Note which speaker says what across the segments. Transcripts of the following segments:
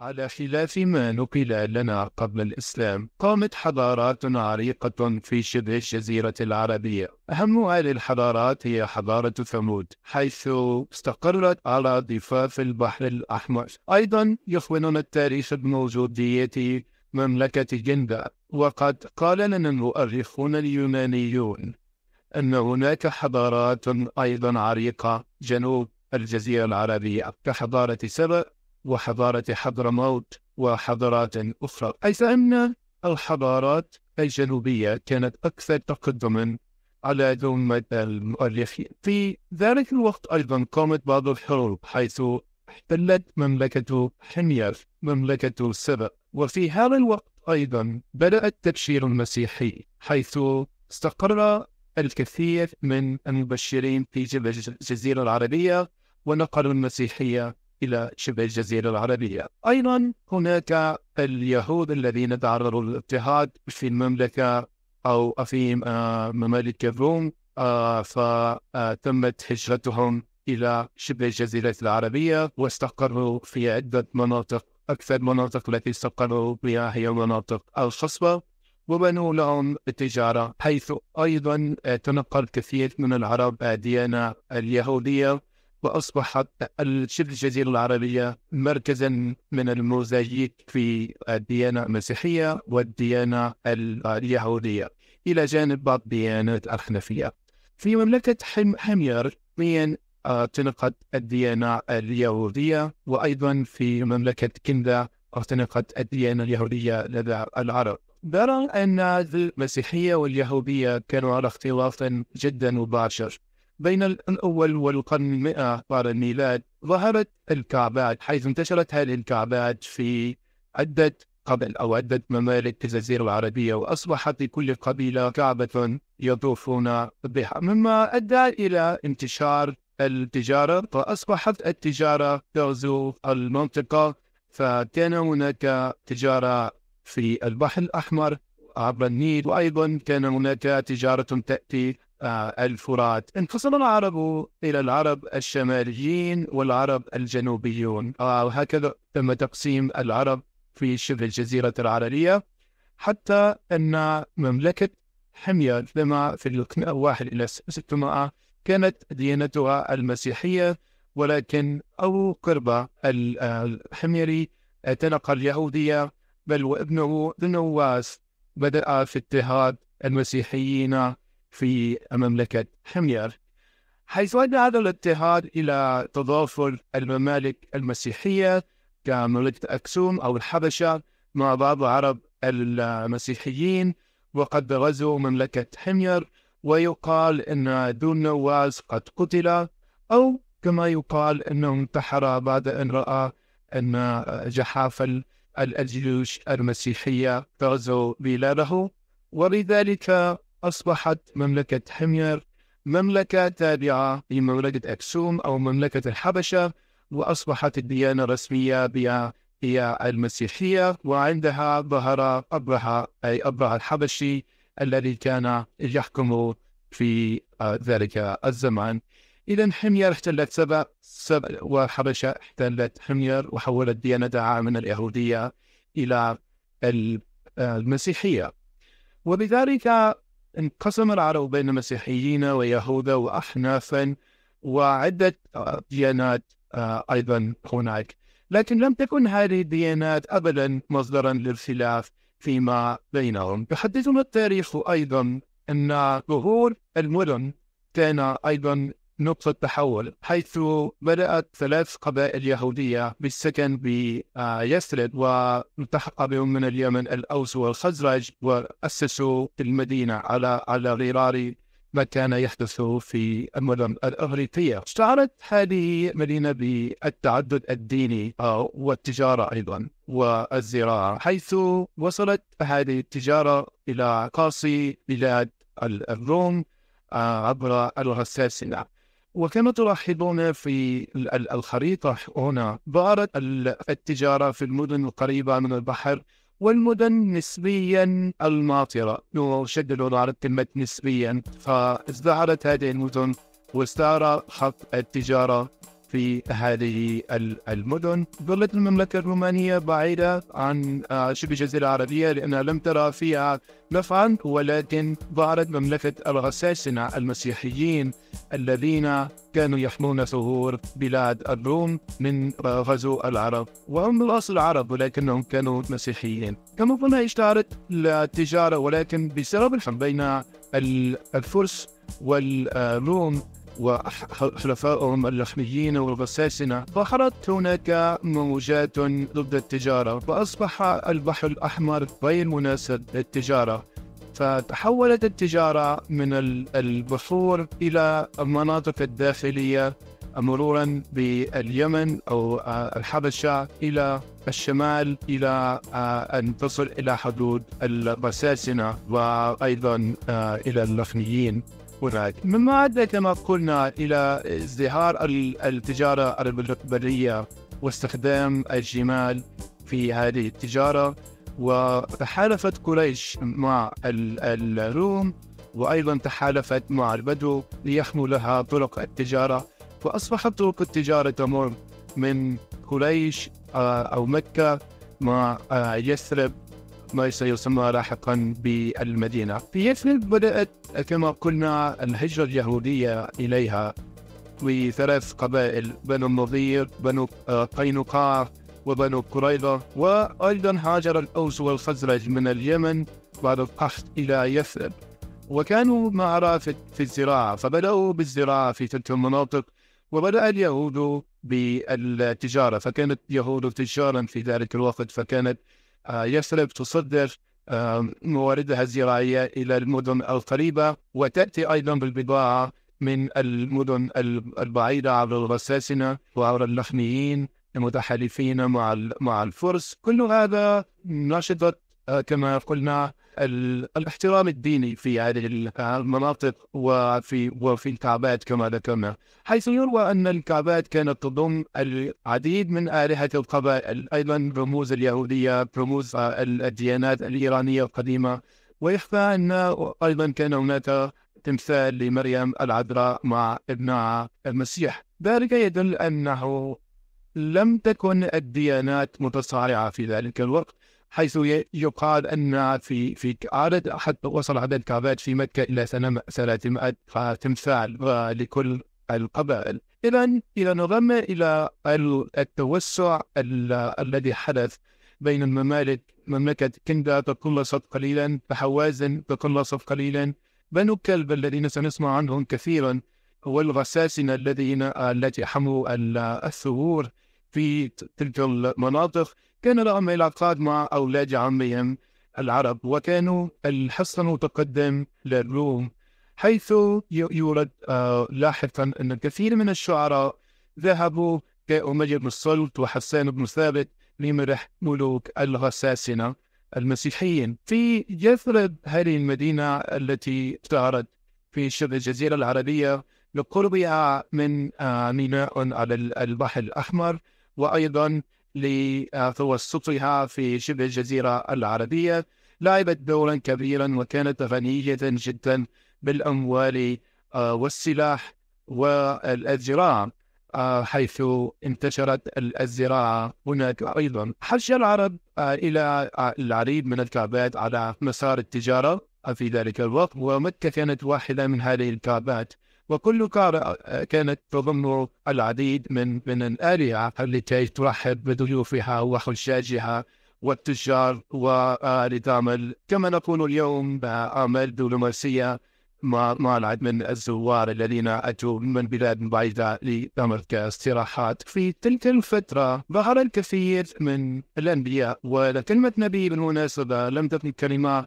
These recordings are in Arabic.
Speaker 1: على خلاف ما نقل لنا قبل الإسلام قامت حضارات عريقة في شبه الجزيرة العربية أهم هذه الحضارات هي حضارة ثمود حيث استقرت على ضفاف البحر الأحمر أيضا يخبرنا التاريخ بموجودية مملكة جندة وقد قال لنا المؤرخون اليونانيون أن هناك حضارات أيضا عريقة جنوب الجزيرة العربية كحضارة سبأ وحضارة حضرموت وحضارات أخرى حيث أن الحضارات الجنوبية كانت أكثر تقدما على ذمة المؤرخين في ذلك الوقت أيضا قامت بعض الحروب حيث احتلت مملكة حمير مملكة سبأ وفي هذا الوقت أيضا بدأ التبشير المسيحي حيث استقر الكثير من المبشرين في الجزيرة العربية ونقلوا المسيحية إلى شبه الجزيرة العربية أيضا هناك اليهود الذين تعرضوا للاضطهاد في المملكة أو في آه، ممالك الروم آه، فتمت هجرتهم إلى شبه الجزيرة العربية واستقروا في عدة مناطق أكثر المناطق التي استقروا بها هي مناطق الخصبه وبنوا لهم التجارة حيث أيضا آه، تنقل كثير من العرب الديانة اليهودية وأصبحت شبه الجزيرة العربية مركزا من الموزاييك في الديانة المسيحية والديانة اليهودية إلى جانب بعض الديانات الحنفية في مملكة حمير من آه، اعتنقت الديانة اليهودية وأيضا في مملكة كندا اعتنقت الديانة اليهودية لدى العرب نرى أن المسيحية واليهودية كانوا على اختلاف جدا مباشر بين الأول والقرن المئة بعد الميلاد ظهرت الكعبات حيث انتشرت هذه الكعبات في عدة قبل أو عدة ممالك الجزيرة العربية وأصبحت لكل قبيلة كعبة يطوفون بها مما أدى إلى انتشار التجارة فأصبحت التجارة تغزو المنطقة فكان هناك تجارة في البحر الأحمر عبر النيل وأيضا كان هناك تجارة تأتي آه، الفرات انفصل العرب إلى العرب الشماليين والعرب الجنوبيون آه، وهكذا تم تقسيم العرب في شبه الجزيرة العربية حتى أن مملكة حمير لما في القرن الواحد إلى 600 كانت ديانتها المسيحية ولكن أبو قربة الحميري اعتنق اليهودية بل وابنه ذنواس بدأ في اضطهاد المسيحيين في مملكة حمير حيث أدى هذا الاضطهاد إلى تضافر الممالك المسيحية كمملكة أكسوم أو الحبشة مع بعض العرب المسيحيين وقد غزوا مملكة حمير ويقال أن دون نواز قد قتل أو كما يقال أنه انتحر بعد أن رأى أن جحافل الجيوش المسيحية تغزو بلاده ولذلك أصبحت مملكة حمير مملكة تابعة لمملكة أكسوم أو مملكة الحبشة وأصبحت الديانة الرسمية بها هي المسيحية وعندها ظهر أبرهة أي أبرهة الحبشي الذي كان يحكم في ذلك الزمان إذا حمير احتلت سبأ سبأ والحبشة احتلت حمير وحولت ديانتها من اليهودية إلى المسيحية وبذلك انقسم العرب بين مسيحيين ويهود وأحنافا وعدة ديانات آه، أيضا هناك لكن لم تكن هذه الديانات أبدا مصدرا للخلاف فيما بينهم يحدثنا التاريخ أيضا أن ظهور المدن كان أيضا نقطة تحول حيث بدأت ثلاث قبائل يهودية بالسكن بيثرب آه، والتحق بهم من اليمن الأوس والخزرج وأسسوا المدينة على على غرار ما كان يحدث في المدن الأغريقية اشتهرت هذه المدينة بالتعدد الديني آه، والتجارة أيضا والزراعة حيث وصلت هذه التجارة إلى قاصي بلاد الروم آه، عبر الغساسنة وكما تلاحظون في الخريطة هنا ظهرت التجارة في المدن القريبة من البحر والمدن نسبيا الماطرة وشددوا على كلمة نسبيا فازدهرت هذه المدن واستعار خط التجارة في هذه المدن ظلت المملكة الرومانية بعيدة عن آه، شبه الجزيرة العربية لأنها لم ترى فيها نفعا ولكن ظهرت مملكة الغساسنة المسيحيين الذين كانوا يحمون ثغور بلاد الروم من آه، غزو العرب وهم بالأصل عرب ولكنهم كانوا مسيحيين كما قلنا اشتهرت التجارة ولكن بسبب الحرب بين الفرس والروم وحلفائهم اللخميين والغساسنة ظهرت هناك موجات ضد التجارة فأصبح البحر الأحمر غير مناسب للتجارة فتحولت التجارة من البحور إلى المناطق الداخلية مرورا باليمن او الحبشه الى الشمال الى آه، ان تصل الى حدود البساسنه وايضا آه، الى اللخنيين هاي مما ادى كما قلنا الى ازدهار التجاره البريه واستخدام الجمال في هذه التجاره وتحالفت قريش مع الروم وايضا تحالفت مع البدو ليحموا لها طرق التجاره فاصبحت طرق التجاره تمر من قريش آه، او مكه مع آه، يثرب ما سيسمى لاحقا بالمدينة في يثرب بدأت كما قلنا الهجرة اليهودية إليها بثلاث قبائل بنو النظير بنو قينقاع وبنو قريظة وأيضا هاجر الأوس والخزرج من اليمن بعد القحط إلى يثرب وكانوا مهراء في الزراعة فبدأوا بالزراعة في تلك المناطق وبدأ اليهود بالتجارة فكانت اليهود تجارا في ذلك الوقت فكانت آه، يسرب تصدر آه، مواردها الزراعية إلى المدن القريبة وتأتي أيضا بالبضاعة من المدن البعيدة عبر الرساسنة وعبر اللحميين المتحالفين مع مع الفرس كل هذا نشطت آه، كما قلنا الاحترام الديني في هذه المناطق وفي وفي الكعبات كما ذكرنا حيث يروى أن الكعبات كانت تضم العديد من آلهة القبائل أيضا رموز اليهودية رموز آه، الديانات الإيرانية القديمة ويخفى أن أيضا كان هناك تمثال لمريم العذراء مع ابنها المسيح ذلك يدل أنه لم تكن الديانات متصارعة في ذلك الوقت حيث يقال أن في في عدد حتى وصل عدد الكعبات في مكة إلى 300 تمثال لكل القبائل إذا إذا نظرنا إلى التوسع الذي حدث بين الممالك مملكة كندا تقلصت قليلا فحوازن تقلصت قليلا بنو كلب الذين سنسمع عنهم كثيرا والغساسنة الذين التي حموا الثغور في تلك المناطق كان لهم علاقات مع أولاد عمهم العرب وكانوا الحصن المتقدم للروم حيث يورد آه، لاحقا أن الكثير من الشعراء ذهبوا كأمية بن السلط وحسان بن ثابت لمرح ملوك الغساسنة المسيحيين في يثرب هذه المدينة التي اشتهرت في شبه الجزيرة العربية لقربها من آه، ميناء على البحر الأحمر وأيضا لتوسطها آه، في شبه الجزيرة العربية لعبت دورا كبيرا وكانت غنية جدا بالأموال آه، والسلاح والزراعة آه، حيث انتشرت الزراعة هناك أيضا حج العرب إلى العديد من الكعبات على مسار التجارة في ذلك الوقت ومكة كانت واحدة من هذه الكعبات وكل قارئة كانت تضم العديد من من الآلهة التي ترحب بضيوفها وحجاجها والتجار ولتعمل كما نقول اليوم أعمال دبلوماسية مع مع العديد من الزوار الذين أتوا من بلاد بعيدة لتعمل كاستراحات في تلك الفترة ظهر الكثير من الأنبياء وكلمة نبي بالمناسبة لم تكن كلمة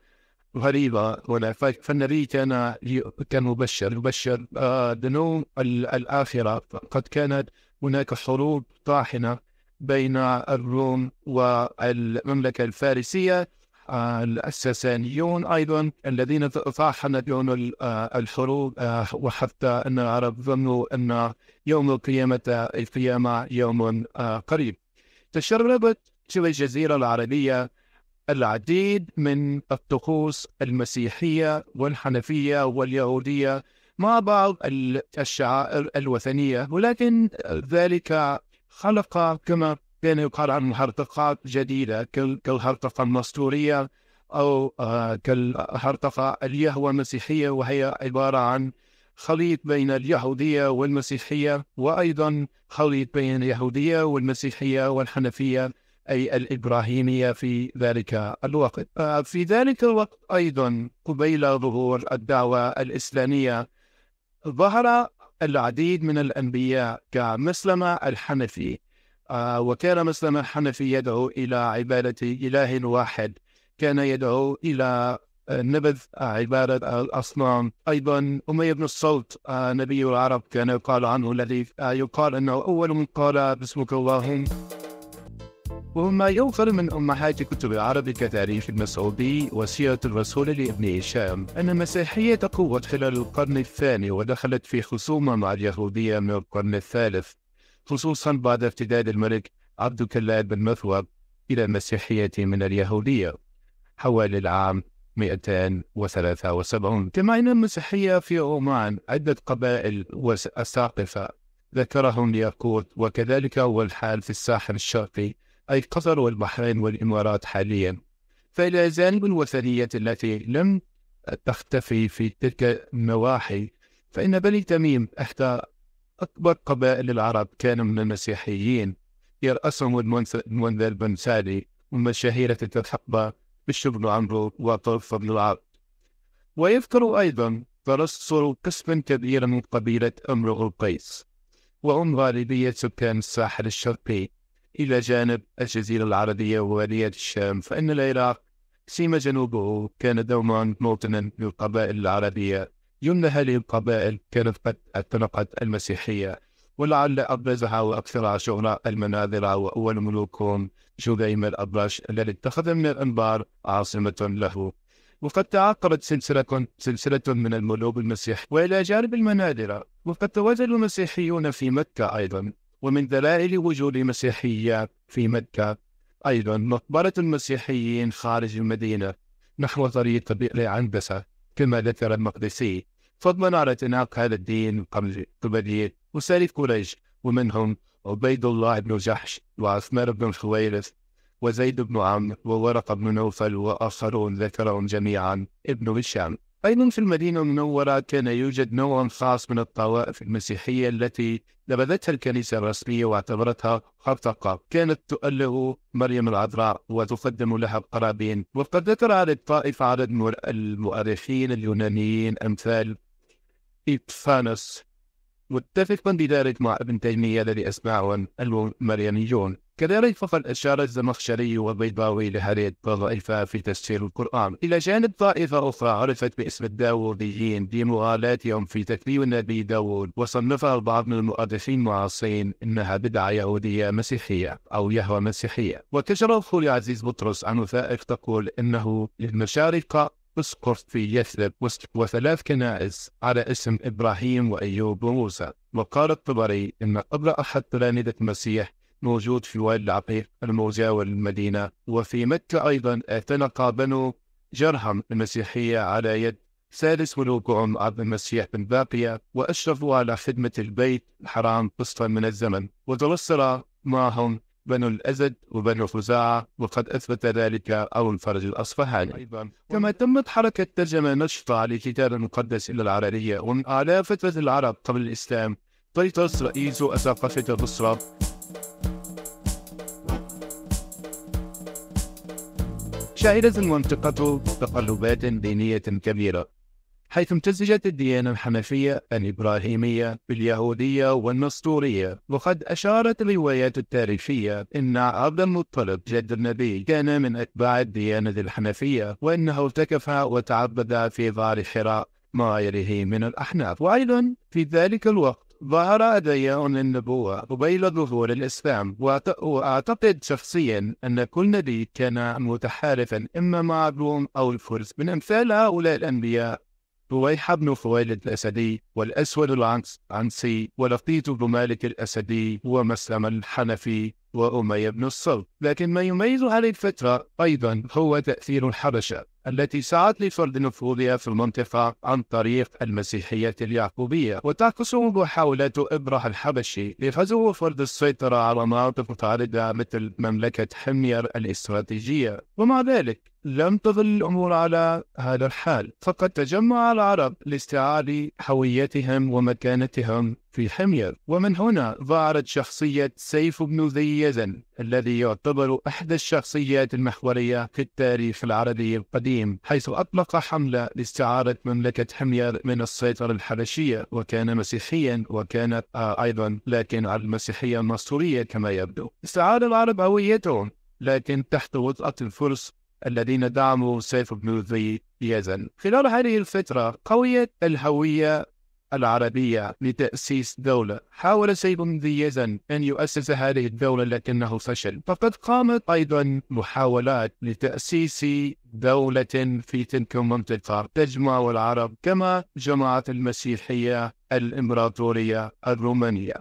Speaker 1: غريبه ولا فالنبي كان كان مبشر يبشر دنو آه، الاخره قد كانت هناك حروب طاحنه بين الروم والمملكه الفارسيه آه، الساسانيون ايضا الذين طاحنت يوم آه، الحروب وحتى ان العرب ظنوا ان يوم القيامه القيامه يوم قريب تشربت تلك الجزيره العربيه العديد من الطقوس المسيحية والحنفية واليهودية مع بعض الشعائر الوثنية ولكن ذلك خلق كما كان يقال عن هرطقات جديدة كالهرطقة المستورية أو آه، كالهرطقة اليهوى المسيحية وهي عبارة عن خليط بين اليهودية والمسيحية وأيضا خليط بين اليهودية والمسيحية والحنفية أي الإبراهيمية في ذلك الوقت آه، في ذلك الوقت أيضا قبيل ظهور الدعوة الإسلامية ظهر العديد من الأنبياء كمسلمة الحنفي آه، وكان مسلم الحنفي يدعو إلى عبادة إله واحد كان يدعو إلى آه، نبذ عبادة الأصنام أيضا أمية بن الصوت نبي العرب كان يقال عنه الذي يقال أنه أول من قال باسمك اللهم وما ينقل من أمهات كتب العرب كتاريخ المسعودي وسيرة الرسول لابن هشام أن المسيحية تقوت خلال القرن الثاني ودخلت في خصومة مع اليهودية من القرن الثالث خصوصا بعد ارتداد الملك عبد الكلاب بن مثوب إلى المسيحية من اليهودية حوالي العام 273 كما أن المسيحية في عمان عدة قبائل وأساقفة ذكرهم ياقوت وكذلك هو الحال في الساحل الشرقي أي قطر والبحرين والإمارات حاليا فإلى جانب الوثنية التي لم تختفي في تلك النواحي فإن بني تميم إحدى أكبر قبائل العرب كانوا من المسيحيين يرأسهم المنذر بن سالي أم الشهيرة الحقبة بشر بن عمرو وطرف بن العرب ويذكر أيضا ترسل قسم كبير من قبيلة أمرو القيس وهم غالبية سكان الساحل الشرقي إلى جانب الجزيرة العربية وولاية الشام فإن العراق سيما جنوبه كان دوما موطنا للقبائل العربية يمنى هذه القبائل كانت قد اعتنقت المسيحية ولعل أبرزها وأكثرها شهرة المناذرة وأول ملوكهم جذيم الأبرش الذي اتخذ من الأنبار عاصمة له وقد تعاقبت سلسلة سلسلة من الملوك المسيح وإلى جانب المناذرة وقد تواجد المسيحيون في مكة أيضا ومن دلائل وجود مسيحية في مكة أيضا مقبرة المسيحيين خارج المدينة نحو طريق طبيعي العنبسة كما ذكر المقدسي فضلا على اعتناق هذا الدين قبل القبلي وسالف قريش ومنهم عبيد الله بن جحش وعثمان بن خويلث وزيد بن عمرو وورقة بن نوفل وآخرون ذكرهم جميعا ابن هشام أيضا في المدينة المنورة كان يوجد نوع خاص من الطوائف المسيحية التي نبذتها الكنيسة الرسمية واعتبرتها خرطقة كانت تؤله مريم العذراء وتقدم لها القرابين وقد ذكر على الطائفة عدد من المؤرخين اليونانيين أمثال إبفانوس متفقا بذلك مع ابن تيمية الذي أسمعه المريميون كذلك فقد أشار الزمخشري والبيضاوي لهذه الطائفة في تفسير القرآن إلى جانب طائفة أخرى عرفت باسم الداووديين لمغالاتهم في تكذيب النبي داوود وصنفها البعض من المؤرخين المعاصرين إنها بدعة يهودية مسيحية أو يهوى مسيحية وتجرى الخولي عزيز بطرس عن وثائق تقول إنه للمشارقة اسقف في يثرب وثلاث كنائس على اسم ابراهيم وايوب وموسى وقال الطبري ان قبر احد تلاميذ المسيح موجود في وادي العقيق الموجة والمدينة وفي مكة أيضا اعتنق بنو جرهم المسيحية على يد ثالث ملوك عبد المسيح بن باقية وأشرفوا على خدمة البيت الحرام قسطا من الزمن وتوصل معهم بنو الأزد وبنو خزاعة وقد أثبت ذلك أو الفرج الأصفهاني أيضا كما تمت حركة ترجمة نشطة لكتاب المقدس إلى العربية ومن آلاف فترة العرب قبل الإسلام طيطس رئيس أساقفة البصرة شهدت المنطقة تقلبات دينية كبيرة حيث امتزجت الديانة الحنفية الإبراهيمية باليهودية والنسطورية وقد أشارت الروايات التاريخية أن عبد المطلب جد النبي كان من أتباع الديانة الحنفية وأنه اعتكف وتعبد في غار حراء مع غيره من الأحناف وأيضا في ذلك الوقت ظهر أديان النبوة قبيل ظهور الإسلام وأعتقد شخصيا أن كل نبي كان متحالفا إما مع الروم أو الفرس من أمثال هؤلاء الأنبياء رويحة بن خويلد الأسدي والأسود العنسي ولقيط بن مالك الأسدي ومسلم الحنفي وأمية بن الصلب لكن ما يميز هذه الفترة أيضا هو تأثير الحبشة التي سعت لفرض نفوذها في المنطقة عن طريق المسيحية اليعقوبية وتعكس محاولات إبره الحبشي لغزو فرض السيطرة على مناطق متعددة مثل مملكة حمير الاستراتيجية ومع ذلك لم تظل الأمور على هذا الحال فقد تجمع العرب لاستعادة هويتهم ومكانتهم في حمير ومن هنا ظهرت شخصية سيف بن ذي يزن الذي يعتبر أحد الشخصيات المحورية في التاريخ العربي القديم حيث أطلق حملة لاستعارة مملكة حمير من السيطرة الحبشية وكان مسيحيا وكان آه، أيضا لكن على المسيحية النصرية كما يبدو استعاد العرب هويتهم لكن تحت وطأة الفرس الذين دعموا سيف بن ذي يزن خلال هذه الفترة قويت الهوية العربية لتأسيس دولة حاول سيف بن ذي يزن أن يؤسس هذه الدولة لكنه فشل فقد قامت أيضا محاولات لتأسيس دولة في تلك المنطقة تجمع العرب كما جمعت المسيحية الإمبراطورية الرومانية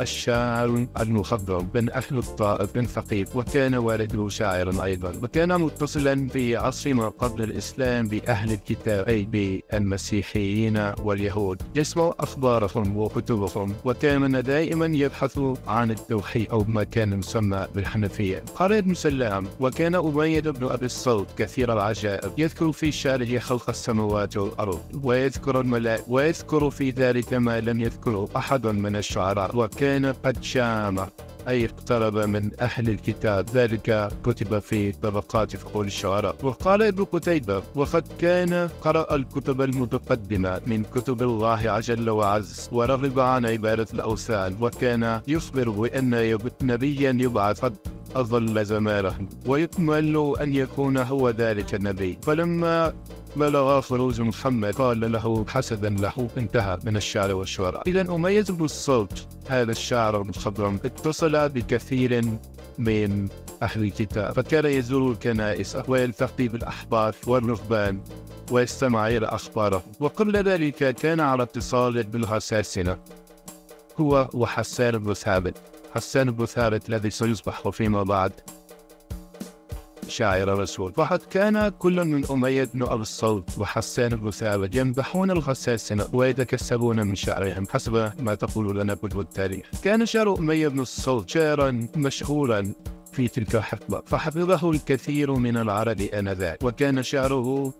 Speaker 1: الشاعر المخضرم بن أهل الطائف بن ثقيف وكان والده شاعرا أيضا وكان متصلا في عصر ما قبل الإسلام بأهل الكتاب أي بالمسيحيين واليهود يسمع أخبارهم وكتبهم وكان دائما يبحث عن التوحيد أو ما كان يسمى بالحنفية قال ابن سلام وكان أمية بن أبي الصوت كثيرا كثير العجائب يذكر في شعره خلق السماوات والأرض ويذكر الملائكة ويذكر في ذلك ما لم يذكره أحد من الشعراء وكان قد شام أي اقترب من أهل الكتاب ذلك كتب في طبقات فقول الشعراء وقال ابن قتيبة وقد كان قرأ الكتب المتقدمة من كتب الله جل وعز ورغب عن عبارة الأوثان وكان يخبر بأن نبيا يبعث قد أظل زمانه ويتمل أن يكون هو ذلك النبي فلما بلغ خروج محمد قال له حسدا له انتهى من الشعر والشعراء إذا أميز بالصوت هذا الشاعر المخضرم اتصل بكثير من أهل الكتاب فكان يزور الكنائس ويلتقي بالأحباط والرهبان ويستمع إلى أخباره وقبل ذلك كان على اتصال بالغساسنة هو وحسان بن ثابت حسان بن ثابت الذي سيصبح فيما بعد شاعر الرسول فقد كان كل من أمية بن أبي الصوت وحسان بن ثابت يمدحون الغساسنة ويتكسبون من شعرهم حسب ما تقول لنا كتب التاريخ كان شعر أمية بن الصوت شاعرا مشهورا في تلك الحقبة فحفظه الكثير من العرب آنذاك وكان شعره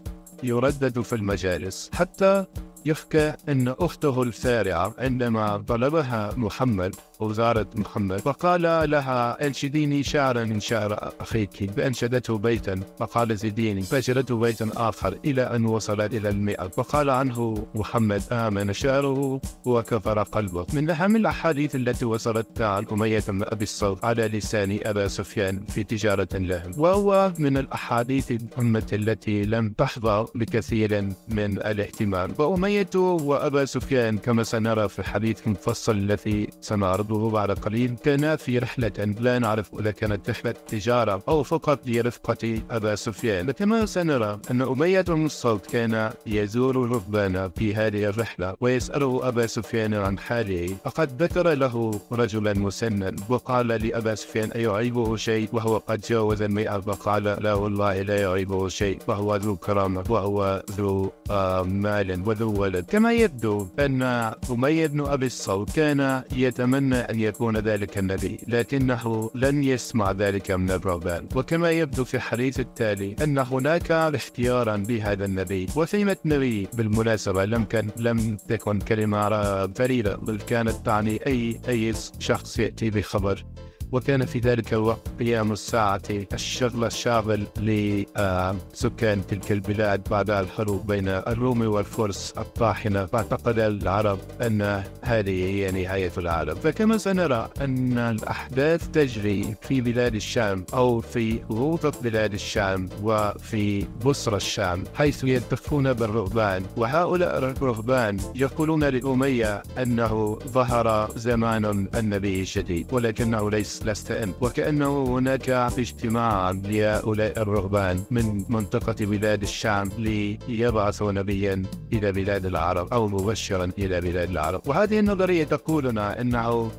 Speaker 1: يردد في المجالس حتى يحكى أن أخته الفارعة عندما طلبها محمد وزارة محمد فقال لها أنشديني شعرا من شعر أخيك فأنشدته بيتا فقال زديني فأنشدته بيتا آخر إلى أن وصلت إلى المئة وقال عنه محمد آمن شعره وكفر قلبه من أهم الأحاديث التي وصلت عن أمية بن أبي الصوت على لسان أبا سفيان في تجارة له وهو من الأحاديث الأمة التي لم تحظى بكثير من الاهتمام وأمية وأبا سفيان كما سنرى في الحديث المفصل الذي سنعرض منذ بعد قليل كان في رحلة لا نعرف إذا كانت رحلة تجارة أو فقط لرفقة أبا سفيان لكما سنرى أن أمية بن الصلت كان يزور رهبان في هذه الرحلة ويسأله أبا سفيان عن حاله فقد ذكر له رجلا مسنا وقال لأبا سفيان أيعيبه شيء وهو قد جاوز المئة فقال لا والله لا يعيبه شيء وهو ذو كرامة وهو ذو آه, مال وذو ولد كما يبدو أن أمية بن أبي الصلت كان يتمنى أن يكون ذلك النبي لكنه لن يسمع ذلك من الرهبان وكما يبدو في الحديث التالي أن هناك اختيارا لهذا النبي وكلمة نبي بالمناسبة لم كان لم تكن كلمة فريدة بل كانت تعني أي أي شخص يأتي بخبر وكان في ذلك الوقت قيام الساعة الشغل الشاغل لسكان آه، تلك البلاد بعد الحروب بين الروم والفرس الطاحنة فاعتقد العرب أن هذه هي نهاية العالم فكما سنرى أن الأحداث تجري في بلاد الشام أو في غوطة بلاد الشام وفي بصرى الشام حيث يلتفون بالرهبان وهؤلاء الرهبان يقولون لأمية أنه ظهر زمان النبي الجديد ولكنه ليس لست أنت وكأنه هناك اجتماع لهؤلاء الرهبان من منطقة بلاد الشام ليبعثوا نبيا إلى بلاد العرب أو مبشرا إلى بلاد العرب وهذه النظرية تقولنا أنه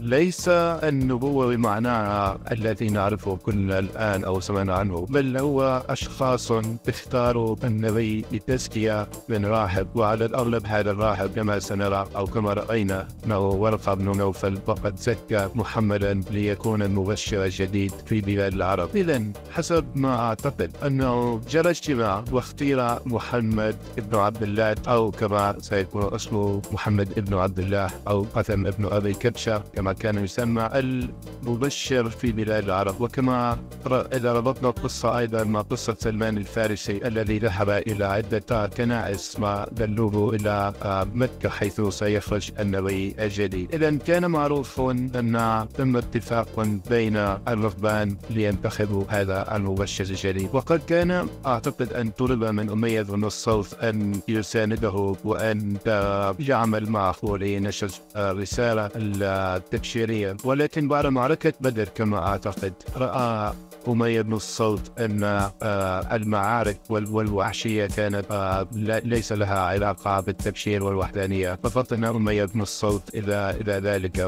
Speaker 1: ليس النبوة بمعناها الذي نعرفه كلنا الآن أو سمعنا عنه بل هو أشخاص اختاروا النبي لتزكية من راهب وعلى الأغلب هذا الراهب كما سنرى أو كما رأينا أنه ورقة بن نوفل وقد زكى محمدا ليكون المبشر الجديد في بلاد العرب إذا حسب ما أعتقد أنه جرى اجتماع واختير محمد بن عبد الله أو كما سيكون اسمه محمد بن عبد الله أو قثم بن أبي كبشة كما ما كان يسمى المبشر في بلاد العرب وكما إذا ربطنا القصة أيضا مع قصة سلمان الفارسي الذي ذهب إلى عدة كنائس ما دلوه إلى مكة حيث سيخرج النبي الجديد إذا كان معروف أن تم اتفاق بين الرهبان لينتخبوا هذا المبشر الجديد وقد كان أعتقد أن طلب من أمية بن الصوف أن يسانده وأن يعمل معه لنشر رسالة استبشارية ولكن بعد معركة بدر كما أعتقد رأى أمية بن الصوت أن آه، المعارك والوحشية كانت آه، ليس لها علاقة بالتبشير والوحدانية ففطن أمية بن الصوت إلى إلى ذلك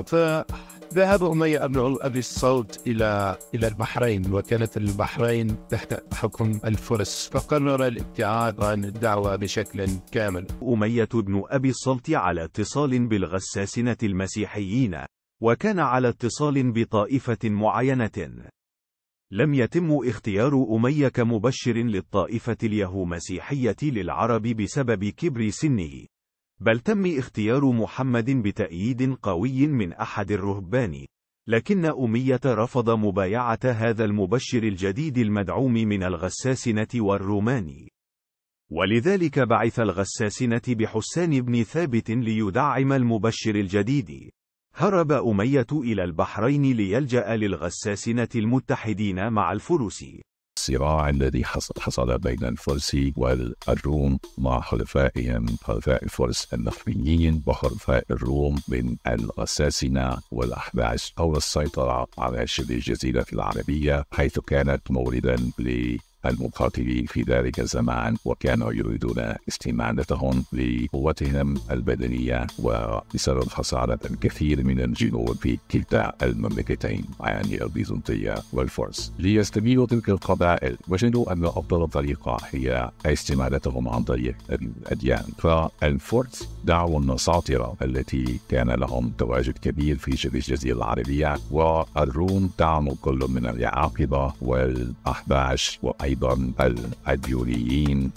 Speaker 1: ذهب أمية بن أبي الصوت إلى إلى البحرين وكانت البحرين تحت حكم الفرس فقرر الابتعاد عن الدعوة بشكل
Speaker 2: كامل أمية بن أبي الصلت على اتصال بالغساسنة المسيحيين وكان على اتصال بطائفة معينة. لم يتم اختيار أمية كمبشر للطائفة اليهومسيحية للعرب بسبب كبر سنه، بل تم اختيار محمد بتأييد قوي من أحد الرهبان، لكن أمية رفض مبايعة هذا المبشر الجديد المدعوم من الغساسنة والرومان. ولذلك بعث الغساسنة بحسان بن ثابت ليدعم المبشر الجديد. هرب أمية إلى البحرين ليلجأ للغساسنة المتحدين مع الفروس
Speaker 3: الصراع الذي حصل حصل بين الفرس والروم مع حلفائهم حلفاء الفرس النخبيين وحلفاء الروم من الغساسنة والأحباش أو السيطرة على شبه الجزيرة العربية حيث كانت موردا ل المقاتلين في ذلك الزمان وكانوا يريدون استمادتهم لقوتهم البدنية وبسبب خسارة الكثير من الجنود في كلتا المملكتين يعني البيزنطية والفرس ليستميلوا تلك القبائل وجدوا أن أفضل طريقة هي استمادتهم عن طريق الأديان فالفرس دعوا النساطرة التي كان لهم تواجد كبير في شبه الجزيرة العربية والروم دعموا كل من اليعاقبة والأحباش وأي أيضا الأديوليين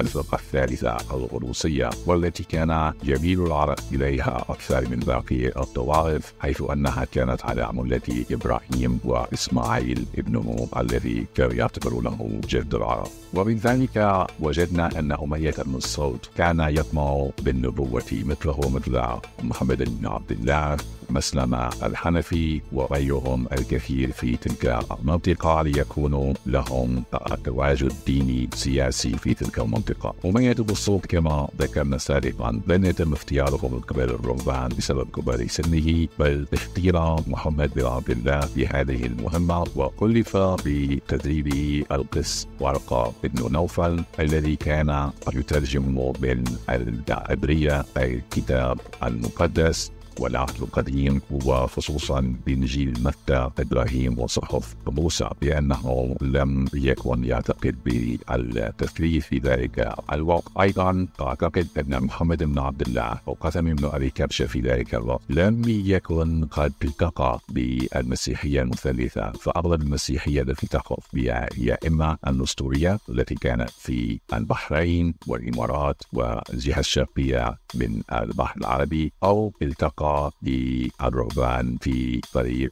Speaker 3: الفرقة الثالثة الغنوصية والتي كان جميل العرب إليها أكثر من باقي الطوائف حيث أنها كانت على ملة إبراهيم وإسماعيل ابن نوح الذي كانوا يعتبرونه جد العرب ومن ذلك وجدنا أن أمية بن الصوت كان يطمع بالنبوة مثله مثل محمد بن عبد الله مسلمة الحنفي وغيرهم الكثير في تلك المنطقة ليكونوا لهم تواجد ديني سياسي في تلك المنطقة ومية الصوت كما ذكرنا سابقا لن يتم اختيارهم من قبل الرهبان بسبب كبر سنه بل اختير محمد بن عبد الله لهذه المهمة وكلف بتدريبه القس ورقة بن نوفل الذي كان يترجم من العبرية الكتاب المقدس والعهد القديم وخصوصا بإنجيل متى إبراهيم وصحف موسى بأنه لم يكن يعتقد بالتثليث في ذلك الوقت أيضا أعتقد أن محمد بن عبد الله وقسم بن أبي كبشة في ذلك الوقت لم يكن قد التقى بالمسيحية المثلثة فأغلب المسيحية التي تقف بها هي إما النسطورية التي كانت في البحرين والإمارات والجهة الشرقية من البحر العربي أو التقى بالرهبان في طريق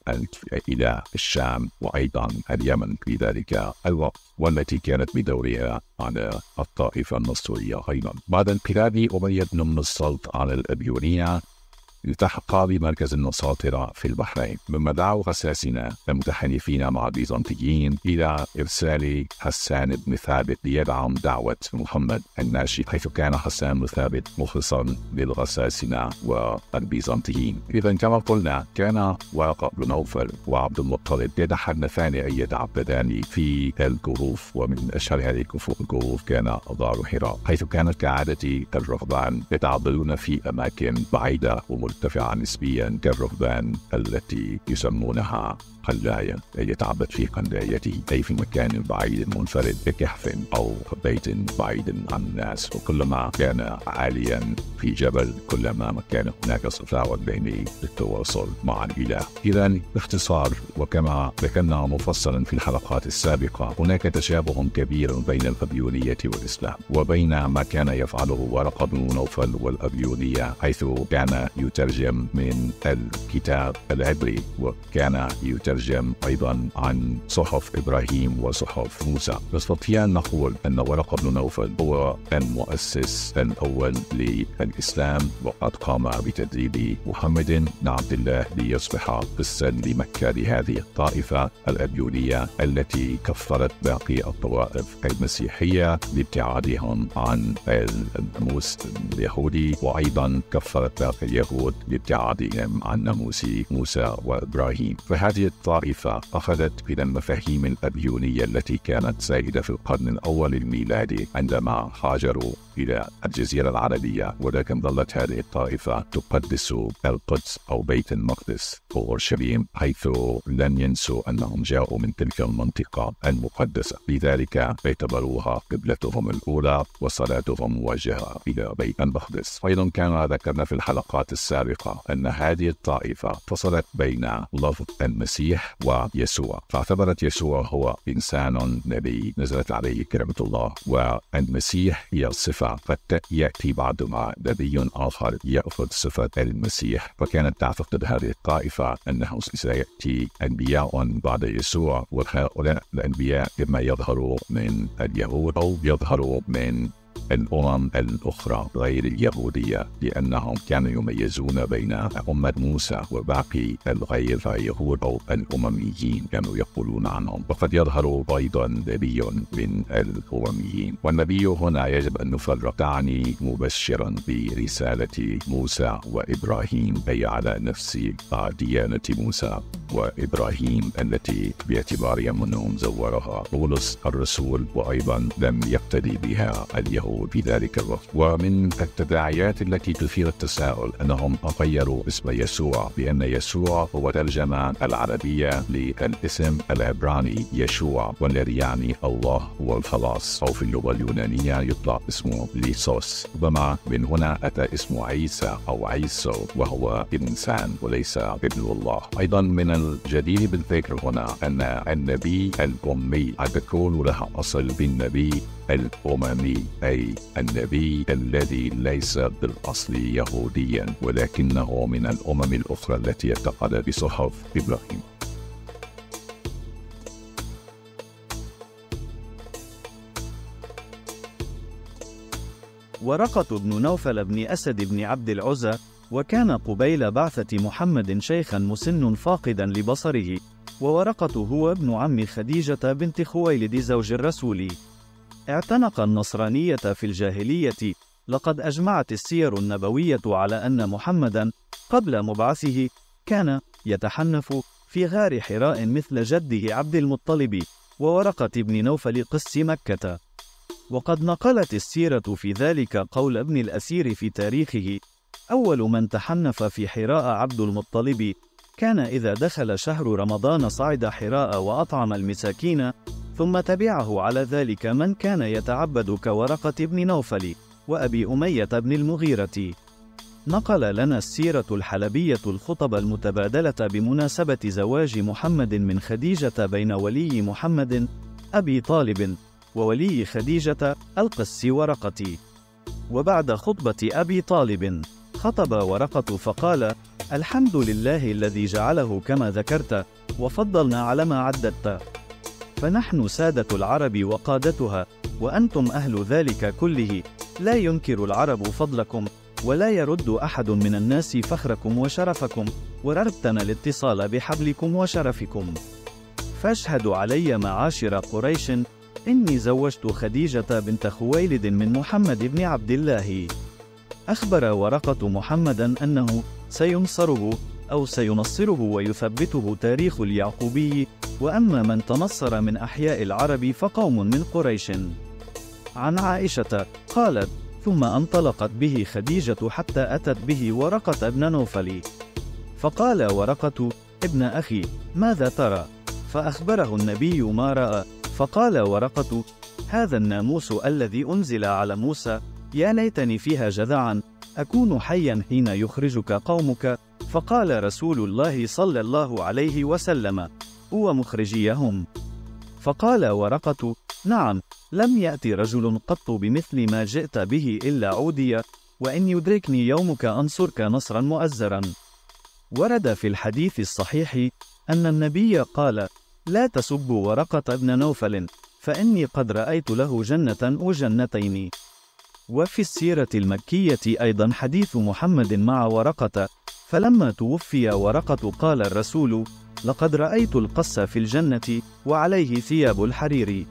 Speaker 3: إلى الشام وأيضا اليمن في ذلك الوقت والتي كانت بدورها على الطائفة النصرية أيضا بعد انقلاب أمية بن السلط على الأبيونية التحق بمركز النصاطرة في البحرين مما دعوا غساسنة المتحالفين مع البيزنطيين إلى إرسال حسان بن ثابت ليدعم دعوة محمد الناشي حيث كان حسان بن ثابت مخلصا للغساسنة والبيزنطيين إذا كما قلنا كان واقع بن نوفل وعبد المطلب يتحدثان أي يتعبدان في الكهوف ومن أشهر هذه الكهوف كان دار حراء حيث كانت كعادة الرهبان يتعبدون في أماكن بعيدة ومل مرتفعة نسبيا كالرهبان التي يسمونها قلاية يتعبد في قلايته أي في مكان بعيد منفرد بكهف أو بيت بعيد عن الناس وكلما كان عاليا في جبل كلما كان هناك صفاء بيني للتواصل مع الإله إذا باختصار وكما ذكرنا مفصلا في الحلقات السابقة هناك تشابه كبير بين الأبيونية والإسلام وبين ما كان يفعله ورقة بن نوفل والأبيونية حيث كان يترجم من الكتاب العبري وكان يترجم يترجم أيضا عن صحف إبراهيم وصحف موسى نستطيع أن نقول أن ورقة بن نوفل هو المؤسس الأول للإسلام وقد قام بتدريب محمد بن عبد الله ليصبح قسا لمكة لهذه الطائفة الأبيونية التي كفرت باقي الطوائف المسيحية لابتعادهم عن الناموس اليهودي وأيضا كفرت باقي اليهود لابتعادهم عن ناموس موسى وإبراهيم فهذه الطائفة أخذت من المفاهيم الأبيونية التي كانت سائدة في القرن الأول الميلادي عندما هاجروا إلى الجزيرة العربية ولكن ظلت هذه الطائفة تقدس القدس أو بيت المقدس وأورشليم حيث لن ينسوا أنهم جاءوا من تلك المنطقة المقدسة لذلك اعتبروها قبلتهم الأولى وصلاتهم موجهة إلى بيت المقدس أيضا كان ذكرنا في الحلقات السابقة أن هذه الطائفة فصلت بين لفظ المسيح ويسوع فاعتبرت يسوع هو إنسان نبي نزلت عليه كلمة الله والمسيح هي الصفة الدفع قد يأتي مع نبي آخر يأخذ صفة المسيح فكانت تعتقد هذه الطائفة أنه سيأتي أنبياء بعد يسوع وهؤلاء الأنبياء إما يظهروا من اليهود أو يظهروا من الأمم الأخرى غير اليهودية لأنهم كانوا يميزون بين أمة موسى وباقي الغير يهود أو الأمميين كانوا يقولون عنهم وقد يظهر أيضا نبي من الأمميين والنبي هنا يجب أن نفرق تعني مبشرا برسالة موسى وإبراهيم أي على نفس ديانة موسى وإبراهيم التي باعتبار منهم زورها بولس الرسول وأيضا لم يقتدي بها اليهود غيره في ذلك الرفض ومن التداعيات التي تثير التساؤل أنهم غيروا اسم يسوع بأن يسوع هو ترجمة العربية للاسم العبراني يشوع والذي يعني الله هو الخلاص أو في اللغة اليونانية يطلق اسمه ليسوس ربما من هنا أتى اسم عيسى أو عيسو وهو إنسان وليس ابن الله أيضا من الجدير بالذكر هنا أن النبي الأمي قد يكون له أصل بالنبي الأممي أي النبي الذي ليس بالأصل يهوديا ولكنه من الأمم الأخرى التي اعتقد بصحف إبراهيم
Speaker 2: ورقة بن نوفل بن أسد بن عبد العزى وكان قبيل بعثة محمد شيخا مسن فاقدا لبصره وورقة هو ابن عم خديجة بنت خويلد زوج الرسول اعتنق النصرانية في الجاهلية لقد أجمعت السير النبوية على أن محمدا قبل مبعثه كان يتحنف في غار حراء مثل جده عبد المطلب وورقة بن نوفل قس مكة وقد نقلت السيرة في ذلك قول ابن الأسير في تاريخه أول من تحنف في حراء عبد المطلب كان إذا دخل شهر رمضان صعد حراء وأطعم المساكين ثم تبعه على ذلك من كان يتعبد كورقة بن نوفل وأبي أمية بن المغيرة نقل لنا السيرة الحلبية الخطب المتبادلة بمناسبة زواج محمد من خديجة بين ولي محمد أبي طالب وولي خديجة القس ورقة وبعد خطبة أبي طالب خطب ورقة فقال الحمد لله الذي جعله كما ذكرت وفضلنا على ما عددت فنحن سادة العرب وقادتها وأنتم أهل ذلك كله لا ينكر العرب فضلكم ولا يرد أحد من الناس فخركم وشرفكم ورغبتنا الاتصال بحبلكم وشرفكم فاشهدوا علي معاشر قريش إني زوجت خديجة بنت خويلد من محمد بن عبد الله أخبر ورقة محمدا أنه سينصره أو سينصره ويثبته تاريخ اليعقوبي وأما من تنصر من أحياء العرب فقوم من قريش عن عائشة قالت ثم انطلقت به خديجة حتى أتت به ورقة ابن نوفل فقال ورقة ابن أخي ماذا ترى؟ فأخبره النبي ما رأى فقال ورقة هذا الناموس الذي أنزل على موسى يا ليتني فيها جذعا أكون حيا حين يخرجك قومك فقال رسول الله صلى الله عليه وسلم هو مخرجيهم فقال ورقة نعم لم يأتي رجل قط بمثل ما جئت به إلا عودي وإن يدركني يومك أنصرك نصرا مؤزرا ورد في الحديث الصحيح أن النبي قال لا تسبوا ورقة ابن نوفل فإني قد رأيت له جنة وجنتين وفي السيرة المكية أيضا حديث محمد مع ورقة فلما توفي ورقة قال الرسول لقد رأيت القص في الجنة وعليه ثياب الحرير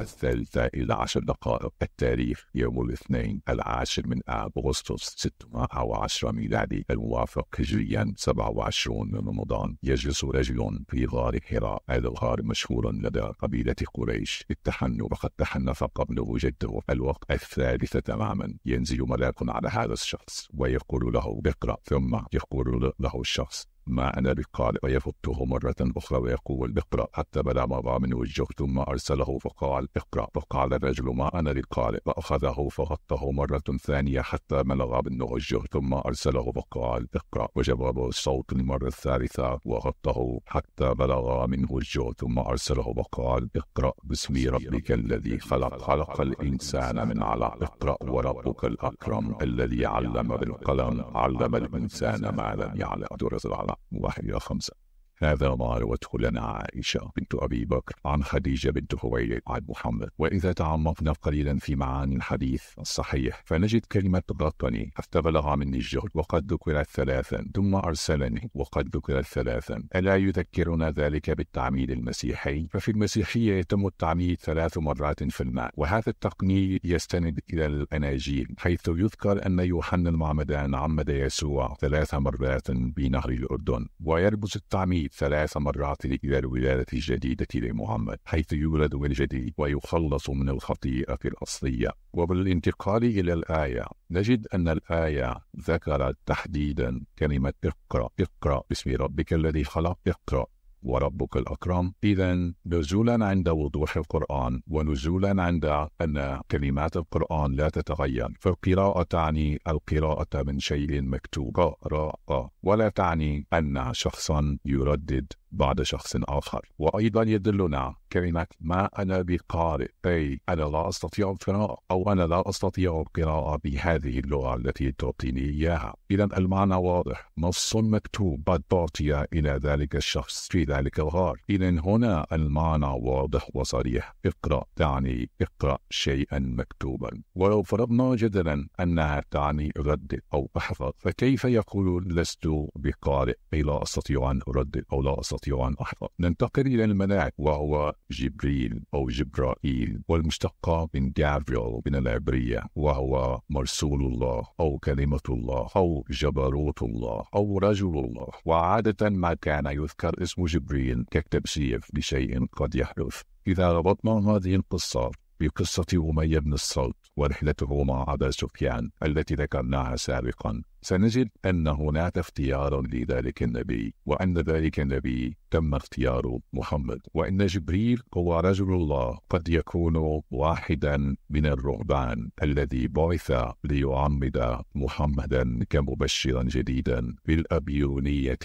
Speaker 2: الثالثة إلى عشر دقائق التاريخ يوم الاثنين
Speaker 3: العاشر من آب أغسطس 610 ميلادي الموافق هجريا 27 من رمضان يجلس رجل في غار حراء هذا الغار مشهور لدى قبيلة قريش التحن وقد تحنف قبله جده الوقت الثالثة تماما ينزل ملاك على هذا الشخص ويقول له اقرأ ثم يقول له الشخص مع أن بقارئ قال مرة أخرى ويقول اقرأ حتى بلغ مضى من وجهه ثم أرسله فقال اقرأ فقال الرجل ما أنا للقارئ فأخذه فغطه مرة ثانية حتى بلغ من وجهه ثم أرسله فقال اقرأ وجوابه الصوت المرة الثالثة وغطه حتى بلغ من وجهه ثم أرسله فقال اقرأ باسم ربك الذي خلق خلق الإنسان من على اقرأ وربك الأكرم الذي علم بالقلم علم الإنسان ما لم يعلم درس العلم واحد إلى خمسة هذا ما روته لنا عائشة بنت أبي بكر عن خديجة بنت خويلد عن محمد وإذا تعمقنا قليلا في معاني الحديث الصحيح فنجد كلمة غطني حتى بلغ مني الجهد وقد ذكرت ثلاثا ثم أرسلني وقد ذكرت ثلاثا ألا يذكرنا ذلك بالتعميد المسيحي ففي المسيحية يتم التعميد ثلاث مرات في الماء وهذا التقنيد يستند إلى الأناجيل حيث يذكر أن يوحنا المعمدان عمد يسوع ثلاث مرات بنهر الأردن ويربز التعميد ثلاث مرات إلى الولادة الجديدة لمحمد حيث يولد من جديد ويخلص من الخطيئة الأصلية وبالانتقال إلى الآية نجد أن الآية ذكرت تحديدا كلمة اقرأ اقرأ باسم ربك الذي خلق اقرأ وربك الأكرم إذا نزولا عند وضوح القرآن ونزولا عند أن كلمات القرآن لا تتغير فالقراءة تعني القراءة من شيء مكتوب قراءة ولا تعني أن شخصا يردد بعد شخص آخر وأيضا يدلنا كلمة ما أنا بقارئ أي أنا لا أستطيع القراءة أو أنا لا أستطيع القراءة بهذه اللغة التي تعطيني إياها إذا المعنى واضح نص مكتوب قد أعطي إلى ذلك الشخص في ذلك الغار إذا هنا المعنى واضح وصريح اقرأ تعني اقرأ شيئا مكتوبا ولو فرضنا جدلا أنها تعني رد أو أحفظ فكيف يقول لست بقارئ أي لا أستطيع أن أردد أو لا أستطيع نستطيع أن ننتقل إلى الملاعب وهو جبريل أو جبرائيل والمشتقة من جابريل من العبرية وهو مرسول الله أو كلمة الله أو جبروت الله أو رجل الله وعادة ما كان يذكر اسم جبريل كالتبسيف لشيء قد يحدث إذا ربطنا هذه القصة بقصة أمية بن الصلت ورحلته مع أبا سفيان التي ذكرناها سابقا سنجد أن هناك اختيارا لذلك النبي وأن ذلك النبي تم اختيار محمد وإن جبريل هو رجل الله قد يكون واحدا من الرهبان الذي بعث ليعمد محمدا كمبشرا جديدا بالأبيونية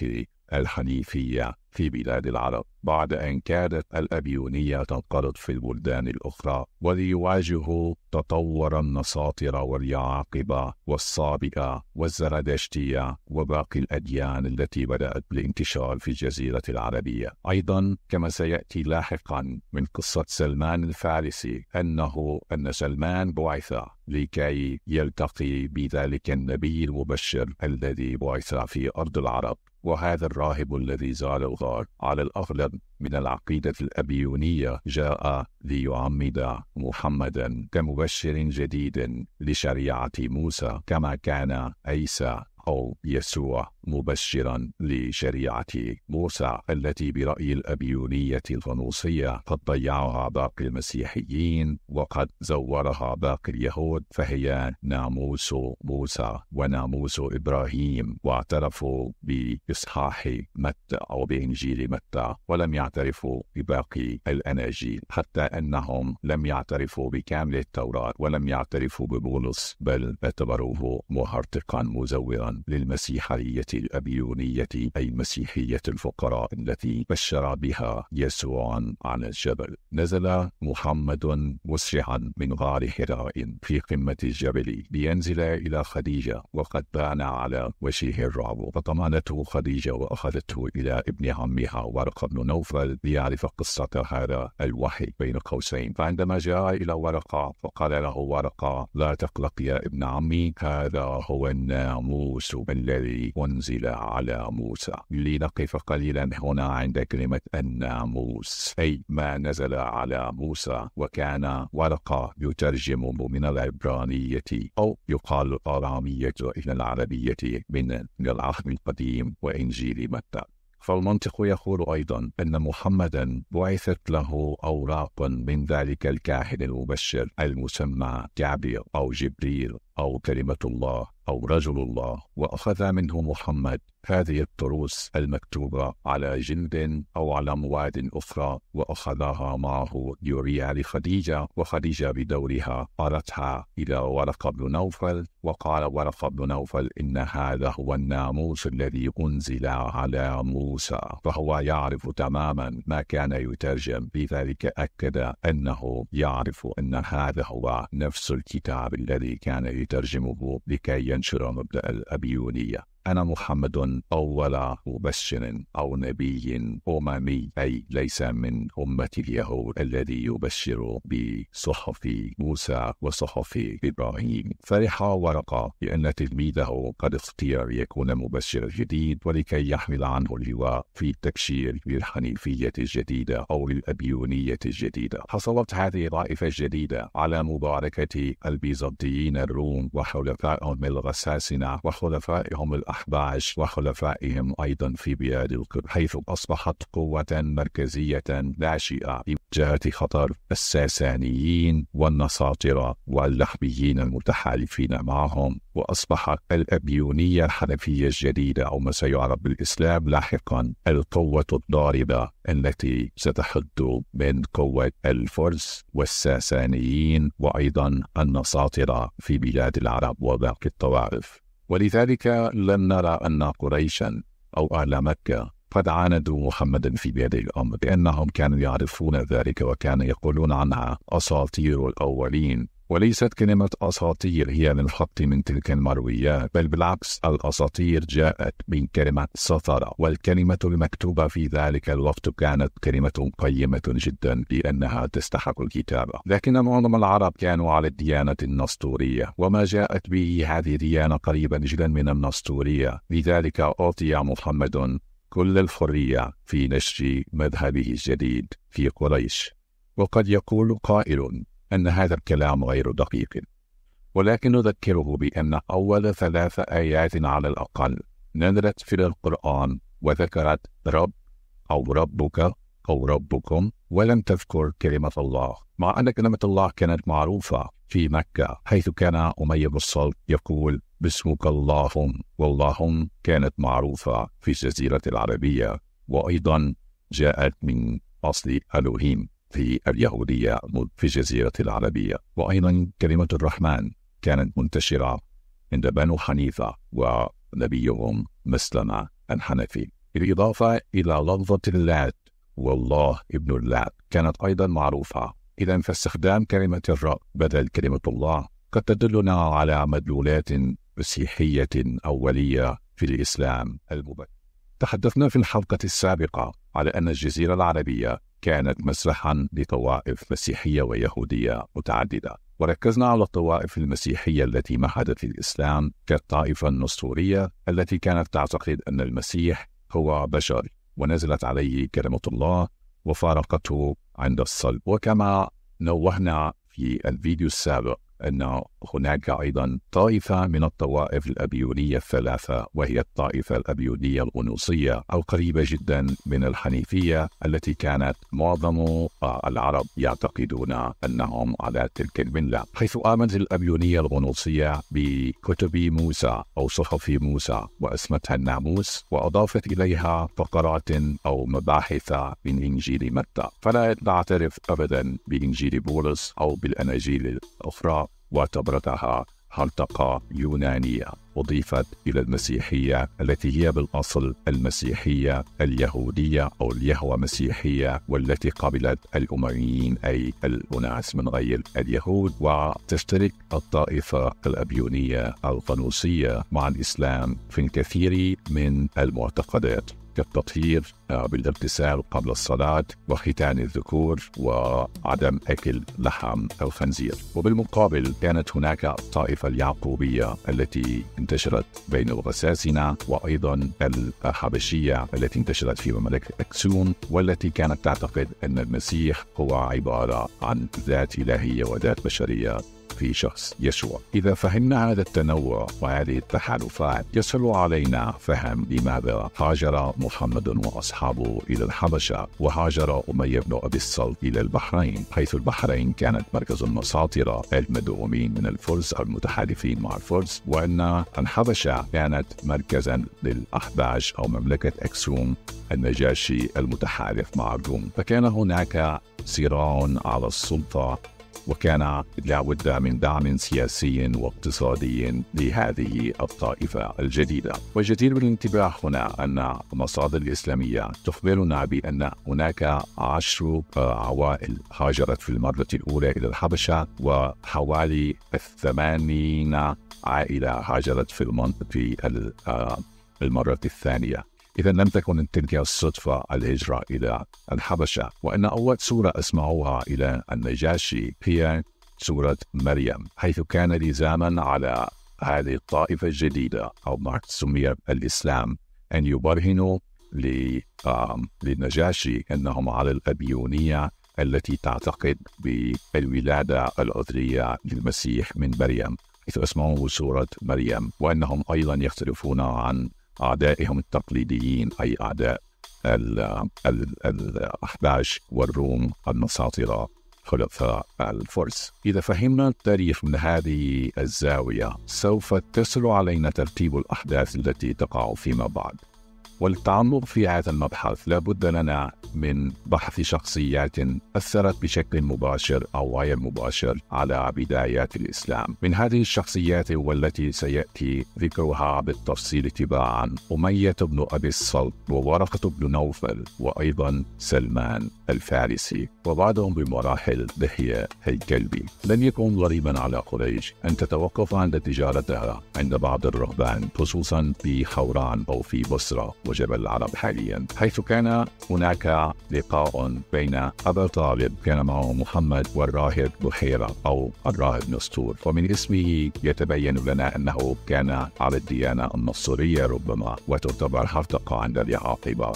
Speaker 3: الحنيفية في بلاد العرب بعد أن كادت الأبيونية تنقرض في البلدان الأخرى وليواجهوا تطور النساطر واليعاقبة والصابئة والزردشتية وباقي الأديان التي بدأت بالانتشار في الجزيرة العربية أيضا كما سيأتي لاحقا من قصة سلمان الفارسي أنه أن سلمان بعث لكي يلتقي بذلك النبي المبشر الذي بعث في أرض العرب وهذا الراهب الذي زال الغار على الأغلب من العقيدة الأبيونية جاء ليعمد محمدا كمبشر جديد لشريعة موسى كما كان عيسى أو يسوع مبشرا لشريعة موسى التي برأي الأبيونية الفنوصية قد ضيعها باقي المسيحيين وقد زورها باقي اليهود فهي ناموس موسى وناموس إبراهيم واعترفوا بإصحاح متى أو بإنجيل متى ولم يعترفوا بباقي الأناجيل حتى أنهم لم يعترفوا بكامل التوراة ولم يعترفوا ببولس بل اعتبروه مهرطقا مزورا للمسيحية الأبيونية أي مسيحية الفقراء التي بشر بها يسوع على الجبل نزل محمد مسرعا من غار حراء في قمة الجبل لينزل إلى خديجة وقد بان على وجهه الرعب فطمانته خديجة وأخذته إلى ابن عمها ورقة بن نوفل ليعرف قصة هذا الوحي بين قوسين فعندما جاء إلى ورقة فقال له ورقة لا تقلق يا ابن عمي هذا هو الناموس الذي أنزل أنزل على موسى لنقف قليلا هنا عند كلمة الناموس أي ما نزل على موسى وكان ورقة يترجم من العبرانية أو يقال الآرامية إلى العربية من العهد القديم وإنجيل متى فالمنطق يقول أيضا أن محمدا بعثت له أوراق من ذلك الكاهن المبشر المسمى جابريل أو جبريل أو كلمة الله أو رجل الله وأخذ منه محمد هذه الطروس المكتوبة على جلد أو على مواد أخرى وأخذها معه ليريها لخديجة وخديجة بدورها قالتها إلى ورقة بن نوفل وقال ورقة بن نوفل إن هذا هو الناموس الذي أنزل على موسى فهو يعرف تماما ما كان يترجم لذلك أكد أنه يعرف أن هذا هو نفس الكتاب الذي كان يترجمه لكي ينشر مبدأ الأبيونية أنا محمد أول مبشر أو نبي أممي أي ليس من أمة اليهود الذي يبشر بصحف موسى وصحف إبراهيم فرح ورقة بأن تلميذه قد اختير يكون مبشر جديد ولكي يحمل عنه اللواء في التبشير بالحنيفية الجديدة أو للأبيونية الجديدة حصلت هذه الطائفة الجديدة على مباركة البيزنطيين الروم وحلفائهم الغساسنة وحلفائهم الأحرار داعش وخلفائهم أيضا في بلاد القدس حيث أصبحت قوة مركزية ناشئة جهة خطر الساسانيين والنصاطرة واللحبيين المتحالفين معهم وأصبحت الأبيونية الحنفية الجديدة أو ما سيعرف بالإسلام لاحقا القوة الضاربة التي ستحد من قوة الفرس والساسانيين وأيضا النصاطرة في بلاد العرب وباقي الطوائف ولذلك لن نرى أن قريشا أو أهل مكة قد عاندوا محمدا في بهذه الأمر لأنهم كانوا يعرفون ذلك وكانوا يقولون عنها أساطير الأولين وليست كلمة أساطير هي خط من تلك المرويات بل بالعكس الأساطير جاءت من كلمة سطرة والكلمة المكتوبة في ذلك الوقت كانت كلمة قيمة جدا لأنها تستحق الكتابة لكن معظم العرب كانوا على الديانة النسطورية وما جاءت به هذه الديانة قريبا جدا من النسطورية لذلك أعطي محمد كل الحرية في نشر مذهبه الجديد في قريش وقد يقول قائل أن هذا الكلام غير دقيق ولكن نذكره بأن أول ثلاث آيات على الأقل نزلت في القرآن وذكرت رب أو ربك أو ربكم ولم تذكر كلمة الله مع أن كلمة الله كانت معروفة في مكة حيث كان أمية الصلت يقول باسمك اللهم واللهم كانت معروفة في الجزيرة العربية وأيضا جاءت من أصل ألوهيم في اليهودية في الجزيرة العربية وأيضا كلمة الرحمن كانت منتشرة عند بنو حنيفة ونبيهم مسلمة الحنفي بالإضافة إلى لفظة اللات والله ابن اللات كانت أيضا معروفة إذا فاستخدام كلمة الرب بدل كلمة الله قد تدلنا على مدلولات مسيحية أولية في الإسلام المبكر تحدثنا في الحلقة السابقة على أن الجزيرة العربية كانت مسرحا لطوائف مسيحية ويهودية متعددة وركزنا على الطوائف المسيحية التي مهدت الإسلام كالطائفة النسطورية التي كانت تعتقد أن المسيح هو بشر ونزلت عليه كلمة الله وفارقته عند الصلب وكما نوهنا في الفيديو السابق أن هناك أيضا طائفة من الطوائف الأبيونية الثلاثة وهي الطائفة الأبيونية الغنوصية أو قريبة جدا من الحنيفية التي كانت معظم آه، العرب يعتقدون أنهم على تلك الملة حيث آمنت الأبيونية الغنوصية بكتب موسى أو صحف موسى وأسمتها الناموس وأضافت إليها فقرات أو مباحث من إنجيل متى فلا تعترف أبدا بإنجيل بولس أو بالأناجيل الأخرى واعتبرتها هرطقة يونانية أضيفت إلى المسيحية التي هي بالأصل المسيحية اليهودية أو اليهوى مسيحية والتي قبلت الأمويين أي الأناس من غير اليهود وتشترك الطائفة الأبيونية القنوصية مع الإسلام في الكثير من المعتقدات كالتطهير بالاغتسال قبل الصلاة وختان الذكور وعدم أكل لحم الخنزير وبالمقابل كانت هناك الطائفة اليعقوبية التي انتشرت بين الغساسنة وأيضا الحبشية التي انتشرت في مملكة أكسون والتي كانت تعتقد أن المسيح هو عبارة عن ذات إلهية وذات بشرية في شخص يسوع إذا فهمنا هذا التنوع وهذه التحالفات يسهل علينا فهم لماذا هاجر محمد وأصحابه أصحابه إلى الحبشة وهاجر أمية بن أبي الصلت إلى البحرين حيث البحرين كانت مركز المساطرة المدعومين من الفرس أو المتحالفين مع الفرس وأن الحبشة كانت مركزا للأحباش أو مملكة أكسوم النجاشي المتحالف مع الروم فكان هناك صراع على السلطة وكان لابد من دعم سياسي واقتصادي لهذه الطائفة الجديدة والجدير بالانتباه هنا أن مصادر الإسلامية تخبرنا بأن هناك عشر عوائل هاجرت في المرة الأولى إلى الحبشة وحوالي الثمانين عائلة هاجرت في المنطقة آه، المرة الثانية إذا لم تكن تلك الصدفة الهجرة إلى الحبشة وإن أول سورة أسمعوها إلى النجاشي هي سورة مريم حيث كان لزاما على هذه الطائفة الجديدة أو ما سمي الإسلام أن يبرهنوا للنجاشي أنهم على الأبيونية التي تعتقد بالولادة العذرية للمسيح من مريم حيث أسمعوا سورة مريم وأنهم أيضا يختلفون عن أعدائهم التقليديين أي أعداء الأحباش والروم المساطرة خلفاء الفرس إذا فهمنا التاريخ من هذه الزاوية سوف تسر علينا ترتيب الأحداث التي تقع فيما بعد وللتعمق في هذا المبحث لابد لنا من بحث شخصيات أثرت بشكل مباشر أو غير مباشر على بدايات الإسلام من هذه الشخصيات والتي سيأتي ذكرها بالتفصيل تباعا أمية بن أبي الصلب وورقة بن نوفل وأيضا سلمان الفارسي وبعدهم بمراحل دحية الكلبي لن يكون غريبا على قريش أن تتوقف عند تجارتها عند بعض الرهبان خصوصا في خوران أو في بصرة وجبل العرب حاليا حيث كان هناك لقاء بين أبا طالب كان معه محمد والراهب بحيرة أو الراهب نسطور ومن اسمه يتبين لنا أنه كان على الديانة النصرية ربما وتعتبر حفتقة عند اليعاقبة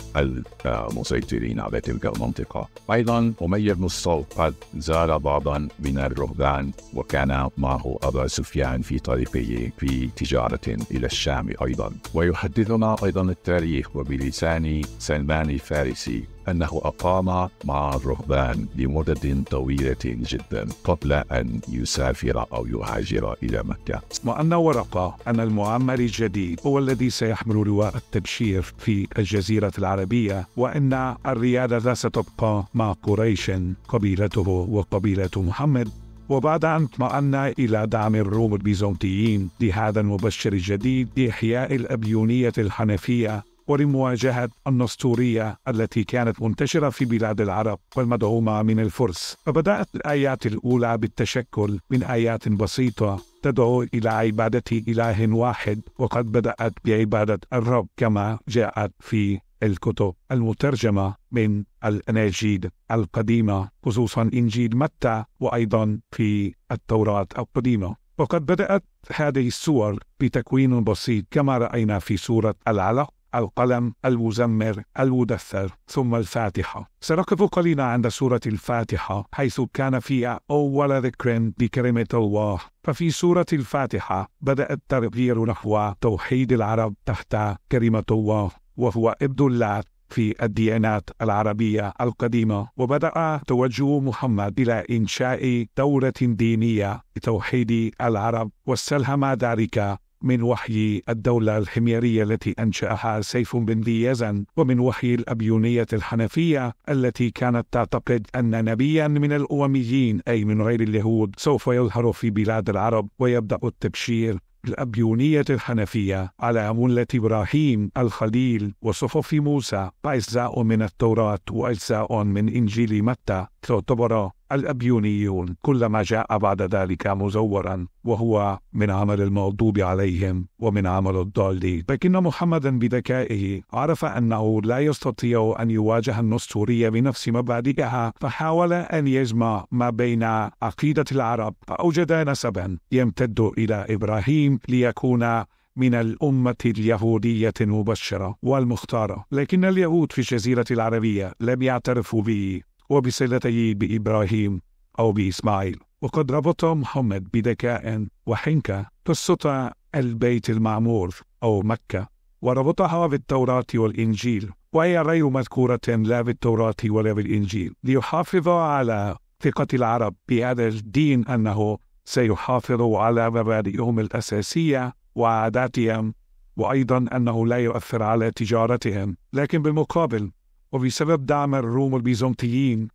Speaker 3: المسيطرين على تلك المنطقة أيضا أمية بن الصوف قد زار بعضا من الرهبان وكان معه أبا سفيان في طريقه في تجارة إلى الشام أيضا ويحدثنا أيضا التاريخ التاريخ وبلسان سلمان الفارسي أنه أقام مع الرهبان لمدة طويلة جدا قبل أن يسافر أو يهاجر إلى مكة
Speaker 4: وأن ورقة أن المعمر الجديد هو الذي سيحمل لواء التبشير في الجزيرة العربية وأن الريادة ستبقى مع قريش قبيلته وقبيلة محمد وبعد أن اطمأنا إلى دعم الروم البيزنطيين لهذا المبشر الجديد لإحياء الأبيونية الحنفية ولمواجهة النسطورية التي كانت منتشرة في بلاد العرب والمدعومة من الفرس فبدأت الآيات الأولى بالتشكل من آيات بسيطة تدعو إلى عبادة إله واحد وقد بدأت بعبادة الرب كما جاءت في الكتب المترجمة من الأناجيل القديمة خصوصا إنجيل متى وأيضا في التوراة القديمة وقد بدأت هذه السور بتكوين بسيط كما رأينا في سورة العلق القلم المزمر المدثر ثم الفاتحة سنقف قليلا عند سورة الفاتحة حيث كان فيها أول ذكر بكلمة الله ففي سورة الفاتحة بدأ التغيير نحو توحيد العرب تحت كلمة الله وهو ابن الله في الديانات العربية القديمة وبدأ توجه محمد إلى إنشاء دولة دينية لتوحيد العرب واستلهم ذلك من وحي الدولة الحميرية التي أنشأها سيف بن ذي يزن ومن وحي الأبيونية الحنفية التي كانت تعتقد أن نبيا من الأوميين أي من غير اليهود سوف يظهر في بلاد العرب ويبدأ التبشير الأبيونية الحنفية على ملة إبراهيم الخليل وصفوف موسى أجزاء من التوراة وأجزاء من إنجيل متى اعتبر الأبيونيون كل ما جاء بعد ذلك مزورا وهو من عمل المغضوب عليهم ومن عمل الضالين لكن محمدا بذكائه عرف أنه لا يستطيع أن يواجه النسطورية بنفس مبادئها فحاول أن يجمع ما بين عقيدة العرب فأوجد نسبا يمتد إلى إبراهيم ليكون من الأمة اليهودية المبشرة والمختارة لكن اليهود في الجزيرة العربية لم يعترفوا به وبصلته بإبراهيم أو بإسماعيل وقد ربط محمد بذكاء وحنكة قصة البيت المعمور أو مكة وربطها بالتوراة والإنجيل وهي غير مذكورة لا بالتوراة ولا بالإنجيل ليحافظ على ثقة العرب بهذا الدين أنه سيحافظ على مبادئهم الأساسية وعاداتهم وأيضا أنه لا يؤثر على تجارتهم لكن بالمقابل وبسبب دعم الروم البيزنطيين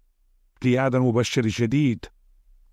Speaker 4: لهذا المبشر الجديد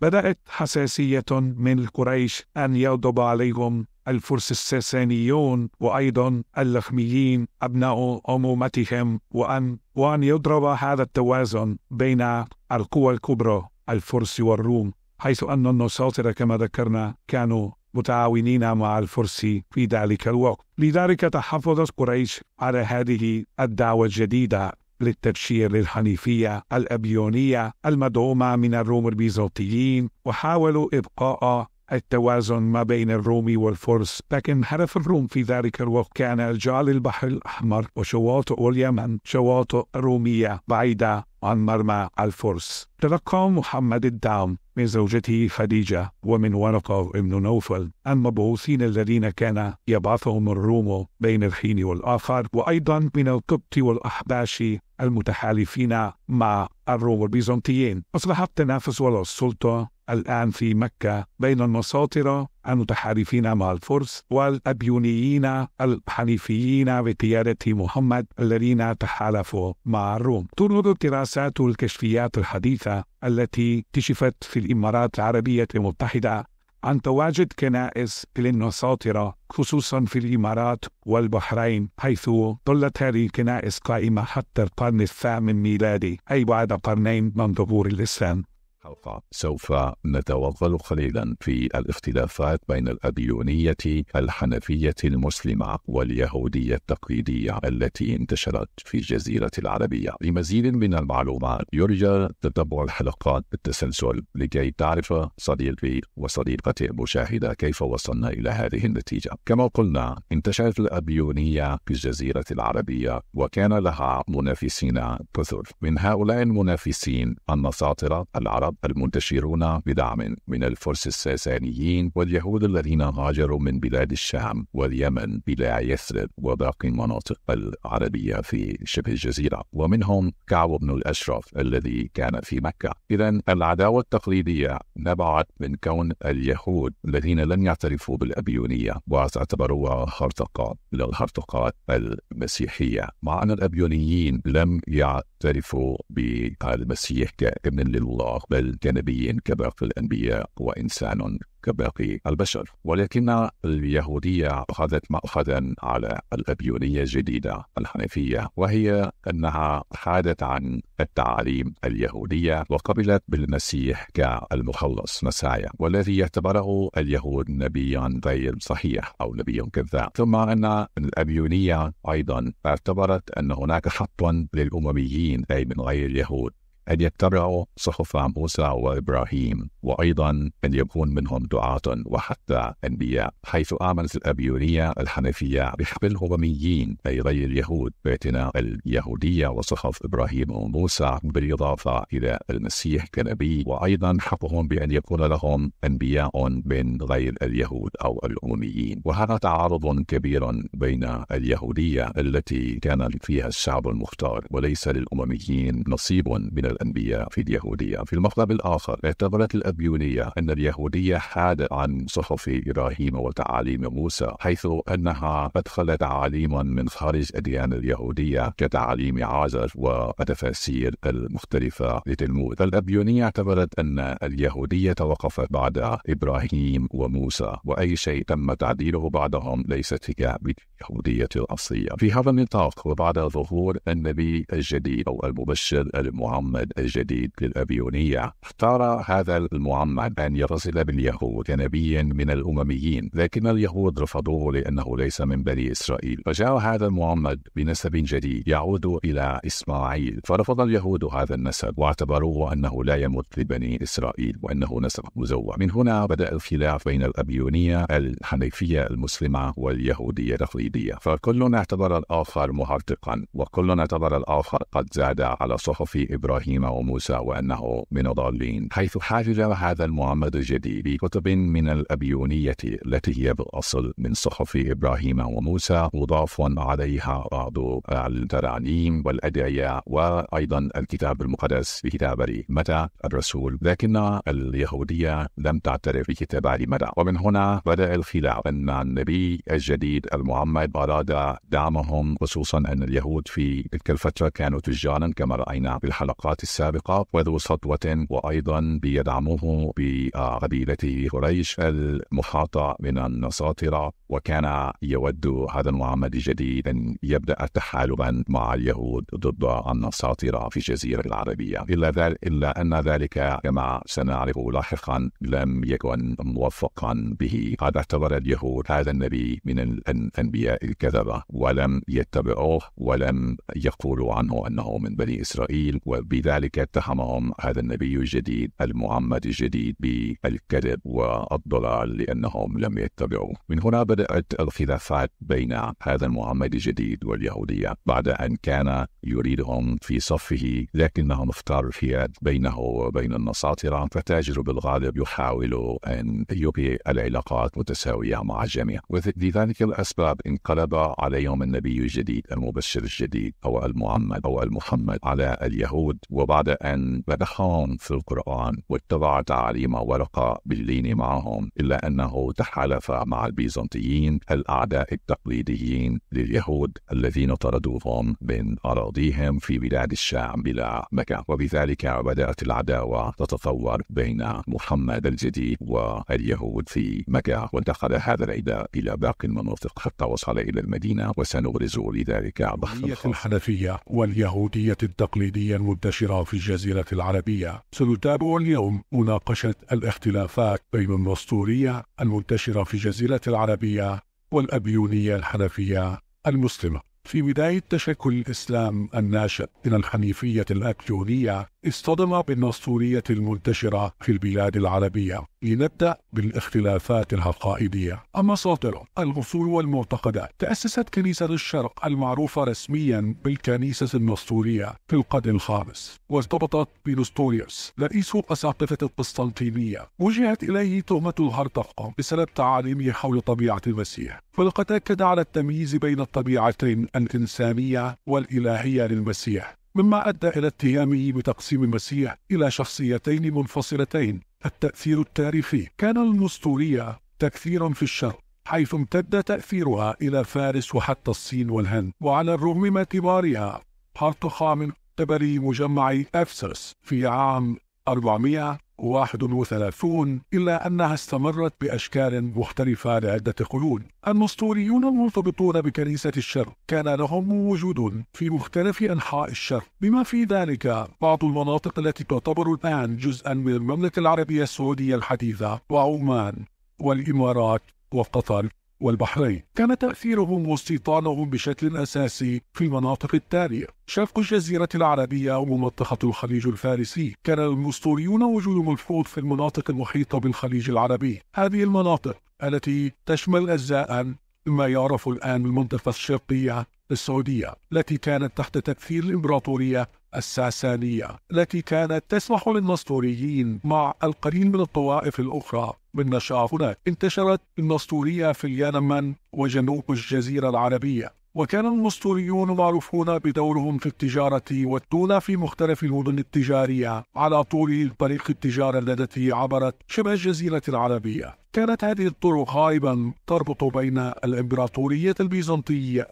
Speaker 4: بدأت حساسية من قريش أن يغضب عليهم الفرس الساسانيون وأيضا اللخميين أبناء عمومتهم وأن وأن يضرب هذا التوازن بين القوى الكبرى الفرس والروم حيث أن النصارى كما ذكرنا كانوا متعاونين مع الفرس في ذلك الوقت لذلك تحفظت قريش على هذه الدعوة الجديدة للتبشير للحنيفية الأبيونية المدعومة من الروم البيزنطيين وحاولوا إبقاء التوازن ما بين الروم والفرس لكن هدف الروم في ذلك الوقت كان إرجاع البحر الأحمر وشواطئ اليمن شواطئ رومية بعيدة عن مرمى الفرس تلقى محمد الدعم من زوجته خديجة ومن ورقة ابن نوفل المبعوثين الذين كان يبعثهم الروم بين الحين والآخر وأيضا من القبط والأحباش المتحالفين مع الروم البيزنطيين أصبح التنافس على السلطة الآن في مكة بين النصارى المتحالفين مع الفرس والأبيونيين الحنيفيين بقيادة محمد الذين تحالفوا مع الروم تنظر الدراسات والكشفيات الحديثة التي كشفت في الإمارات العربية المتحدة عن تواجد كنائس للنصاطرة خصوصا في الإمارات والبحرين حيث ظلت هذه الكنائس قائمة حتى القرن الثامن ميلادي أي بعد قرنين من ظهور الإسلام
Speaker 3: الحلقة سوف نتوغل قليلا في الاختلافات بين الأديونية الحنفية المسلمة واليهودية التقليدية التي انتشرت في الجزيرة العربية لمزيد من المعلومات يرجى تتبع الحلقات بالتسلسل لكي تعرف صديقي وصديقتي المشاهدة كيف وصلنا إلى هذه النتيجة كما قلنا انتشرت الأبيونية في الجزيرة العربية وكان لها منافسين كثر من هؤلاء المنافسين النساطرة العرب العرب المنتشرون بدعم من الفرس الساسانيين واليهود الذين هاجروا من بلاد الشام واليمن إلى يثرب وباقي المناطق العربية في شبه الجزيرة ومنهم كعب بن الأشرف الذي كان في مكة إذا العداوة التقليدية نبعت من كون اليهود الذين لم يعترفوا بالأبيونية واعتبروها هرطقة للهرطقات المسيحية مع أن الأبيونيين لم يع... يعترف بالمسيح كابن لله بل كنبي كباقي الأنبياء وإنسان كباقي البشر ولكن اليهودية أخذت مأخذا على الأبيونية الجديدة الحنيفية وهي أنها حادت عن التعاليم اليهودية وقبلت بالمسيح كالمخلص مسايا والذي يعتبره اليهود نبيا غير صحيح أو نبي كذاب ثم أن الأبيونية أيضا اعتبرت أن هناك خطا للأمميين أي من غير اليهود أن يتبعوا صحف موسى وإبراهيم وأيضا أن يكون منهم دعاة وحتى أنبياء حيث آمنت الأبيونية الحنفية بحق الهرميين أي غير اليهود باعتناء اليهودية وصحف إبراهيم وموسى بالإضافة إلى المسيح كنبي وأيضا حقهم بأن يكون لهم أنبياء من غير اليهود أو الأمميين وهذا تعارض كبير بين اليهودية التي كان فيها الشعب المختار وليس للأمميين نصيب من الأنبياء في اليهودية في المقلب الآخر اعتبرت الأبيونية أن اليهودية حادت عن صحف إبراهيم وتعاليم موسى حيث أنها أدخلت تعاليما من خارج أديان اليهودية كتعاليم عازر والتفاسير المختلفة لتلمود فالأبيونية اعتبرت أن اليهودية توقفت بعد إبراهيم وموسى وأي شيء تم تعديله بعدهم ليست هي باليهودية الأصلية في هذا النطاق وبعد ظهور النبي الجديد أو المبشر المعمد المعمد الجديد للأبيونية اختار هذا المعمد أن يتصل باليهود كنبي من الأمميين لكن اليهود رفضوه لأنه ليس من بني إسرائيل فجاء هذا المعمد بنسب جديد يعود إلى إسماعيل فرفض اليهود هذا النسب واعتبروه أنه لا يمت لبني إسرائيل وأنه نسب مزور من هنا بدأ الخلاف بين الأبيونية الحنيفية المسلمة واليهودية التقليدية فكل اعتبر الآخر مهرطقا وكل اعتبر الآخر قد زاد على صحف إبراهيم إبراهيم وموسى وأنه من الضالين حيث حاجج هذا المعمد الجديد بكتب من الأبيونية التي هي بالأصل من صحف إبراهيم وموسى مضاف عليها بعض الترانيم والأدعية وأيضا الكتاب المقدس بكتابة متى الرسول لكن اليهودية لم تعترف بكتابة متى ومن هنا بدأ الخلاف أن النبي الجديد المعمد أراد دعمهم خصوصا أن اليهود في تلك الفترة كانوا تجارا كما رأينا في الحلقات السابقة وذو سطوة وأيضا بيدعمه بقبيلته قريش المحاطة من النصاطرة وكان يود هذا المعمد الجديد أن يبدأ تحالبا مع اليهود ضد النصاطرة في الجزيرة العربية إلا, ذل إلا أن ذلك كما سنعرف لاحقا لم يكن موفقا به قد اعتبر اليهود هذا النبي من الأنبياء الكذبة ولم يتبعوه ولم يقولوا عنه أنه من بني إسرائيل وبذلك لذلك اتهمهم هذا النبي الجديد المعمد الجديد بالكذب والضلال لأنهم لم يتبعوا من هنا بدأت الخلافات بين هذا المعمد الجديد واليهودية بعد أن كان يريدهم في صفه لكنهم اختاروا الحياد بينه وبين النصاطره فتاجر بالغالب يحاول أن يبقي العلاقات متساوية مع الجميع ولذلك الأسباب انقلب عليهم النبي الجديد المبشر الجديد أو المعمد أو المحمد على اليهود و وبعد أن بدخهم في القرآن واتبع تعاليم ورقة باللين معهم إلا أنه تحالف مع البيزنطيين الأعداء التقليديين لليهود الذين طردوهم من أراضيهم في بلاد الشام بلا مكة وبذلك بدأت العداوة تتطور بين محمد الجديد واليهود في مكة وانتقل هذا العداء إلى باقي المناطق حتى وصل إلى المدينة وسنبرز لذلك بحث الحنفية
Speaker 5: واليهودية التقليدية المنتشرة في الجزيرة العربية سنتابع اليوم مناقشة الاختلافات بين النسطورية المنتشرة في الجزيرة العربية والأبيونية الحنفية المسلمة في بداية تشكل الإسلام الناشئ من الحنيفية الأبيونية اصطدم بالنسطورية المنتشرة في البلاد العربية لنبدأ بالاختلافات العقائدية مصادره الأصول والمعتقدات تأسست كنيسة الشرق المعروفة رسميا بالكنيسة النسطورية في القرن الخامس وارتبطت بنسطوريوس رئيس أساقفة القسطنطينية وجهت إليه تهمة الهرطقة بسبب تعاليمه حول طبيعة المسيح فلقد أكد على التمييز بين الطبيعتين الإنسانية والإلهية للمسيح مما أدى إلى اتهامه بتقسيم المسيح إلى شخصيتين منفصلتين التأثير التاريخي كان المستورية تكثيرا في الشرق حيث امتد تأثيرها إلى فارس وحتى الصين والهند وعلى الرغم من اعتبارها حرب من قبل مجمع أفسس في عام 431 إلا أنها استمرت بأشكال مختلفة لعدة قرون النسطوريون المرتبطون بكنيسة الشر كان لهم وجود في مختلف أنحاء الشر بما في ذلك بعض المناطق التي تعتبر الآن جزءا من المملكة العربية السعودية الحديثة وعمان والإمارات وقطر والبحرين كان تأثيرهم واستيطانهم بشكل أساسي في المناطق التالية شرق الجزيرة العربية ومنطقة الخليج الفارسي كان المستوريون وجود ملحوظ في المناطق المحيطة بالخليج العربي هذه المناطق التي تشمل أجزاء ما يعرف الآن بالمنطقة الشرقية السعودية التي كانت تحت تكفير الإمبراطورية الساسانية التي كانت تسمح للنسطوريين مع القليل من الطوائف الأخرى من نشاط هناك انتشرت النسطورية في اليمن وجنوب الجزيرة العربية وكان النسطوريون معروفون بدورهم في التجارة والتونة في مختلف المدن التجارية على طول طريق التجارة التي عبرت شبه الجزيرة العربية كانت هذه الطرق غالبا تربط بين الإمبراطورية البيزنطية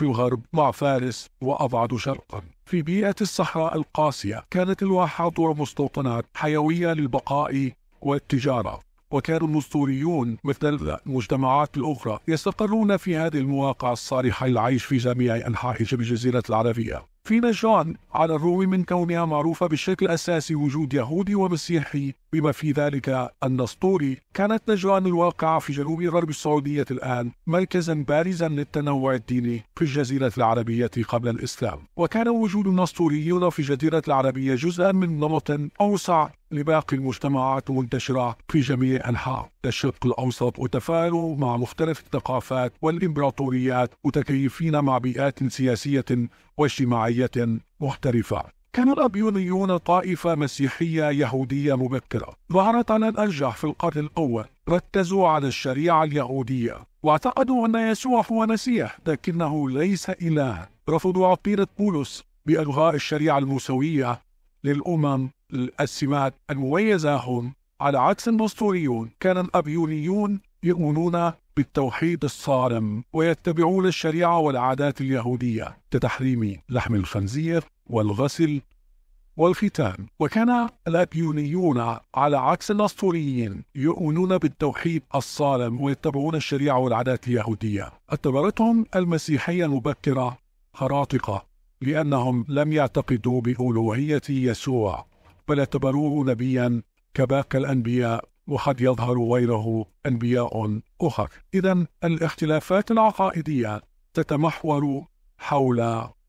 Speaker 5: في الغرب مع فارس وأبعد شرقا في بيئة الصحراء القاسية كانت الواحات ومستوطنات حيوية للبقاء والتجارة وكان المستوريون مثل المجتمعات الأخرى يستقرون في هذه المواقع الصالحة للعيش في جميع أنحاء شبه الجزيرة العربية في مجان على الرغم من كونها معروفة بشكل أساسي وجود يهودي ومسيحي بما في ذلك النسطوري كانت نجران الواقعة في جنوب غرب السعودية الآن مركزا بارزا للتنوع الديني في الجزيرة العربية قبل الإسلام وكان وجود النسطوريون في الجزيرة العربية جزءا من نمط أوسع لباقي المجتمعات منتشرة في جميع أنحاء الشرق الأوسط وتفاعلوا مع مختلف الثقافات والإمبراطوريات متكيفين مع بيئات سياسية واجتماعية مختلفة كان الأبيونيون طائفة مسيحية يهودية مبكرة ظهرت على الأرجح في القرن الأول ركزوا على الشريعة اليهودية واعتقدوا أن يسوع هو مسيح لكنه ليس إله رفضوا عقيدة بولس بإلغاء الشريعة الموسوية للأمم السمات المميزة هم على عكس النسطوريون كان الأبيونيون يؤمنون بالتوحيد الصارم ويتبعون الشريعة والعادات اليهودية كتحريم لحم الخنزير والغسل والختان وكان الأبيونيون على عكس الأسطوريين يؤمنون بالتوحيد الصارم ويتبعون الشريعة والعادات اليهودية اعتبرتهم المسيحية المبكرة هراطقة لأنهم لم يعتقدوا بألوهية يسوع بل اعتبروه نبيا كباقي الأنبياء وقد يظهر غيره أنبياء أخر إذا الاختلافات العقائدية تتمحور حول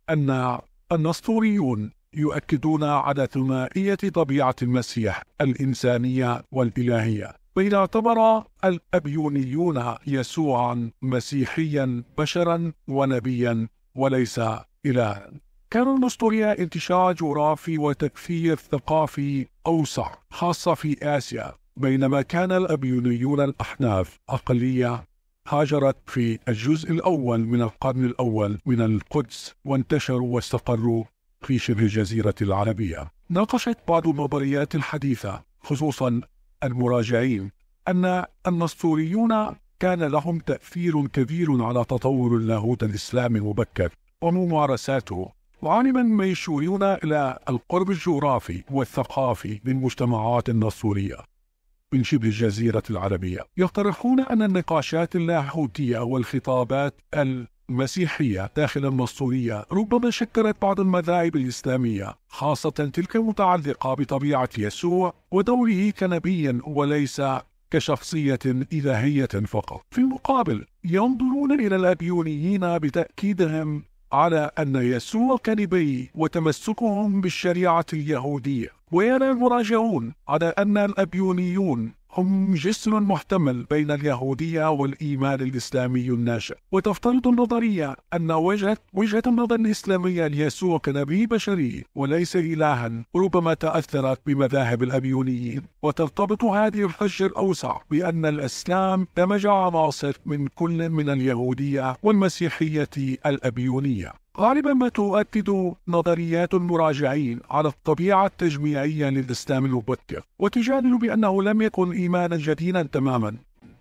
Speaker 5: أن النسطوريون يؤكدون على ثنائية طبيعة المسيح الإنسانية والإلهية بين اعتبر الأبيونيون يسوعا مسيحيا بشرا ونبيا وليس إلها كان لأسطوريا انتشار جغرافي وتأثير ثقافي أوسع خاصة في آسيا بينما كان الأبيونيون الأحناف أقلية هاجرت في الجزء الأول من القرن الأول من القدس وانتشروا واستقروا في شبه الجزيرة العربية ناقشت بعض النظريات الحديثة خصوصا المراجعين أن النسطوريون كان لهم تأثير كبير على تطور اللاهوت الإسلامي المبكر وممارساته وعالما ما يشيرون إلى القرب الجغرافي والثقافي للمجتمعات النصورية من شبه الجزيرة العربية يقترحون أن النقاشات اللاهوتية والخطابات المسيحية داخل النصورية ربما شكلت بعض المذاهب الإسلامية خاصة تلك المتعلقة بطبيعة يسوع ودوره كنبي وليس كشخصية إلهية فقط في المقابل ينظرون إلى الأبيونيين بتأكيدهم على أن يسوع كلبي وتمسكهم بالشريعة اليهودية ويرى المراجعون على أن الأبيونيون هم جسر محتمل بين اليهودية والإيمان الإسلامي الناشئ وتفترض النظرية أن وجهة, وجهة النظر الإسلامية ليسوع كنبي بشري وليس إلها ربما تأثرت بمذاهب الأبيونيين وترتبط هذه الحجة الأوسع بأن الإسلام دمج عناصر من كل من اليهودية والمسيحية الأبيونية غالبا ما تؤكد نظريات المراجعين على الطبيعة التجميعية للإسلام المبكر وتجادل بأنه لم يكن إيمانا جديدا تماما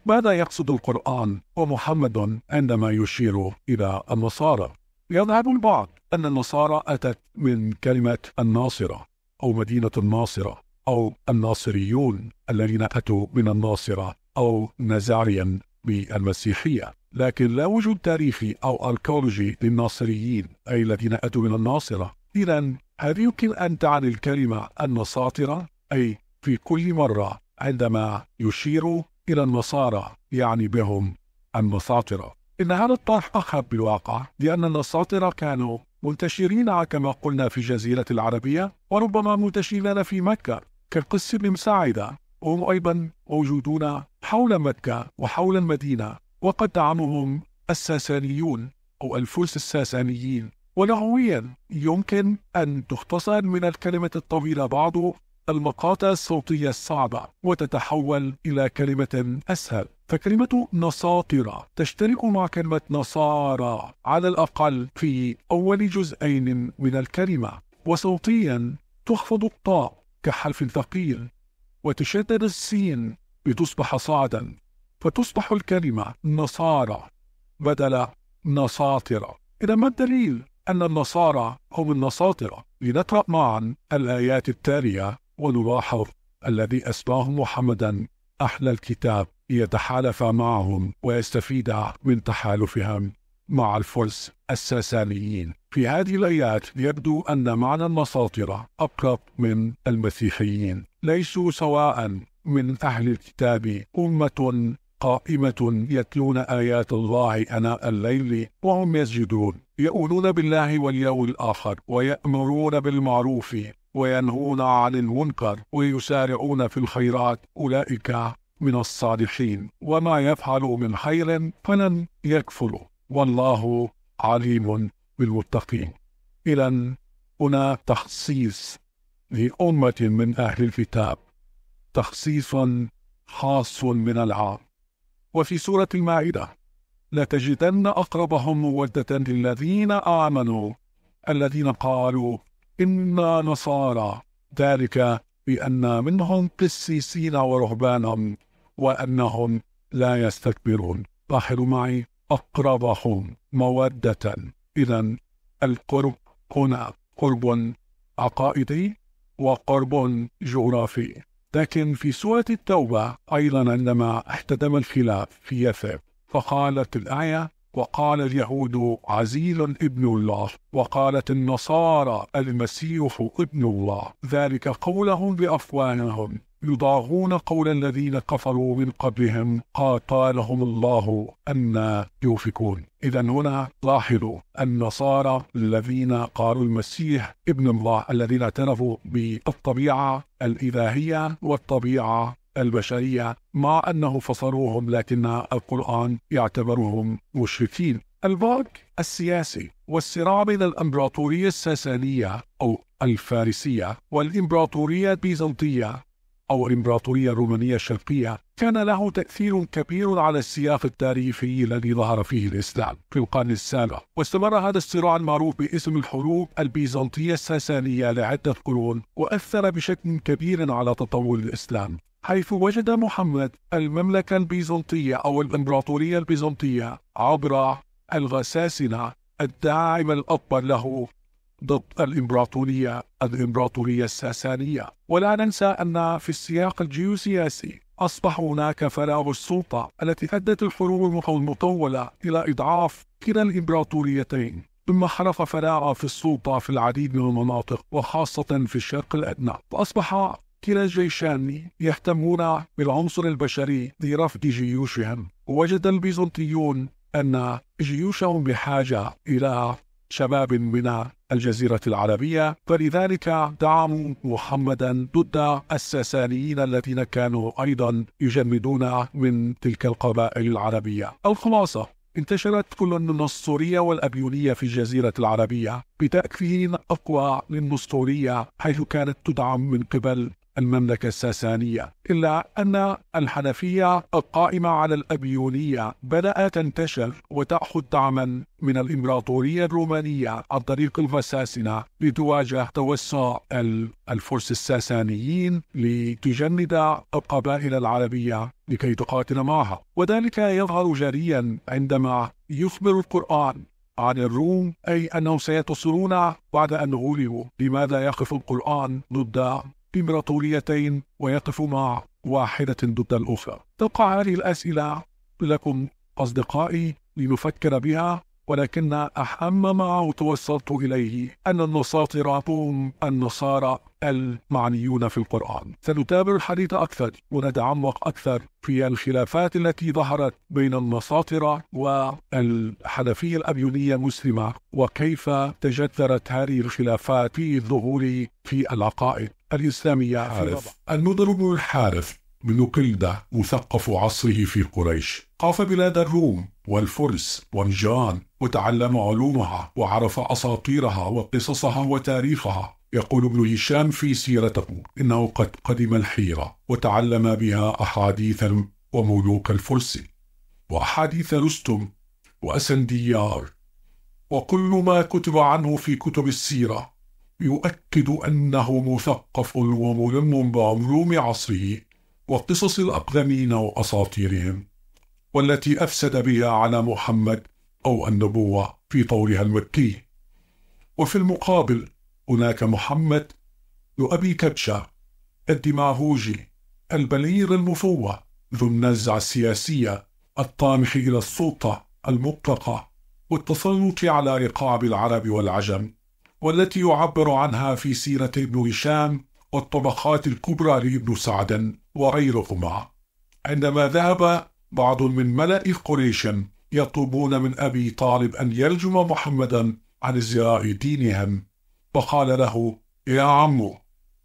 Speaker 5: ماذا يقصد القرآن ومحمد عندما يشير إلى النصارى؟ يذهب البعض أن النصارى أتت من كلمة الناصرة أو مدينة الناصرة أو الناصريون الذين أتوا من الناصرة أو نزاريا بالمسيحية لكن لا وجود تاريخي أو أركولوجي للناصريين أي الذين أتوا من الناصرة إذا هل يمكن أن تعني الكلمة النصاطرة أي في كل مرة عندما يشير إلى النصارى يعني بهم النصاطرة إن هذا الطرح أخف بالواقع لأن النصاطرة كانوا منتشرين كما قلنا في الجزيرة العربية وربما منتشرين في مكة كقس بن مساعدة وهم أيضا موجودون حول مكة وحول المدينة وقد دعمهم الساسانيون أو الفرس الساسانيين ولغويا يمكن أن تختصر من الكلمة الطويلة بعض المقاطع الصوتية الصعبة وتتحول إلى كلمة أسهل فكلمة نصاطرة تشترك مع كلمة نصارى على الأقل في أول جزئين من الكلمة وصوتيا تخفض الطاء كحرف ثقيل وتشدد السين لتصبح صعدا فتصبح الكلمة نصارى بدل نصاطرة إذا ما الدليل أن النصارى هم النصاطرة لنقرأ معا الآيات التالية ونلاحظ الذي أسماه محمدا أحلى الكتاب ليتحالف معهم ويستفيد من تحالفهم مع الفرس الساسانيين في هذه الآيات يبدو أن معنى النصاطرة أقرب من المسيحيين ليسوا سواء من أهل الكتاب أمة قائمة يتلون آيات الله أناء الليل وهم يسجدون يؤمنون بالله واليوم الآخر ويأمرون بالمعروف وينهون عن المنكر ويسارعون في الخيرات أولئك من الصالحين وما يفعلوا من خير فلن يكفروا والله عليم بالمتقين إذا هنا تخصيص لأمة من أهل الكتاب تخصيص خاص من العام وفي سورة المائدة لتجدن أقربهم مودة للذين آمنوا الذين قالوا إنا نصارى ذلك بأن منهم قسيسين ورهبانا وأنهم لا يستكبرون لاحظوا معي أقربهم مودة إذا القرب هنا قرب عقائدي وقرب جغرافي لكن في سورة التوبة أيضا عندما احتدم الخلاف في يثرب فقالت الآية وقال اليهود عزيز ابن الله وقالت النصارى المسيح ابن الله ذلك قولهم بأفواههم يضاغون قول الذين كفروا من قبلهم قاتلهم الله أن يوفكون إذا هنا لاحظوا النصارى الذين قالوا المسيح ابن الله الذين اعترفوا بالطبيعة الإلهية والطبيعة البشرية مع أنه فصلوهم لكن القرآن يعتبرهم مشركين البعد السياسي والصراع بين الامبراطوريه الساسانيه او الفارسيه والامبراطوريه البيزنطيه أو الإمبراطورية الرومانية الشرقية كان له تأثير كبير على السياق التاريخي الذي ظهر فيه الإسلام في القرن السابع واستمر هذا الصراع المعروف باسم الحروب البيزنطية الساسانية لعدة قرون وأثر بشكل كبير على تطور الإسلام حيث وجد محمد المملكة البيزنطية أو الإمبراطورية البيزنطية عبر الغساسنة الداعم الأكبر له ضد الإمبراطورية الإمبراطورية الساسانية ولا ننسى أن في السياق الجيوسياسي أصبح هناك فراغ السلطة التي أدت الحروب المطولة إلى إضعاف كلا الإمبراطوريتين ثم حرف فراغ في السلطة في العديد من المناطق وخاصة في الشرق الأدنى فأصبح كلا الجيشان يهتمون بالعنصر البشري لرفض جيوشهم ووجد البيزنطيون أن جيوشهم بحاجة إلى شباب من الجزيرة العربية فلذلك دعموا محمدا ضد الساسانيين الذين كانوا أيضا يجمدون من تلك القبائل العربية الخلاصة انتشرت كل النسطورية والأبيونية في الجزيرة العربية بتأكيد أقوى للنسطورية حيث كانت تدعم من قبل المملكة الساسانية إلا أن الحنفية القائمة على الأبيونية بدأت تنتشر وتأخذ دعما من الإمبراطورية الرومانية عن طريق الفساسنة لتواجه توسع الفرس الساسانيين لتجند القبائل العربية لكي تقاتل معها وذلك يظهر جريا عندما يخبر القرآن عن الروم أي أنهم سينتصرون بعد أن غلبوا لماذا يقف القرآن ضد إمبراطوريتين ويقف مع واحدة ضد الأخرى تقع هذه الأسئلة لكم أصدقائي لنفكر بها ولكن أهم ما توصلت إليه أن النصاطر هم النصارى المعنيون في القرآن سنتابع الحديث أكثر ونتعمق أكثر في الخلافات التي ظهرت بين النصاطرة والحنفية الأبيونية المسلمة وكيف تجذرت هذه الخلافات في الظهور في العقائد الإسلامية حارث المضرب الحارث بن قلدة مثقف عصره في قريش قاف بلاد الروم والفرس والجان وتعلم علومها وعرف أساطيرها وقصصها وتاريخها يقول ابن هشام في سيرته إنه قد قدم الحيرة وتعلم بها أحاديث وملوك الفرس وأحاديث رستم وأسنديار وكل ما كتب عنه في كتب السيرة يؤكد أنه مثقف وملم بعلوم عصره وقصص الأقدمين وأساطيرهم والتي أفسد بها على محمد أو النبوة في طورها المكي وفي المقابل هناك محمد ذو أبي كبشة الدماغوجي البلير المفوة ذو النزعة السياسية الطامح إلى السلطة المطلقة والتسلط على رقاب العرب والعجم والتي يعبر عنها في سيرة ابن هشام والطبقات الكبرى لابن سعد وغيرهما عندما ذهب بعض من ملأ قريش يطلبون من أبي طالب أن يرجم محمدا عن ازدراء دينهم فقال له يا عم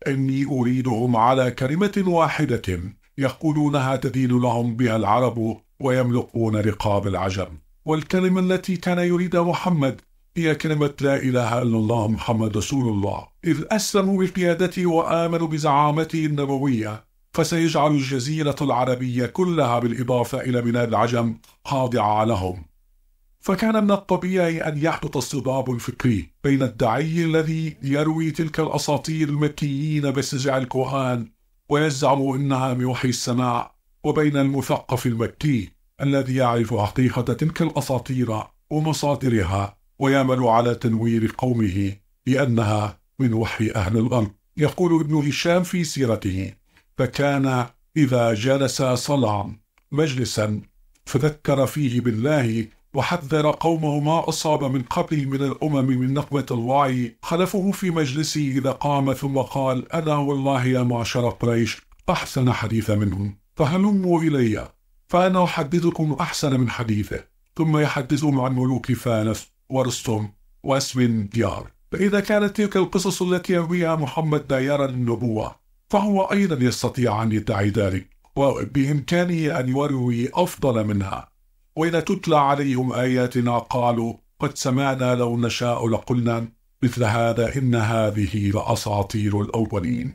Speaker 5: إني أريدهم على كلمة واحدة يقولونها تدين لهم بها العرب ويملقون رقاب العجم والكلمة التي كان يريدها محمد هي كلمة لا إله إلا الله محمد رسول الله إذ أسلموا بقيادته وآمنوا بزعامته النبوية فسيجعل الجزيرة العربية كلها بالإضافة إلى بلاد العجم خاضعة لهم فكان من الطبيعي أن يحدث اصطدام فكري بين الدعي الذي يروي تلك الأساطير المكيين بسجع القرآن ويزعم إنها من وحي السماء وبين المثقف المكي الذي يعرف حقيقة تلك الأساطير ومصادرها ويعمل على تنوير قومه لأنها من وحي أهل الأرض يقول ابن هشام في سيرته فكان إذا جلس صلى مجلسا فذكر فيه بالله وحذر قومه ما أصاب من قبل من الأمم من نقمة الوعي خلفه في مجلسه إذا قام ثم قال أنا والله يا معشر قريش أحسن حديث منهم فهلموا إلي فأنا أحدثكم أحسن من حديثه ثم يحدثهم عن ملوك فانس ورستم واسم ديار فإذا كانت تلك القصص التي يرويها محمد دايرة للنبوة النبوة فهو أيضا يستطيع أن يدعي ذلك وبإمكانه أن يروي أفضل منها وإذا تتلى عليهم آياتنا قالوا قد سمعنا لو نشاء لقلنا مثل هذا إن هذه لأساطير الأولين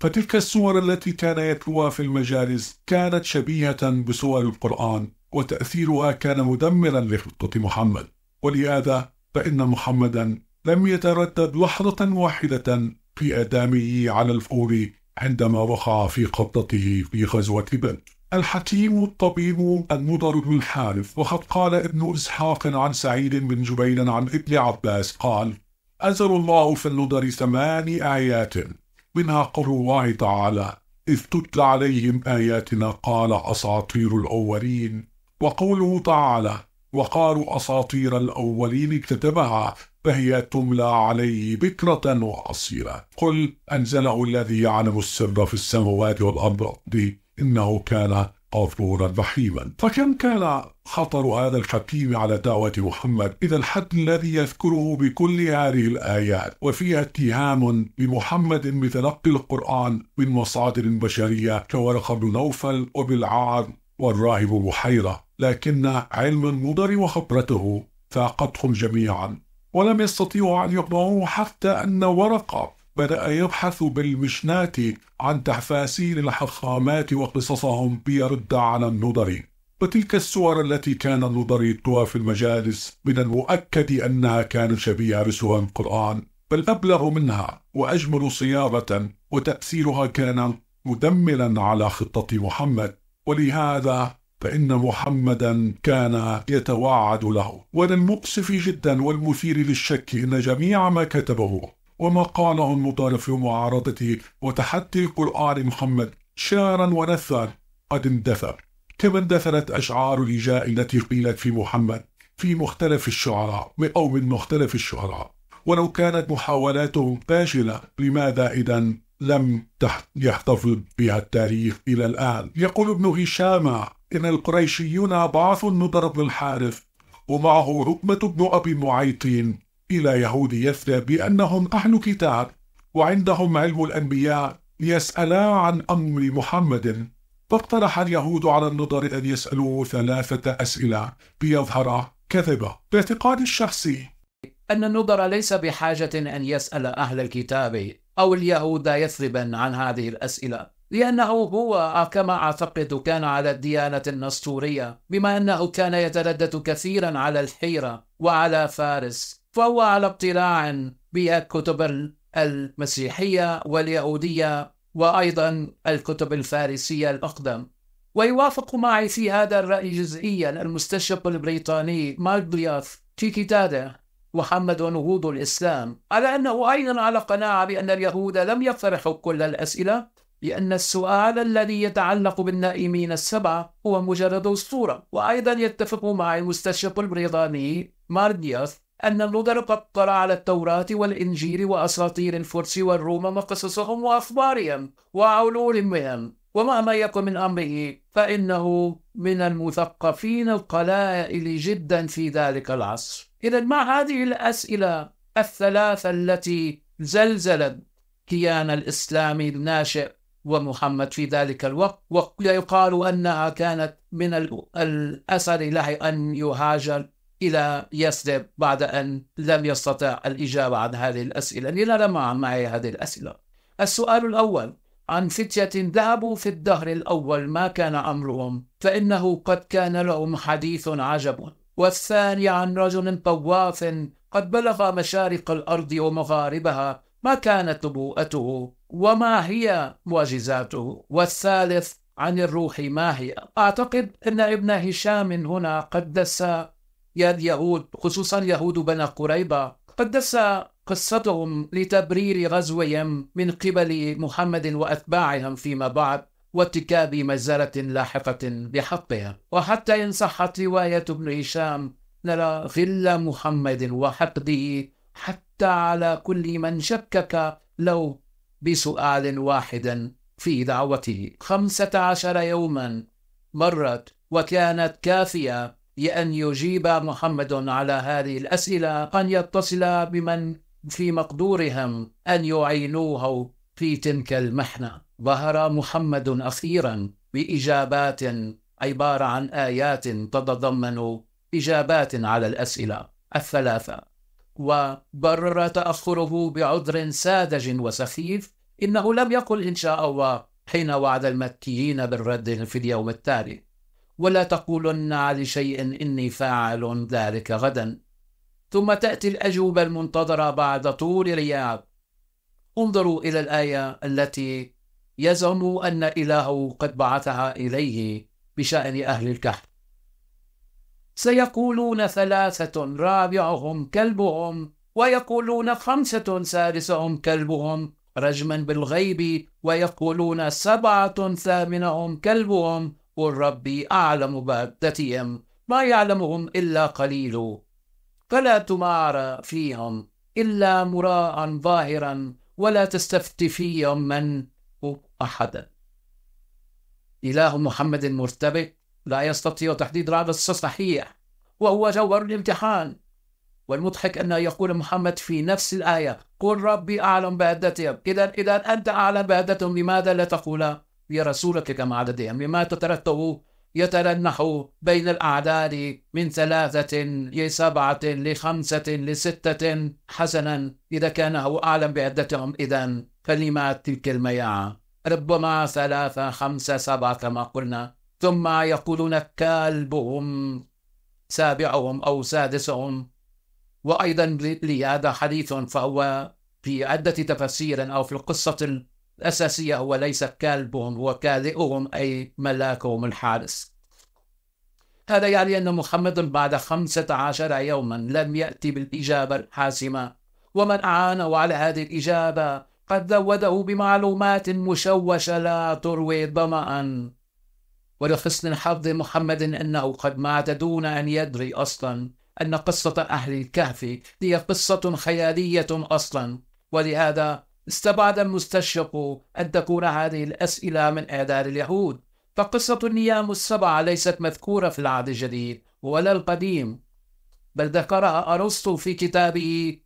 Speaker 5: فتلك السور التي كان يتلوها في المجالس كانت شبيهة بسور القرآن وتأثيرها كان مدمرا لخطة محمد ولهذا فإن محمدا لم يتردد لحظة واحدة في آدامه على الفور عندما وقع في قبضته في غزوة بدر الحكيم الطبيب المضر الحارث وقد قال ابن إسحاق عن سعيد بن جبيل عن ابن عباس قال أنزل الله في النضر ثماني آيات منها قول الله تعالى إذ تتلى عليهم آياتنا قال أساطير الأولين وقوله تعالى وقالوا أساطير الأولين اكتتبها فهي تملى عليه بكرة وعصيرة قل أنزله الذي يعلم السر في السماوات والأرض إنه كان غفورا رحيما فكم كان خطر هذا الحكيم على دعوة محمد إذا الحد الذي يذكره بكل هذه الآيات وفيها اتهام بمحمد بتلقي القرآن من مصادر بشرية كورقة بن نوفل وبالعار والراهب بحيرة لكن علم المضر وخبرته فاقتهم جميعا ولم يستطيعوا أن يقنعوه حتى أن ورقة بدأ يبحث بالمشناة عن تحفاسين الحخامات وقصصهم بيرد على النضري وتلك الصور التي كان النضر يتلوها في المجالس من المؤكد أنها كانت شبيهة بسور القرآن بل أبلغ منها وأجمل صياغة وتأثيرها كان مدمرا على خطة محمد ولهذا فإن محمدا كان يتوعد له ومن المؤسف جدا والمثير للشك إن جميع ما كتبه وما قاله المطالب في معارضته وتحدي قرآن محمد شعرا ونثرا قد اندثر كما اندثرت أشعار الإجاء التي قيلت في محمد في مختلف الشعراء أو من مختلف الشعراء ولو كانت محاولاته فاشلة لماذا إذا لم يحتفظ بها التاريخ إلى الآن يقول ابن هشام إن القريشيون بعث النضر بن الحارث ومعه عقبة بن أبي معيطين إلى يهود يثرب بأنهم أهل كتاب وعندهم علم الأنبياء ليسألا عن أمر محمد فاقترح اليهود على النضر أن يسألوه ثلاثة أسئلة ليظهر كذبة باعتقاد الشخصي
Speaker 6: أن النضر ليس بحاجة أن يسأل أهل الكتاب أو اليهود يثربا عن هذه الأسئلة لأنه هو آه، كما أعتقد كان على الديانة النسطورية بما أنه كان يتردد كثيرا على الحيرة وعلى فارس فهو على اطلاع بالكتب المسيحية واليهودية وأيضا الكتب الفارسية الأقدم ويوافق معي في هذا الرأي جزئيا المستشرق البريطاني مالبلياث في كتابه محمد ونهوض الإسلام على أنه أيضا على قناعة بأن اليهود لم يطرحوا كل الأسئلة لأن السؤال الذي يتعلق بالنائمين السبعة هو مجرد أسطورة وأيضا يتفق مع المستشرق البريطاني ماردياث أن اللوثر قد طلع على التوراة والإنجيل وأساطير الفرس والروم وقصصهم وأخبارهم منهم ومهما يكن من أمره فإنه من المثقفين القلائل جدا في ذلك العصر إذا مع هذه الأسئلة الثلاثة التي زلزلت كيان الإسلامي الناشئ ومحمد في ذلك الوقت ويقال أنها كانت من الأسر له أن يهاجر إلى يسرب بعد أن لم يستطع الإجابة عن هذه الأسئلة لنرى لم معي هذه الأسئلة السؤال الأول عن فتية ذهبوا في الدهر الأول ما كان أمرهم فإنه قد كان لهم حديث عجب والثاني عن رجل طواف قد بلغ مشارق الأرض ومغاربها ما كانت نبوءته وما هي معجزاته والثالث عن الروح ما هي أعتقد أن ابن هشام هنا قدس يد يهود خصوصا يهود بن قريبة قدس قصتهم لتبرير غزوهم من قبل محمد وأتباعهم فيما بعد وارتكاب مزالة لاحقة بحقهم وحتى إن صحت رواية ابن هشام نرى غل محمد وحقده حتى حتى على كل من شكك لو بسؤال واحد في دعوته خمسة عشر يوما مرت وكانت كافية لأن يجيب محمد على هذه الأسئلة أن يتصل بمن في مقدورهم أن يعينوه في تلك المحنة ظهر محمد أخيرا بإجابات عبارة عن آيات تتضمن إجابات على الأسئلة الثلاثة وبرر تأخره بعذر ساذج وسخيف إنه لم يقل إن شاء الله حين وعد المكيين بالرد في اليوم التالي ولا تقولن على شيء إني فاعل ذلك غدا ثم تأتي الأجوبة المنتظرة بعد طول رياض انظروا إلى الآية التي يزعم أن إلهه قد بعثها إليه بشأن أهل الكهف سيقولون ثلاثة رابعهم كلبهم ويقولون خمسة سادسهم كلبهم رجما بالغيب ويقولون سبعة ثامنهم كلبهم قل ربي أعلم ببتتهم ما يعلمهم إلا قليل فلا تمار فيهم إلا مراء ظاهرا ولا تستفت فيهم من أحدا إله محمد مرتبك لا يستطيع تحديد هذا الصحيح وهو جوهر الامتحان والمضحك أن يقول محمد في نفس الآية قل ربي أعلم بعدتهم إذا إذا أنت أعلم بعدتهم لماذا لا تقول رسولك كما عددهم لما تترتب يترنح بين الأعداد من ثلاثة لسبعة لخمسة لستة حسنا إذا كان هو أعلم بعدتهم إذا كلمات تلك المياعة ربما ثلاثة خمسة سبعة كما قلنا ثم يقولون كلبهم سابعهم أو سادسهم وأيضا لهذا حديث فهو في عدة تفسير أو في القصة الأساسية هو ليس كلبهم هو كالئهم أي ملاكهم الحارس هذا يعني أن محمد بعد خمسة عشر يوما لم يأتي بالإجابة الحاسمة ومن أعانه على هذه الإجابة قد زوده بمعلومات مشوشة لا تروي ظمأ ولحسن حظ محمد أنه قد مات دون أن يدري أصلا أن قصة أهل الكهف هي قصة خيالية أصلا ولهذا استبعد المستشرق أن تكون هذه الأسئلة من اعداد اليهود فقصة النيام السبعة ليست مذكورة في العهد الجديد ولا القديم بل ذكرها أرسطو في كتابه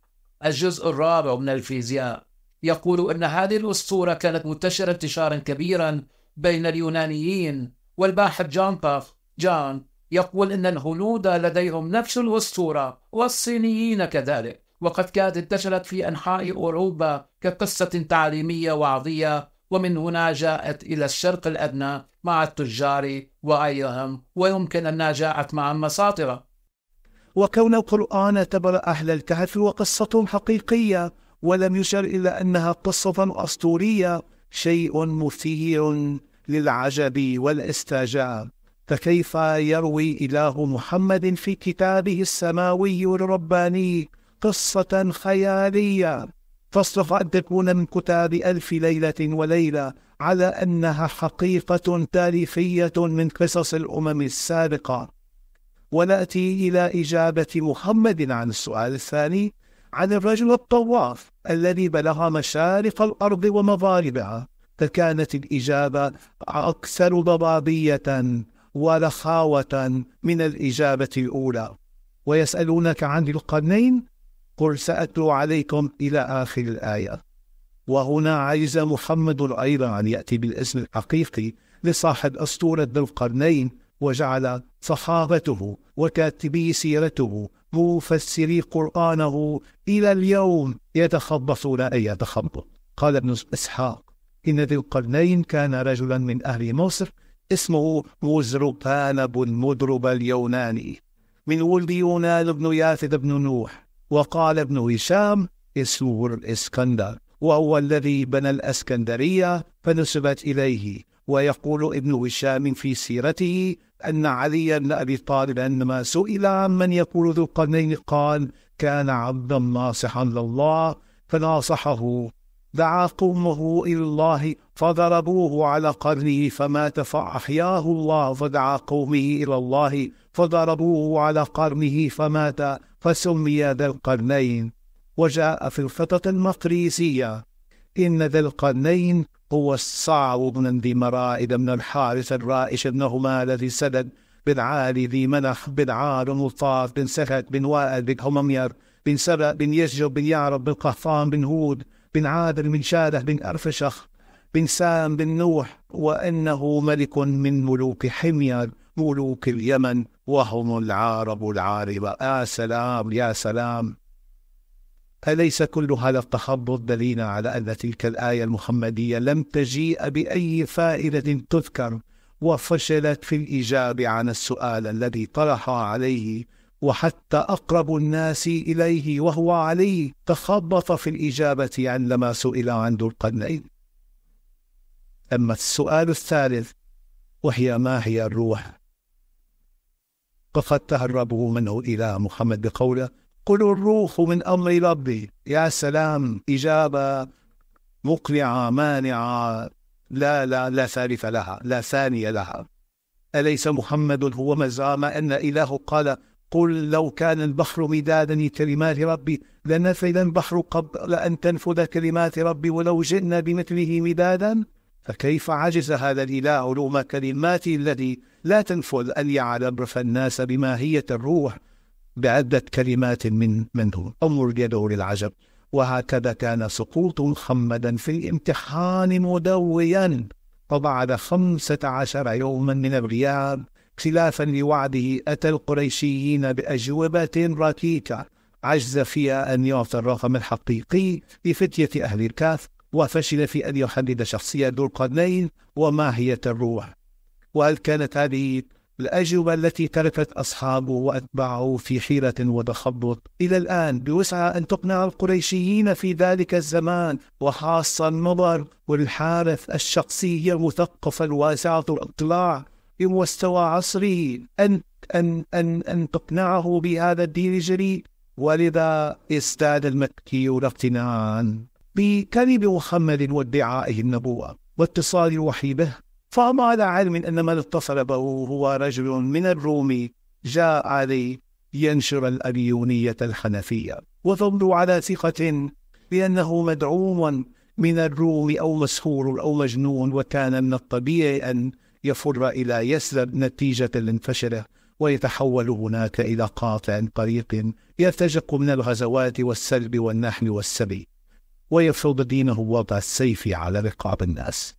Speaker 6: الجزء الرابع من الفيزياء يقول أن هذه الأسطورة كانت منتشرة انتشارا كبيرا بين اليونانيين والباحث جان باف جان يقول إن الهنود لديهم نفس الأسطورة والصينيين كذلك وقد كانت انتشرت في أنحاء أوروبا كقصة تعليمية وعظية ومن هنا جاءت إلى الشرق الأدنى مع التجار وغيرهم ويمكن أنها جاءت مع المساطرة
Speaker 7: وكون القرآن اعتبر أهل الكهف وقصتهم حقيقية ولم يشر إلى أنها قصة أسطورية شيء مثير للعجب والاستعجاب فكيف يروي إله محمد في كتابه السماوي الرباني قصة خيالية تصلح أن تكون من كتاب ألف ليلة وليلة على أنها حقيقة تاريخية من قصص الأمم السابقة ونأتي إلى إجابة محمد عن السؤال الثاني عن الرجل الطواف الذي بلغ مشارق الأرض ومغاربها فكانت الإجابة أكثر ضبابية ورخاوة من الإجابة الأولى ويسألونك عن القرنين قل سأتلو عليكم إلى آخر الآية وهنا عجز محمد أيضا أن يأتي بالاسم الحقيقي لصاحب أسطورة ذو القرنين وجعل صحابته وكاتبي سيرته مفسري قرآنه إلى اليوم يتخبصون أي يتخبط قال ابن إسحاق إن ذي القرنين كان رجلا من أهل مصر اسمه وزرقان بن مدرب اليوناني من ولد يونان بن يافد بن نوح وقال ابن هشام اسمه الإسكندر وهو الذي بنى الأسكندرية فنسبت إليه ويقول ابن هشام في سيرته أن علي بن أبي طالب عندما سئل عن من يقول ذو القرنين قال كان عبدا ناصحا لله فناصحه دعا قومه إلى الله فضربوه على قرنه فمات فأحياه الله فدعا قومه إلى الله فضربوه على قرنه فمات فسمي ذا القرنين وجاء في الخطط المقريسية إن ذا القرنين هو الصعب بن ذي مرائد بن الحارث الرائش بن الذي سدد بن عالي ذي منح بن عار مطاف بن سهد بن وائل بن هممير بن سبأ بن يشجب بن يعرب بن قحطان بن هود بن عادل بن شاله بن أرفشخ بن سام بن نوح وإنه ملك من ملوك حمير ملوك اليمن وهم العرب العاربة يا سلام يا سلام أليس كل هذا التخبط دليلا على أن تلك الآية المحمدية لم تجيء بأي فائدة تذكر وفشلت في الإجابة عن السؤال الذي طرح عليه وحتى أقرب الناس إليه وهو علي تخبط في الإجابة عندما سئل عن ذو القرنين أما السؤال الثالث وهي ما هي الروح فقد تهربوا منه إلى محمد بقوله قل الروح من أمر ربي يا سلام إجابة مقنعة مانعة لا لا لا ثالث لها لا ثانية لها أليس محمد هو ما أن إله قال قل لو كان البحر مدادا لكلمات ربي لنفذ البحر قبل أن تنفذ كلمات ربي ولو جئنا بمثله مدادا فكيف عجز هذا الإله علوم كلمات الذي لا تنفذ أن يعلم الناس بماهية الروح بعدة كلمات من منه انظر يدور للعجب وهكذا كان سقوط محمدا في الامتحان مدويا فبعد خمسة عشر يوما من الغياب خلافا لوعده أتى القريشيين بأجوبة ركيكة عجز فيها أن يعطي الرقم الحقيقي لفتية أهل الكهف وفشل في أن يحدد شخصية ذو القرنين وماهية الروح وهل كانت هذه الأجوبة التي تركت أصحابه وأتباعه في حيرة وتخبط إلى الآن بوسعها أن تقنع القريشيين في ذلك الزمان وخاصة النظر والحارث الشخصية المثقفة الواسعة الاطلاع بمستوى عصره أن أن أن أن تقنعه بهذا الدين الجليل ولذا ازداد المكيون اقتناعا بكلم محمد وادعائه النبوة واتصال الوحي به فهم على علم أن من اتصل به هو رجل من الروم جاء عليه ينشر الأبيونية الحنفية وظلوا على ثقة بأنه مدعوم من الروم أو مسحور أو مجنون وكان من الطبيعي أن يفر إلى يثرب نتيجة لانفشله ويتحول هناك إلى قاطع طريق يرتجق من الغزوات والسلب والنحل والسبي ويفرض دينه وضع السيف على رقاب الناس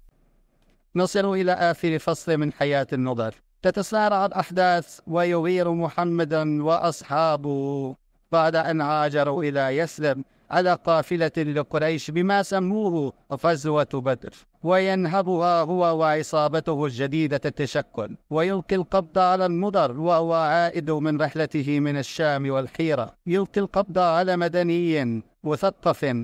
Speaker 8: نصل إلى آخر فصل من حياة النضر تتسارع الأحداث ويغير محمدا وأصحابه بعد أن هاجروا إلى يسلم على قافلة لقريش بما سموه غزوة بدر وينهبها هو وعصابته الجديدة التشكل ويلقي القبض على المضر وهو عائد من رحلته من الشام والحيرة يلقي القبض على مدني مثقف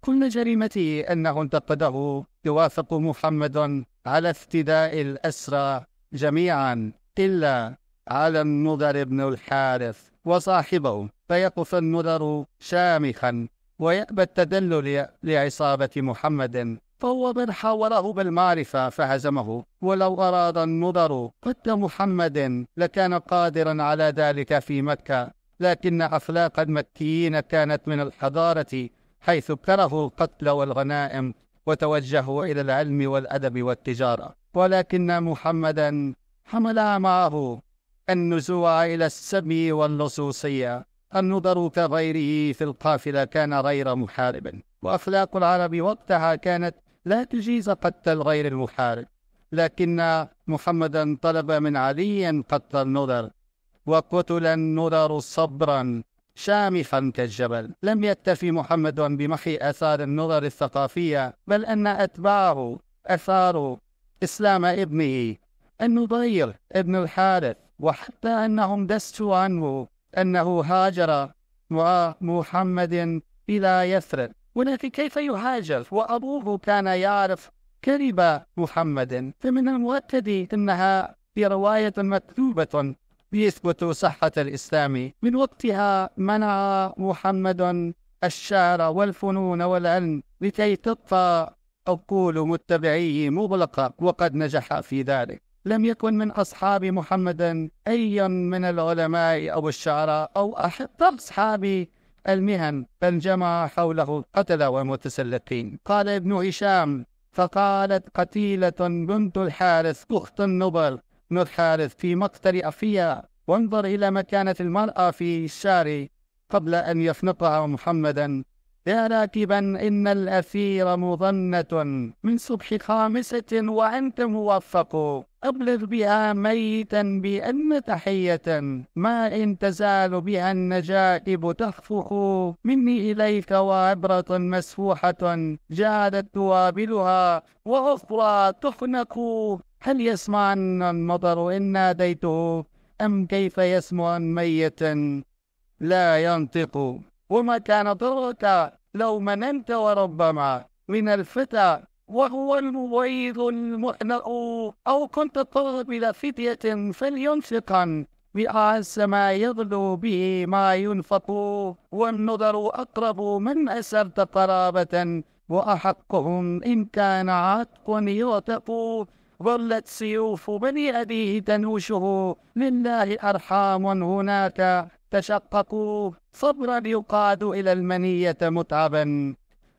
Speaker 8: كل جريمته أنه انتقده يوافق محمد على افتداء الأسرى جميعا إلا على النضر بن الحارث وصاحبه فيقف النذر شامخا ويأبى التدلل لعصابة محمد فهو من حاوره بالمعرفة فهزمه ولو أراد النذر قتل محمد لكان قادرا على ذلك في مكة لكن أخلاق المكيين كانت من الحضارة حيث كرهوا القتل والغنائم وتوجهوا إلى العلم والأدب والتجارة ولكن محمدا حمل معه النزوع إلى السمي واللصوصية النظر كغيره في القافلة كان غير محارب وأخلاق العرب وقتها كانت لا تجيز قتل غير المحارب لكن محمدا طلب من علي قتل النظر وقتل النظر صبرا شامخا كالجبل لم يكتفي محمد بمحي اثار النظر الثقافيه بل ان اتباعه اثاروا اسلام ابنه النضير ابن الحارث وحتى أنهم دستوا عنه أنه هاجر مع محمد إلى يثرب ولكن كيف يهاجر وأبوه كان يعرف كذب محمد فمن المؤكد أنها في رواية مكتوبة يثبت صحة الإسلام من وقتها منع محمد الشعر والفنون والعلم لكي تبقى عقول متبعيه مغلقة وقد نجح في ذلك لم يكن من أصحاب محمد أي من العلماء أو الشعراء أو أحد أصحاب المهن بل جمع حوله القتلى والمتسلقين قال ابن هشام فقالت قتيلة بنت الحارث أخت النبل بن الحارث في مقتل أفيا وانظر إلى مكانة المرأة في الشعر قبل أن يخنقها محمدا يا راكبا إن الأثير مظنة من صبح خامسة وأنت موفق أبلغ بها ميتا بأن تحية ما إن تزال بها النجائب تخفق مني إليك وعبرة مسفوحة جادت توابلها وأخرى تخنق هل يسمع المطر إن ناديته أم كيف يسمع ميتا لا ينطق وما كان ضرك لو مننت وربما من الفتى وهو المبيض المؤنأ أو كنت اضطر إلى فدية فلينفقا بأعز ما يغلو به ما ينفق والنظر أقرب من أسرت قرابة وأحقهم إن كان عتق يعتق ظلت سيوف بني أبيه تنوشه لله أرحام هناك تشققوا صبرا يقاد إلى المنية متعبا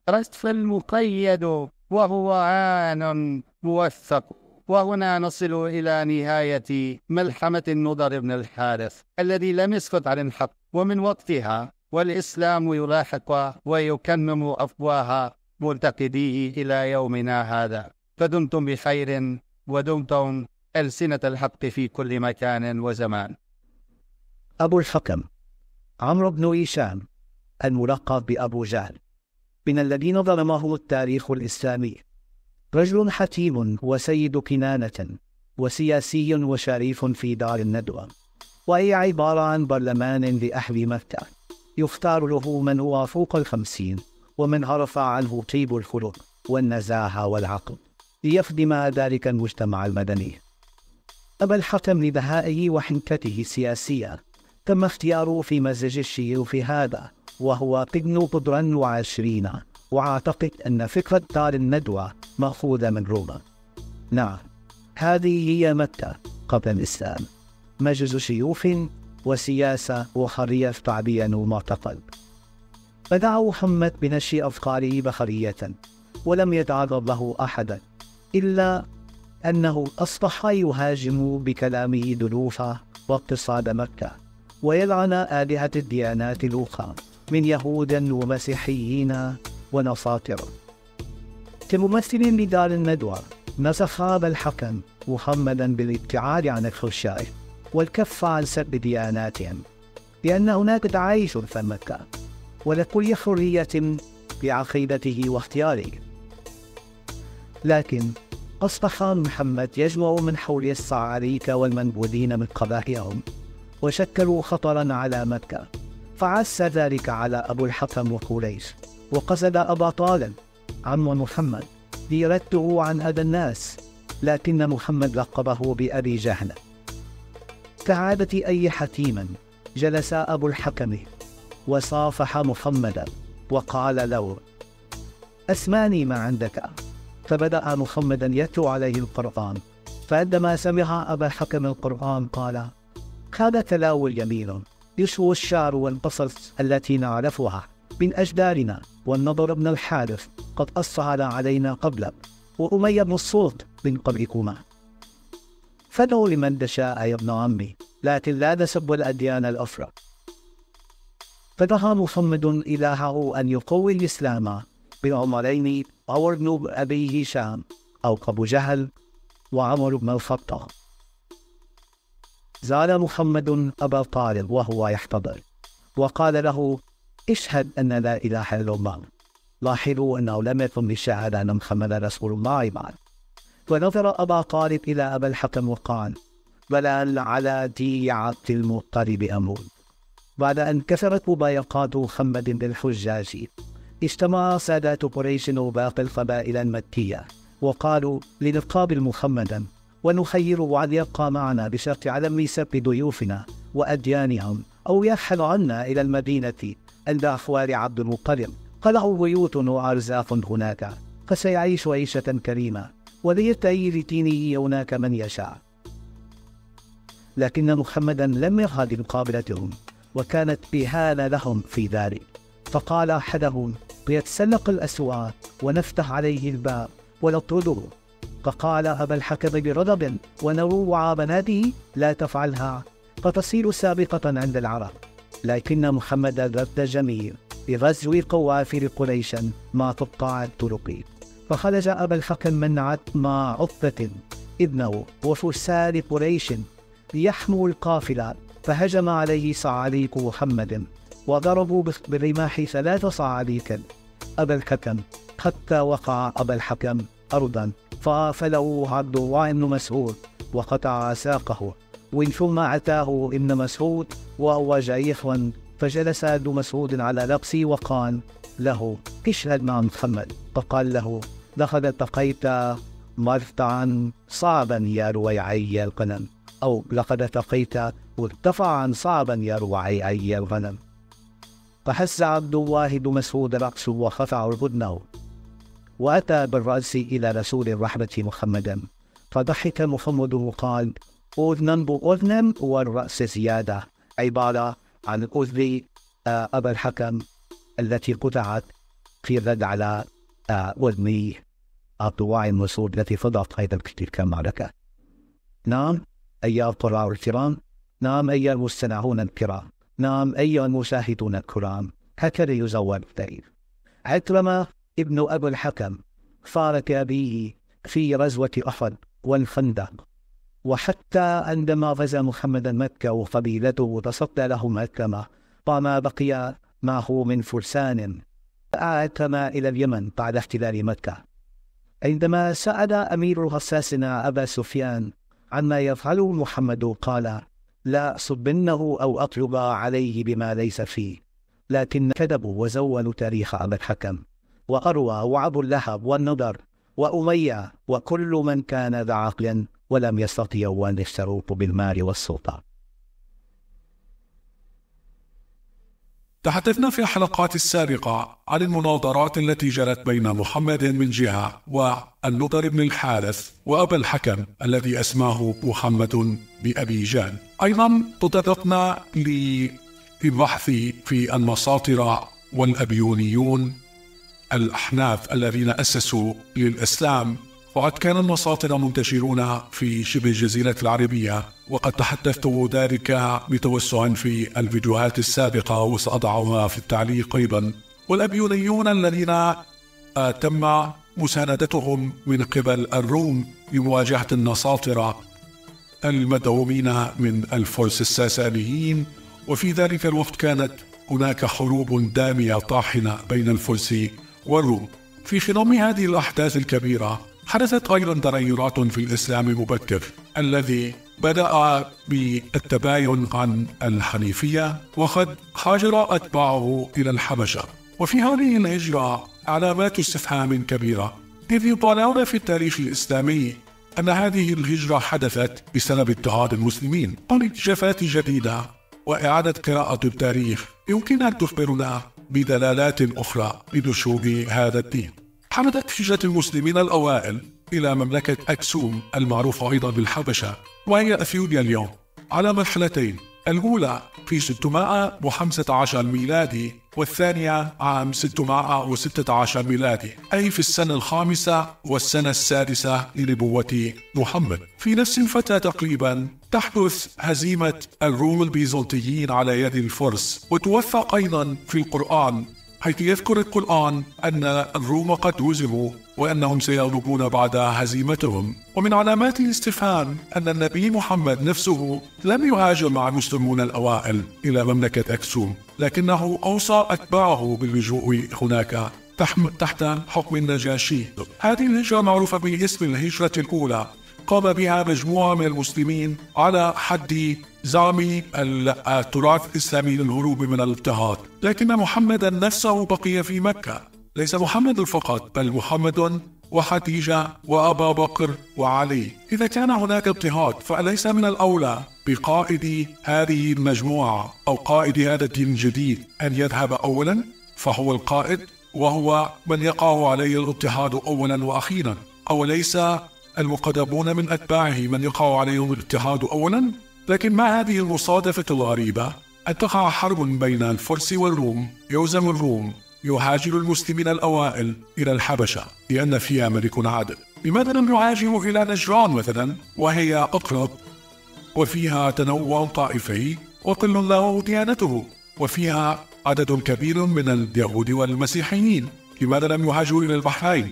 Speaker 8: رسف المقيد وهو عان موثق وهنا نصل إلى نهاية ملحمة النضر بن الحارث الذي لم يسكت عن الحق ومن وقتها والإسلام يلاحق ويكمم أفواه منتقديه إلى يومنا هذا فدمتم بخير ودمتم ألسنة الحق في كل مكان وزمان
Speaker 7: أبو الحكم عمرو بن هشام الملقب بأبو جهل من الذين ظلمهم التاريخ الإسلامي رجل حكيم وسيد كنانة وسياسي وشريف في دار الندوة وهي عبارة عن برلمان لأهل مكة يختار له من هو فوق الخمسين ومن عرف عنه طيب الخلق والنزاهة والعقل ليخدم ذلك المجتمع المدني أبا الحكم لبهائه وحنكته السياسية تم اختياره في مزج الشيء في هذا وهو تجن قدرا وعشرين وأعتقد أن فكرة دار الندوة مأخوذة من روما نعم هذه هي مكة قبل الإسلام مجلس شيوخ وسياسة وحرية شعبية ومعتقد بدع محمد بنشي أفكاره بخرية ولم يتعرض له أحدا إلا أنه أصبح يهاجم بكلامه دلوفة واقتصاد مكة ويلعن آلهة الديانات الأخرى من يهود ومسيحيين ونصاطر. كممثل لدار الندوة نصح هذا الحكم محمدا بالابتعاد عن الخشاع والكف عن سب دياناتهم لأن هناك تعايش في مكة ولكل حرية بعقيدته واختياره لكن أصبح محمد يجمع من حول الصعاريك والمنبوذين من قبائلهم وشكلوا خطرا على مكة فعس ذلك على أبو الحكم وقريش وقصد أبا طالب عم محمد ليرده عن هذا الناس لكن محمد لقبه بأبي جهل كعادة أي حكيم جلس أبو الحكم وصافح محمدا وقال له أسماني ما عندك فبدأ محمدا يتلو عليه القرآن فعندما سمع أبا الحكم القرآن قال كان تناول جميل يشوى الشعر والبصر التي نعرفها من أجدارنا والنضر بن الحارث قد أصعد علينا قبل وأمية بن الصوت من قبلكما فدعوا لمن تشاء يا ابن عمي لكن لا نسب الأديان الأخرى فدعا محمد إلهه أن يقوي الإسلام بعمرين أو ابن أبي هشام أو أبو جهل وعمر بن الخطاب زار محمد أبا طالب وهو يحتضر وقال له اشهد أن لا إله إلا الله لاحظوا أنه لم يكن بالشهادة أن محمد رسول الله بعد ونظر أبا طالب إلى أبا الحكم وقال بل على دي عبد المطلب أمود بعد أن كثرت مبايقات محمد بالحجاج اجتمع سادات قريش وباقي القبائل المكية وقالوا لنقابل محمدا ونخيره أن يبقى معنا بشرط عدم سب ضيوفنا وأديانهم أو يرحل عنا إلى المدينة عند أحوال عبد المطلب قلع بيوت وأرزاق هناك فسيعيش عيشة كريمة وليتأي لدينه هناك من يشاء لكن محمدا لم يرهد مقابلتهم وكانت إهانة لهم في ذلك فقال أحدهم ليتسلق الأسواق ونفتح عليه الباب ونطرده فقال أبا الحكم بغضب ونروع بناته لا تفعلها فتصير سابقة عند العرب لكن محمد رد جميل بغزو قوافل قريش ما تقطع الطرق فخرج أبا الحكم من مع عقبة ابنه وفرسان قريش ليحموا القافلة فهجم عليه صعاليك محمد وضربوا بالرماح ثلاث صعاليك أبا الحكم حتى وقع أبا الحكم أرضا فأفله عبد الله بن مسعود وقطع ساقه وإن ثم أتاه ابن مسعود وهو جايخ فجلس ابن مسعود على رأسي وقال له اشهد مع محمد فقال له لقد التقيت مرتعا صعبا يا رويعي القلم أو لقد التقيت مرتفعا صعبا يا رويعي القلم فحس عبد الله بن مسعود رأسه وخفع هدنه وأتى بالرأس إلى رسول الرحمة محمدا فضحك محمد وقال أذنا بأذن والرأس زيادة عبارة عن أذن آه، أبا الحكم التي قطعت في الرد على آه، أذن الطواع المسود التي فضت أيضا تلك المعركة نعم أيها القراء الكرام نعم أيها المستمعون الكرام نعم أيها المشاهدون الكرام هكذا يزور التاريخ عكرمة ابن أبو الحكم فارك كأبيه في غزوة أحد والخندق وحتى عندما غزا محمد مكة وقبيلته وتصدى له مكة فما بقي معه من فرسان أعتم إلى اليمن بعد احتلال مكة عندما سأل أمير غساسنا أبا سفيان عما يفعله محمد قال لا أصبنه أو أطلب عليه بما ليس فيه لكن كذبوا وزولوا تاريخ أبا الحكم وأروى وعبد اللهب والنضر وأمية وكل من كان ذا عقل ولم يستطيعوا أن يستروفوا بالمال والسلطة
Speaker 5: تحدثنا في حلقات السابقة عن المناظرات التي جرت بين محمد من جهة والنضر بن الحارث وأبا الحكم الذي أسماه محمد بأبي جان أيضا تطرقنا للبحث في المساطرة والأبيونيون الأحناف الذين أسسوا للإسلام وقد كان النصارى منتشرون في شبه الجزيرة العربية وقد تحدثت ذلك بتوسع في الفيديوهات السابقة وسأضعها في التعليق أيضا والأبيونيون الذين آه، تم مساندتهم من قبل الروم لمواجهة النصاطرة المدعومين من الفرس الساسانيين وفي ذلك الوقت كانت هناك حروب دامية طاحنة بين الفرس والروم في خضم هذه الأحداث الكبيرة حدثت أيضا تغيرات في الإسلام المبكر الذي بدأ بالتباين عن الحنيفية وقد هاجر أتباعه إلى الحبشة وفي هذه الهجرة علامات استفهام كبيرة إذ يطالعون في التاريخ الإسلامي أن هذه الهجرة حدثت بسبب اضطهاد المسلمين ونكشفات جديدة وإعادة قراءة التاريخ يمكن أن تخبرنا بدلالات أخرى لنشوب هذا الدين حمدت هجرة المسلمين الأوائل إلى مملكة أكسوم المعروفة أيضا بالحبشة وهي أثيوبيا اليوم على مرحلتين الأولى في 615 ميلادي والثانية عام 616 ميلادي أي في السنة الخامسة والسنة السادسة لنبوة محمد في نفس الفترة تقريبا تحدث هزيمة الروم البيزنطيين على يد الفرس وتوثق أيضا في القرآن حيث يذكر القرآن أن الروم قد هزموا وأنهم سيغلبون بعد هزيمتهم ومن علامات الاستفهام أن النبي محمد نفسه لم يهاجر مع المسلمون الأوائل إلى مملكة أكسوم لكنه أوصى أتباعه باللجوء هناك تحت حكم النجاشي هذه الهجرة معروفة باسم الهجرة الأولى قام بها مجموعة من المسلمين على حد زعم التراث الإسلامي للهروب من الاضطهاد لكن محمدا نفسه بقي في مكة ليس محمد فقط بل محمد وحتيجة وأبا بكر وعلي إذا كان هناك اضطهاد فليس من الأولى بقائد هذه المجموعة أو قائد هذا الدين الجديد أن يذهب أولا فهو القائد وهو من يقع عليه الاضطهاد أولا وأخيرا أوليس المقربون من أتباعه من يقع عليهم الاضطهاد أولا لكن مع هذه المصادفة الغريبة أن تقع حرب بين الفرس والروم يوزم الروم يهاجر المسلمين الأوائل إلى الحبشة لأن فيها ملك عادل لماذا لم يهاجروا إلى نجران مثلا وهي أقرب وفيها تنوع طائفي وكل له ديانته وفيها عدد كبير من اليهود والمسيحيين لماذا لم يهاجروا إلى البحرين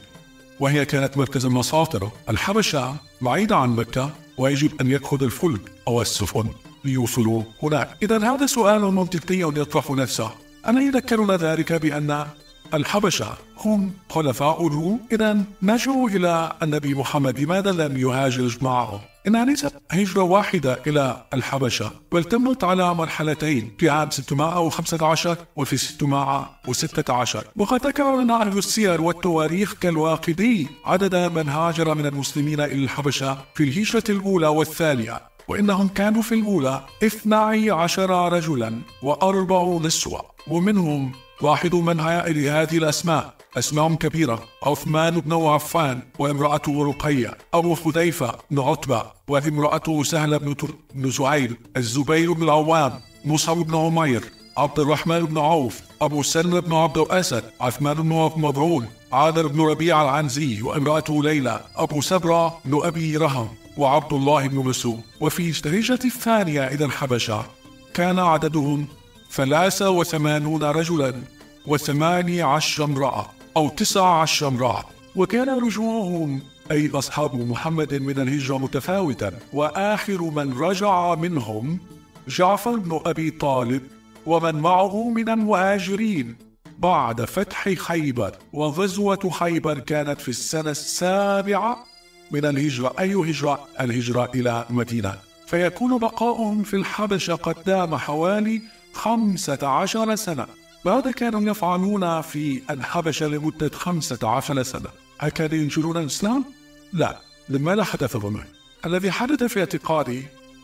Speaker 5: وهي كانت مركز المصادر الحبشة بعيدة عن مكة ويجب أن يأخذ الفلك أو السفن ليوصلوا هناك إذا هذا سؤال منطقي يطرح نفسه أنا يذكرنا ذلك بأن الحبشة هم خلفاؤه إذا نجوا إلى النبي محمد لماذا لم يهاجر معهم إن عريسة هجرة واحدة إلى الحبشة بل تمت على مرحلتين في عام 615 وفي 616 وقد ذكر لنا أهل السير والتواريخ كالواقدي عدد من هاجر من المسلمين إلى الحبشة في الهجرة الأولى والثانية وإنهم كانوا في الأولى 12 رجلا وأربع نسوة ومنهم واحد من هذه الأسماء أسماء كبيرة عثمان بن عفان وامرأته رقية أبو حذيفة بن عتبة وامرأته سهلة بن, بن زعيل الزبير بن العوام مصعب بن عمير عبد الرحمن بن عوف أبو سلمة بن عبد الأسد عثمان بن مضعون عادل بن ربيع العنزي وامرأته ليلى أبو سبرة بن أبي رهم وعبد الله بن مسعود وفي الدرجة الثانية إلى الحبشة كان عددهم ثلاثة وثمانون رجلا وثماني عشر امرأة أو تسع عشر امرأة وكان رجوعهم أي أصحاب محمد من الهجرة متفاوتا وآخر من رجع منهم جعفر بن أبي طالب ومن معه من المهاجرين بعد فتح خيبر وغزوة خيبر كانت في السنة السابعة من الهجرة أي هجرة؟ الهجرة إلى المدينة فيكون بقاؤهم في الحبشة قد دام حوالي خمسة عشر سنة ماذا كانوا يفعلون في الحبشة لمدة خمسة عشر سنة؟ هل كانوا ينشرون الإسلام؟ لا لماذا حدث هناك؟ الذي حدث في اعتقادي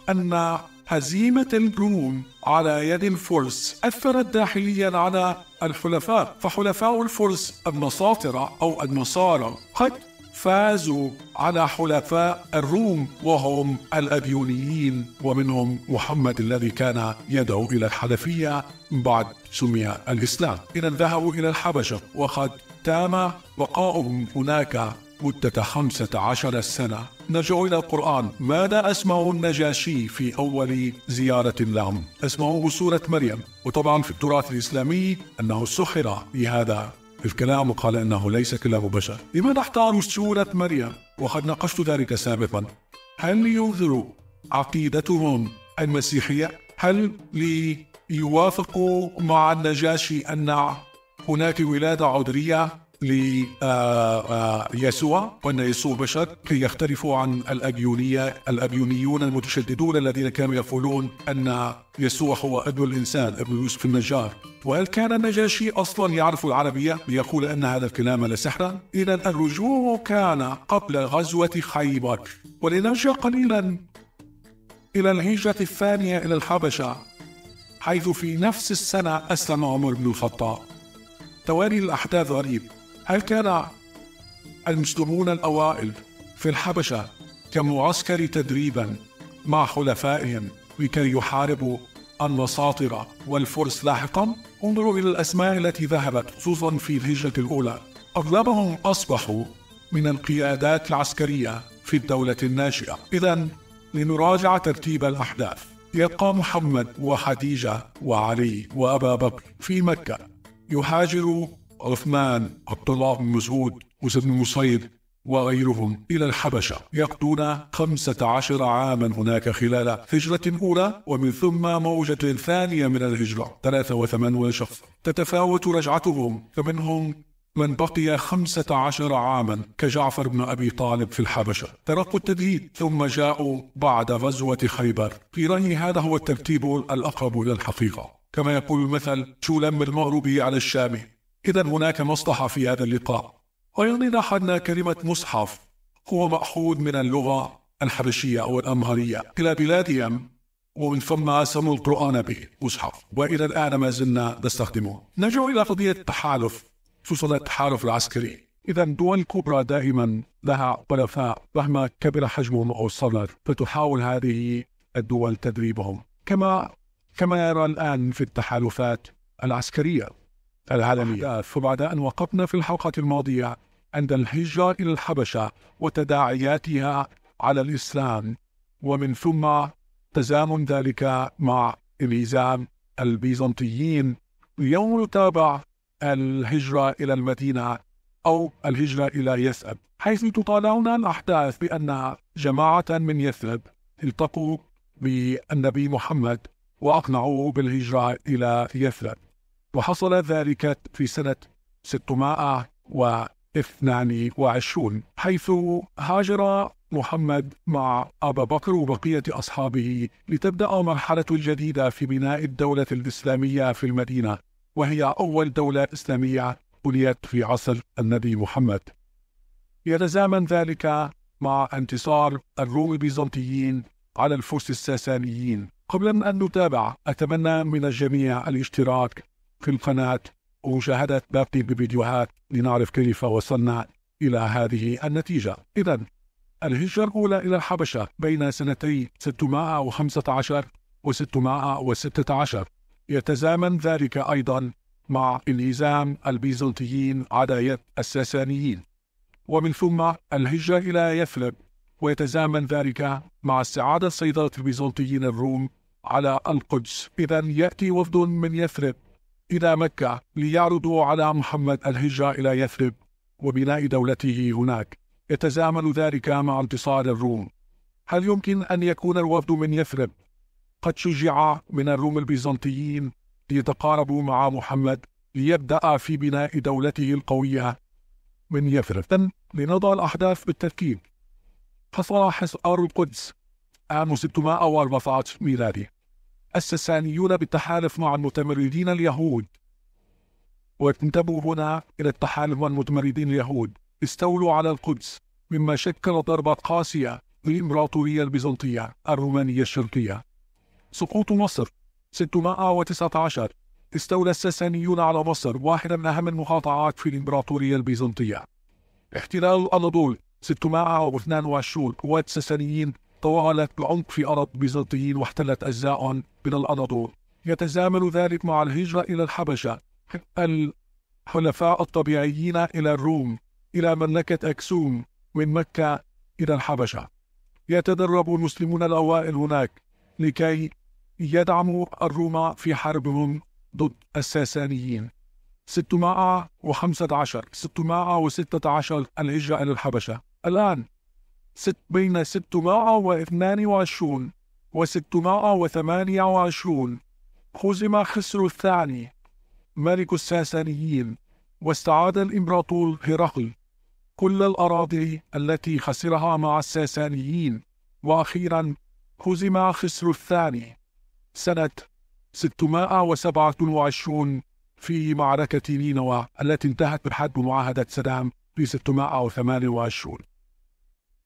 Speaker 5: أن هزيمة الروم على يد الفرس أثرت داخليا على الحلفاء فحلفاء الفرس النصاطرة أو النصارى قد فازوا على حلفاء الروم وهم الابيونيين ومنهم محمد الذي كان يدعو الى الحنفيه بعد سمي الاسلام، اذا ذهبوا الى الحبشه وقد تام بقاؤهم هناك مدة خمسة عشر سنة نرجع إلى القرآن ماذا أسمع النجاشي في أول زيارة لهم أسمعه سورة مريم وطبعا في التراث الإسلامي أنه سحر بهذا في الكلام قال إنه ليس كله بشر لماذا احتاروا سورة مريم وقد ناقشت ذلك سابقا هل يظهر عقيدتهم المسيحية هل ليوافقوا مع النجاشي أن هناك ولادة عذرية ليسوع آه، آه، وأن يسوع بشر كي يختلفوا عن الأبيونية الأبيونيون المتشددون الذين كانوا يقولون أن يسوع هو ابن الإنسان ابن يوسف النجار وهل كان النجاشي أصلا يعرف العربية ليقول أن هذا الكلام لسحرا؟ إذا الرجوع كان قبل غزوة خيبر ولنرجع قليلا إلى الهجرة الثانية إلى الحبشة حيث في نفس السنة أسلم عمر بن الخطاب توالي الأحداث غريب هل كان المسلمون الأوائل في الحبشة كمعسكر تدريبا مع حلفائهم لكي يحاربوا النصاطرة والفرس لاحقا انظروا إلى الأسماء التي ذهبت خصوصا في الهجرة الأولى أغلبهم أصبحوا من القيادات العسكرية في الدولة الناشئة إذا لنراجع ترتيب الأحداث يبقى محمد وخديجة وعلي وأبا بكر في مكة يهاجر عثمان عبد الله بن مسعود وسيد بن مصيد وغيرهم إلى الحبشة يقضون خمسة عشر عاما هناك خلال هجرة أولى ومن ثم موجة ثانية من الهجرة ثلاثة وثمانون شخص تتفاوت رجعتهم فمنهم من بقي خمسة عشر عاما كجعفر بن أبي طالب في الحبشة تركوا التبييد ثم جاءوا بعد غزوة خيبر في رأيي هذا هو الترتيب الأقرب إلى الحقيقة كما يقول المثل شو لم المغربي على الشامي إذا هناك مصلحة في هذا اللقاء ويعنينا حدنا كلمة مصحف هو مأخوذ من اللغة الحبشية أو الأمهرية إلى بلادهم ومن ثم سموا القرآن به مصحف وإلى الآن ما زلنا نستخدمه نرجع إلى قضية التحالف خصوصا التحالف العسكري إذا الدول الكبرى دائما لها حلفاء مهما كبر حجمهم أو صغر فتحاول هذه الدول تدريبهم كما كما يرى الآن في التحالفات العسكرية العالمية أحداث وبعد أن وقفنا في الحلقة الماضية عند الهجرة إلى الحبشة وتداعياتها على الإسلام ومن ثم تزامن ذلك مع الهزام البيزنطيين اليوم نتابع الهجرة إلى المدينة أو الهجرة إلى يثرب حيث تطالعنا الأحداث بأن جماعة من يثرب التقوا بالنبي محمد وأقنعوه بالهجرة إلى يثرب وحصل ذلك في سنة 622 حيث هاجر محمد مع أبا بكر وبقية أصحابه لتبدأ مرحلة جديدة في بناء الدولة الإسلامية في المدينة وهي أول دولة إسلامية بنيت في عصر النبي محمد يتزامن ذلك مع انتصار الروم البيزنطيين على الفرس الساسانيين قبل أن نتابع أتمنى من الجميع الاشتراك في القناة ومشاهدة باقي الفيديوهات لنعرف كيف وصلنا إلى هذه النتيجة إذا الهجرة الأولى إلى الحبشة بين سنتي 615 و 616 يتزامن ذلك أيضا مع الهزام البيزنطيين على يد الساسانيين ومن ثم الهجرة إلى يثرب ويتزامن ذلك مع استعادة سيطرة البيزنطيين الروم على القدس إذا يأتي وفد من يثرب إلى مكة ليعرضوا على محمد الهجرة إلى يثرب وبناء دولته هناك يتزامن ذلك مع انتصار الروم هل يمكن أن يكون الوفد من يثرب قد شجع من الروم البيزنطيين ليتقاربوا مع محمد ليبدأ في بناء دولته القوية من يثرب لنضع الأحداث بالتفكير حصل حصار القدس عام 614 ميلادي السسانيون بالتحالف مع المتمردين اليهود وانتبهوا هنا إلى التحالف مع المتمردين اليهود استولوا على القدس مما شكل ضربة قاسية للإمبراطورية البيزنطية الرومانية الشرقية سقوط مصر 619 استولى الساسانيون على مصر واحدة من أهم المقاطعات في الإمبراطورية البيزنطية احتلال الأناضول 622 قوات الساسانيين طوالت بعمق في أرض بيزنطيين واحتلت أجزاء من الأناضول يتزامن ذلك مع الهجرة إلى الحبشة الحلفاء الطبيعيين إلى الروم إلى مملكة أكسوم من مكة إلى الحبشة يتدرب المسلمون الأوائل هناك لكي يدعموا الروم في حربهم ضد الساسانيين 615 616 الهجرة إلى الحبشة الآن ست بين 622 و 628 هزم خسر الثاني ملك الساسانيين واستعاد الإمبراطور هرقل كل الأراضي التي خسرها مع الساسانيين وأخيرا هزم خسر الثاني سنة 627 في معركة نينوى التي انتهت بحد معاهدة سدام في 628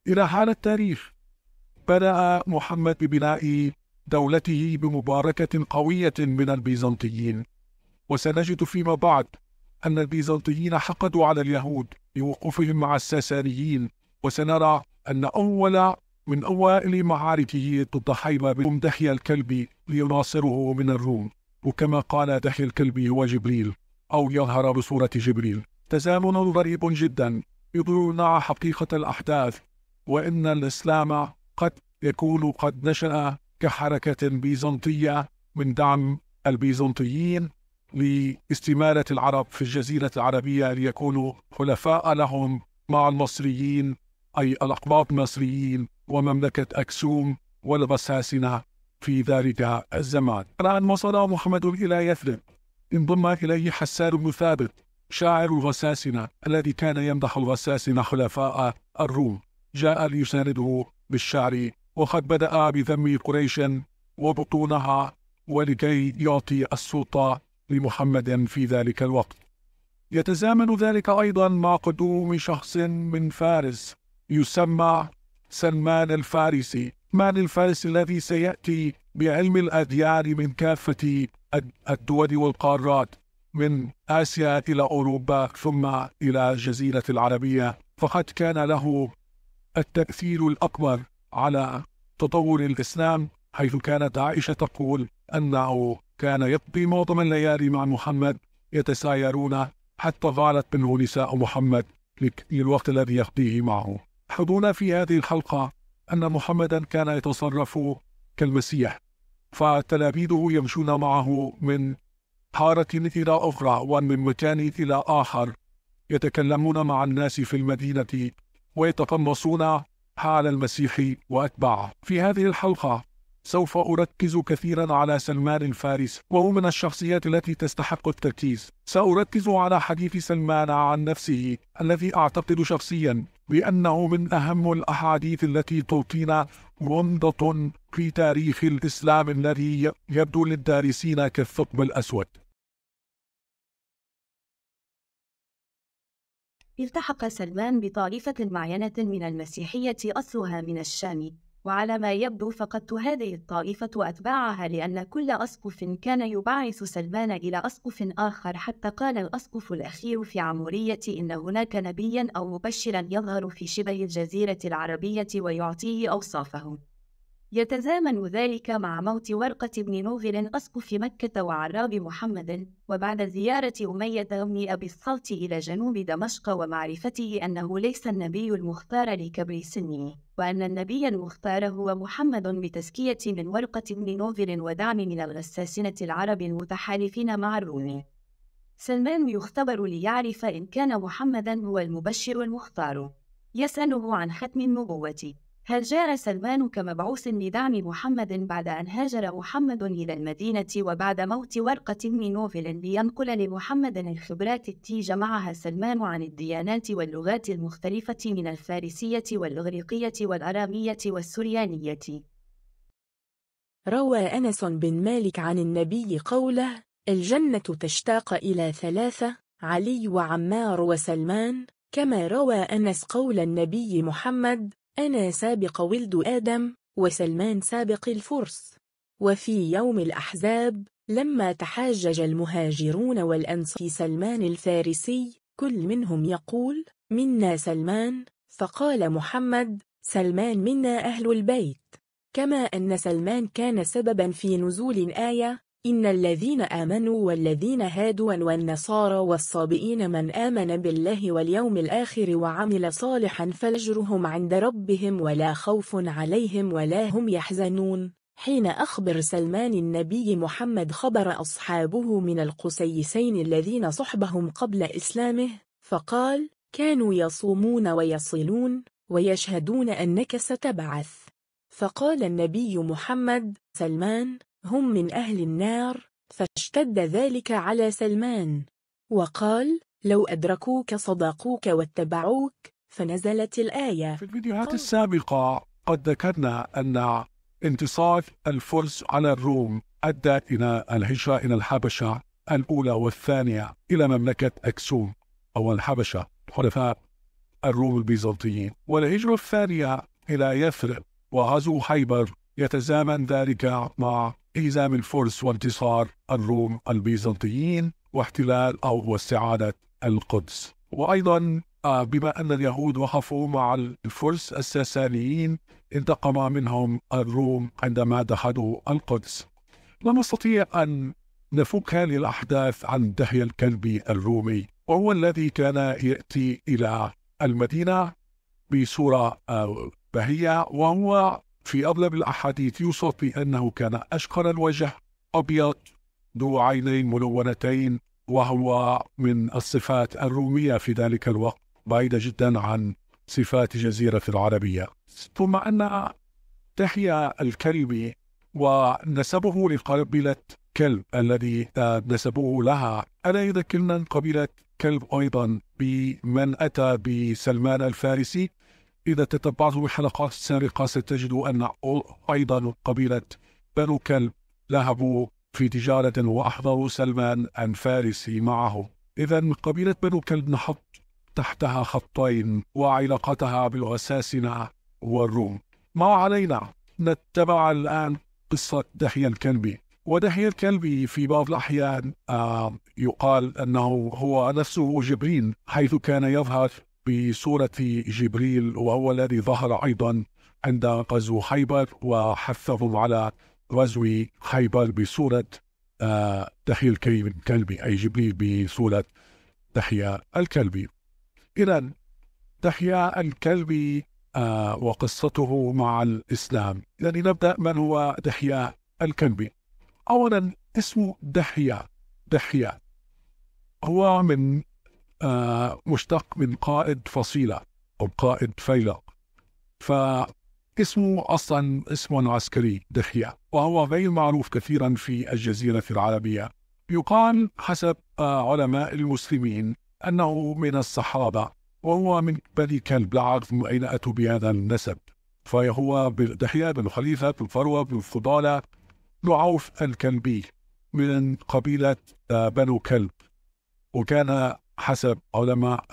Speaker 5: إلى حال التاريخ بدأ محمد ببناء دولته بمباركة قوية من البيزنطيين وسنجد فيما بعد أن البيزنطيين حقدوا على اليهود لوقوفهم مع الساسانيين وسنرى أن أول من أوائل معاركه ضد حيبة بهم دحي الكلبي ليناصره من الروم وكما قال دحي الكلبي هو جبريل أو يظهر بصورة جبريل تزامن غريب جدا يضيع حقيقة الأحداث وإن الإسلام قد يكون قد نشأ كحركة بيزنطية من دعم البيزنطيين لاستمالة العرب في الجزيرة العربية ليكونوا حلفاء لهم مع المصريين أي الأقباط المصريين ومملكة أكسوم والبساسنة في ذلك الزمان الآن وصل محمد إلى يثرب انضم إليه حسان بن ثابت شاعر الغساسنة الذي كان يمدح الغساسنة حلفاء الروم جاء ليسانده بالشعر وقد بدأ بذم قريش وبطونها ولكي يعطي السلطة لمحمد في ذلك الوقت يتزامن ذلك أيضا مع قدوم شخص من فارس يسمى سلمان الفارسي مان الفارسي الذي سيأتي بعلم الأديان من كافة الدول والقارات من آسيا إلى أوروبا ثم إلى الجزيرة العربية فقد كان له التأثير الأكبر على تطور الإسلام حيث كانت عائشة تقول أنه كان يقضي معظم الليالي مع محمد يتسايرون حتى فعلت منه نساء محمد للوقت الذي يقضيه معه حضونا في هذه الحلقة أن محمدا كان يتصرف كالمسيح فتلاميذه يمشون معه من حارة إلى أخرى ومن مكان إلى آخر يتكلمون مع الناس في المدينة ويتقمصون على المسيح وأتباعه في هذه الحلقة سوف أركز كثيرا على سلمان الفارس وهو من الشخصيات التي تستحق التركيز سأركز على حديث سلمان عن نفسه الذي أعتقد شخصيا بأنه من أهم الأحاديث التي تعطينا غمضة في تاريخ الإسلام الذي يبدو للدارسين كالثقب الأسود
Speaker 9: التحق سلمان بطائفة معينة من المسيحية أصلها من الشام وعلى ما يبدو فقدت هذه الطائفة أتباعها لأن كل أسقف كان يبعث سلمان إلى أسقف آخر حتى قال الأسقف الأخير في عمورية إن هناك نبيا أو مبشرا يظهر في شبه الجزيرة العربية ويعطيه أوصافه يتزامن ذلك مع موت ورقة بن نوفل أسقف مكة وعراب محمد وبعد زيارة أمية بن أبي الصلت إلى جنوب دمشق ومعرفته أنه ليس النبي المختار لكبر سنه وأن النبي المختار هو محمد بتزكية من ورقة بن نوفل ودعم من الغساسنة العرب المتحالفين مع الروم سلمان يختبر ليعرف إن كان محمدا هو المبشر المختار يسأله عن ختم النبوة هل جاء سلمان كمبعوث لدعم محمد بعد أن هاجر محمد إلى المدينة وبعد موت ورقة بن نوفل لينقل لمحمد الخبرات التي جمعها سلمان عن الديانات واللغات المختلفة من الفارسية والإغريقية والأرامية والسريانية.
Speaker 10: روى أنس بن مالك عن النبي قوله: الجنة تشتاق إلى ثلاثة، علي وعمار وسلمان، كما روى أنس قول النبي محمد أنا سابق ولد آدم وسلمان سابق الفرس وفي يوم الأحزاب لما تحاجج المهاجرون والأنصار سلمان الفارسي كل منهم يقول منا سلمان فقال محمد سلمان منا أهل البيت كما أن سلمان كان سببا في نزول آية إن الذين آمنوا والذين هادوا والنصارى والصابئين من آمن بالله واليوم الآخر وعمل صالحا فلجرهم عند ربهم ولا خوف عليهم ولا هم يحزنون حين أخبر سلمان النبي محمد خبر أصحابه من القسيسين الذين صحبهم قبل إسلامه فقال كانوا يصومون ويصلون ويشهدون أنك ستبعث فقال النبي محمد سلمان هم من أهل النار فاشتد ذلك على سلمان وقال لو أدركوك صدقوك واتبعوك فنزلت الآية في الفيديوهات
Speaker 5: السابقة قد ذكرنا أن انتصار الفرس على الروم أدى إلى الهجرة إلى الحبشة الأولى والثانية إلى مملكة أكسوم أو الحبشة حلفاء الروم البيزنطيين والهجرة الثانية إلى يثرب وغزو خيبر يتزامن ذلك مع هزام الفرس وانتصار الروم البيزنطيين واحتلال أو واستعادة القدس وأيضا آه، بما أن اليهود وقفوا مع الفرس الساسانيين انتقم منهم الروم عندما دخلوا القدس لا نستطيع أن نفك هذه الأحداث عن دهي الكلبي الرومي وهو الذي كان يأتي إلى المدينة بصورة آه، بهية وهو في أغلب الأحاديث يوصف بأنه كان أشقر الوجه أبيض ذو عينين ملونتين وهو من الصفات الرومية في ذلك الوقت بعيدة جدا عن صفات جزيرة العربية ثم أن تحيا الكلب ونسبه لقبيلة كلب الذي آه، نسبوه لها ألا يذكرنا قبيلة كلب أيضا بمن أتى بسلمان الفارسي إذا تتبعت حلقات سابقة ستجد أن أيضا قبيلة بنو كلب ذهبوا في تجارة وأحضروا سلمان الفارسي معه إذا قبيلة بنو كلب نحط تحتها خطين وعلاقتها بالغساسنة والروم ما علينا نتبع الآن قصة دحية الكلبي ودحية الكلبي في بعض الأحيان آه يقال أنه هو نفسه جبريل حيث كان يظهر بصورة جبريل وهو الذي ظهر أيضا عند غزو خيبر وحثهم على غزو خيبر بصورة آه تحية الكلبي أي جبريل بصورة تحية الكلبي إذا تحية الكلبي آه، وقصته مع الإسلام يعني نبدأ من هو دحية الكلبي أولا اسمه دحية دحية هو من آه، مشتق من قائد فصيلة أو قائد فيلق فاسمه أصلا اسم عسكري دخية وهو غير معروف كثيرا في الجزيرة العربية يقال حسب آه، علماء المسلمين أنه من الصحابة وهو من بني كلب لا أعرف من أين أتوا بهذا النسب فهو دحية بن خليفة بن فروة بن فضالة بن عوف الكلبي من قبيلة آه، بنو كلب وكان حسب علماء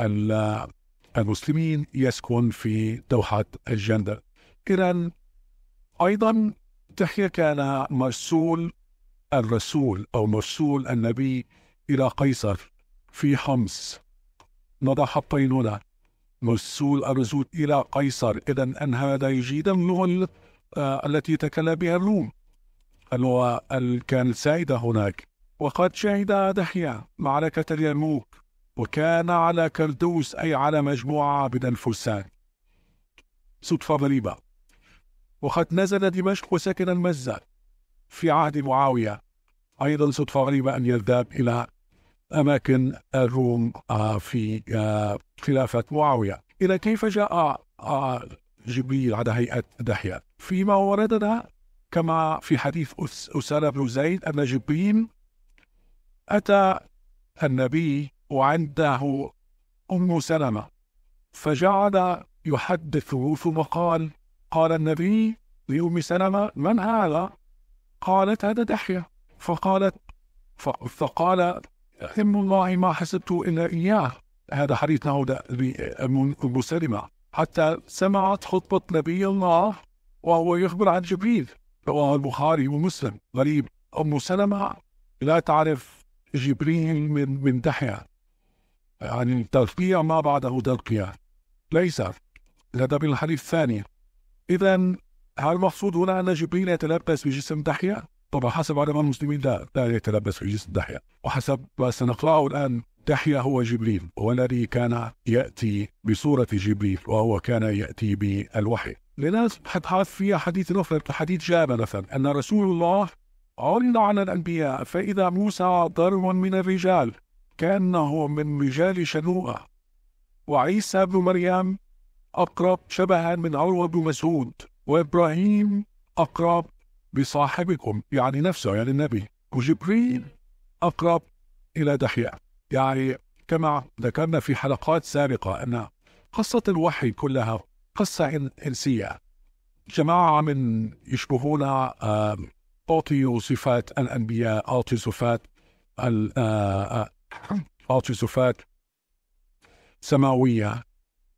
Speaker 5: المسلمين يسكن في دوحة الجندل إذا أيضا تحية كان مرسول الرسول أو مرسول النبي إلى قيصر في حمص نضع حطين هنا مرسول الرسول إلى قيصر إذا أن هذا يجيد اللغة آه، التي تكلم بها الروم اللغة كانت سائدة هناك وقد شهد دحية معركة اليرموك وكان على كردوس أي على مجموعة من الفرسان صدفة غريبة وقد نزل دمشق وسكن المزة في عهد معاوية أيضا صدفة غريبة أن يذهب إلى أماكن الروم آه، في آه، خلافة معاوية إلى كيف جاء آه، جبريل على هيئة دحية فيما وردنا كما في حديث أسامة بن زيد أن جبريل أتى النبي وعنده أم سلمة فجعل يحدثه ثم قال قال النبي لأم سلمة من هذا؟ قالت هذا دحية فقالت فقال أم الله ما حسبت إلا إياه هذا حديث نعود أم سلمة حتى سمعت خطبة نبي الله وهو يخبر عن جبريل رواه البخاري ومسلم غريب أم سلمة لا تعرف جبريل من من دحية يعني ترقيع ما بعده ترقيع ليس هذا من الحديث الثاني إذا هل المقصود هنا أن جبريل يتلبس بجسم دحية؟ طبعا حسب علماء المسلمين لا لا يتلبس بجسم دحية وحسب ما سنقرأه الآن دحية هو جبريل والذي كان يأتي بصورة جبريل وهو كان يأتي بالوحي لناس حتحاث في حديث أخرى حديث جابر مثلا أن رسول الله عرض على الأنبياء فإذا موسى ضرب من الرجال كأنه من رجال شنوءة وعيسى بن مريم أقرب شبها من عروة بن مسعود وإبراهيم أقرب بصاحبكم يعني نفسه يعني النبي وجبريل أقرب إلى دحية يعني كما ذكرنا في حلقات سابقة أن قصة الوحي كلها قصة إنسية جماعة من يشبهون أعطي آه، صفات الأنبياء أعطي صفات آه، آه، صفات سماوية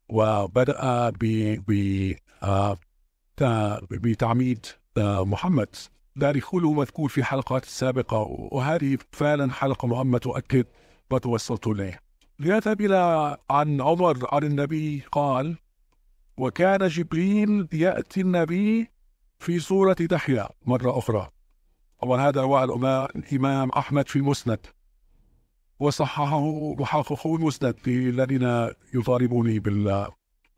Speaker 5: وبدأ ب ب آه، بتعميد آه، محمد تاريخه مذكور في حلقات سابقة وهذه فعلا حلقة مهمة تؤكد ما توصلت إليه ليذهب إلى عن عمر عن النبي قال وكان جبريل يأتي النبي في صورة دحية مرة أخرى طبعا هذا رواه الإمام أحمد في المسند وصححه وحققه المسند في الذين يطالبوني بال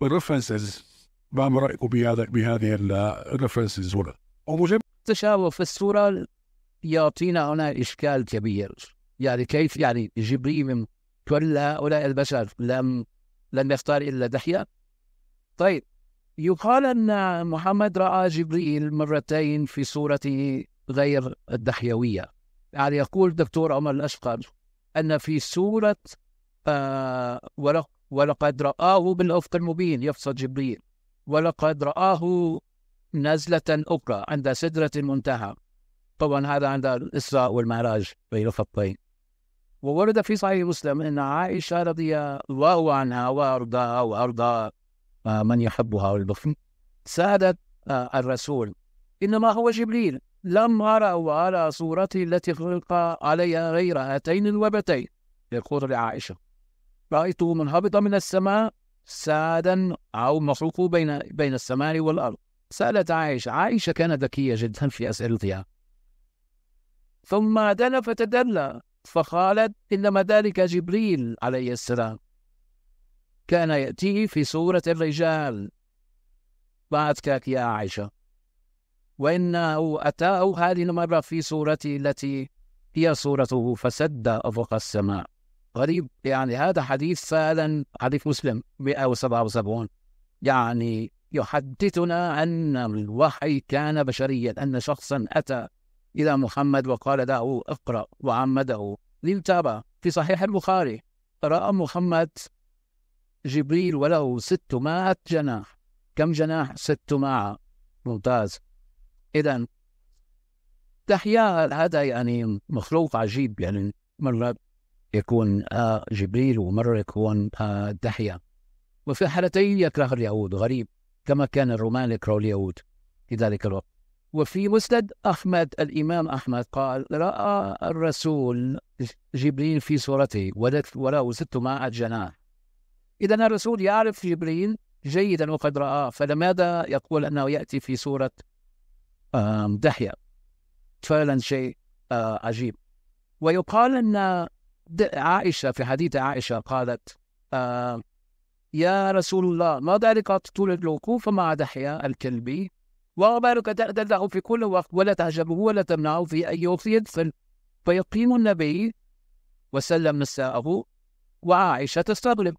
Speaker 5: بالريفرنسز ما رايكم بهذا بهذه الريفرنسز هنا؟ ومجرد
Speaker 6: تشابه في الصوره يعطينا هنا اشكال كبير يعني كيف يعني جبريل من كل هؤلاء البشر لم لم يختار الا دحيه طيب يقال ان محمد راى جبريل مرتين في صورته غير الدحيويه يعني يقول دكتور عمر الاشقر أن في سورة آه ولقد رآه بالأفق المبين يفصل جبريل ولقد رآه نزلة أخرى عند سدرة المنتهى طبعا هذا عند الإسراء والمعراج بين خطين وورد في صحيح مسلم أن عائشة رضي الله عنها وأرضاها وأرضى آه، من يحبها والبخل سألت آه، الرسول إنما هو جبريل لم أرى وأرى صورتي التي خلق عليها غير هاتين الوبتين يقول لعائشة رأيته من هبط من السماء سادا أو مخلوق بين بين السماء والأرض سألت عائشة عائشة كانت ذكية جدا في أسئلتها ثم دنا فتدلى فقالت إنما ذلك جبريل عليه السلام كان يأتيه في صورة الرجال كاك يا عائشة وإنه أتاه هذه المرة في صورته التي هي صورته فسد أفق السماء غريب يعني هذا حديث فعلا حديث مسلم 177 يعني يحدثنا أن الوحي كان بشريا أن شخصا أتى إلى محمد وقال له اقرأ وعمده ليتابع في صحيح البخاري رأى محمد جبريل وله 600 جناح كم جناح؟ 600 ممتاز إذا تحيا هذا يعني مخلوق عجيب يعني مرة يكون آه، جبريل ومرة يكون آه، تحيا وفي الحالتين يكره اليهود غريب كما كان الرومان يكره اليهود في ذلك الوقت وفي مسند أحمد الإمام أحمد قال رأى الرسول جبريل في صورته وله ست مع الجناح إذا الرسول يعرف جبريل جيدا وقد رآه فلماذا يقول أنه يأتي في صورة دحية فعلا شيء آه، عجيب ويقال أن عائشة في حديث عائشة قالت آه، يا رسول الله ما ذلك طول الوقوف مع دحية الكلبي وأخبارك تأذله في كل وقت ولا تعجبه ولا تمنعه في أي وقت يدخل فيقيم النبي وسلم نساءه وعائشة تستغرب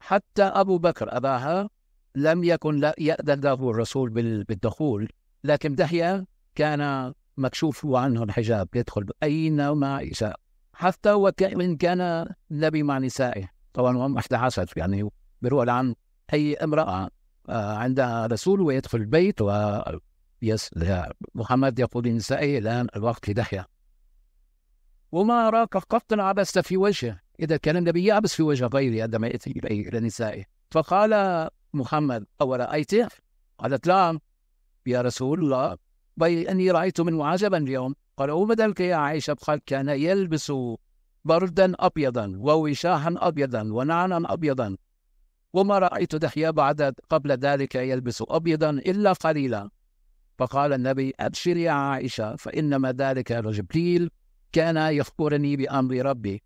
Speaker 6: حتى أبو بكر أباها لم يكن يأذن له الرسول بالدخول لكن دحية كان مكشوف عنه الحجاب يدخل أينما يشاء حتى وإن كان النبي مع نسائه طبعا هم 11 يعني بيروح عن أي امرأة آه، عندها رسول ويدخل البيت و يس محمد يقول لنسائه الآن الوقت لدحية وما أراك قط عبست في وجهه إذا كان النبي يعبس في وجه غيري عندما يأتي إلى نسائه فقال محمد أورأيته؟ قالت نعم يا رسول الله بل أني رأيت منه عجبا اليوم قال وما ذلك يا عائشة قال كان يلبس بردا أبيضا ووشاحا أبيضا ونعنا أبيضا وما رأيت دحيا بعد قبل ذلك يلبس أبيضا إلا قليلا فقال النبي أبشر يا عائشة فإنما ذلك جبريل كان يخبرني بأمر ربي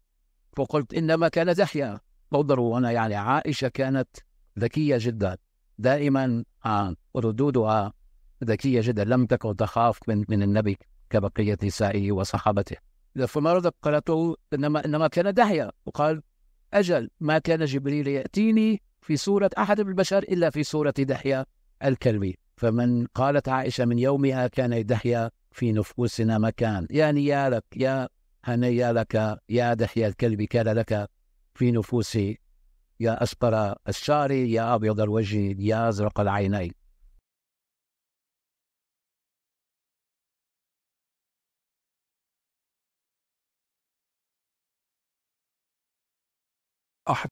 Speaker 6: فقلت إنما كان دحيا انظروا هنا يعني عائشة كانت ذكية جدا دائما ردودها ذكية جدا لم تكن تخاف من من النبي كبقية نسائه وصحابته فما قالته إنما إنما كان داهية وقال أجل ما كان جبريل يأتيني في سورة أحد من البشر إلا في سورة دحية الكلبي فمن قالت عائشة من يومها كان دحية في نفوسنا مكان يعني يا لك يا هنيا لك يا دحية الكلبي كان لك في نفوسي يا اصفر الشعر يا أبيض الوجه يا أزرق العينين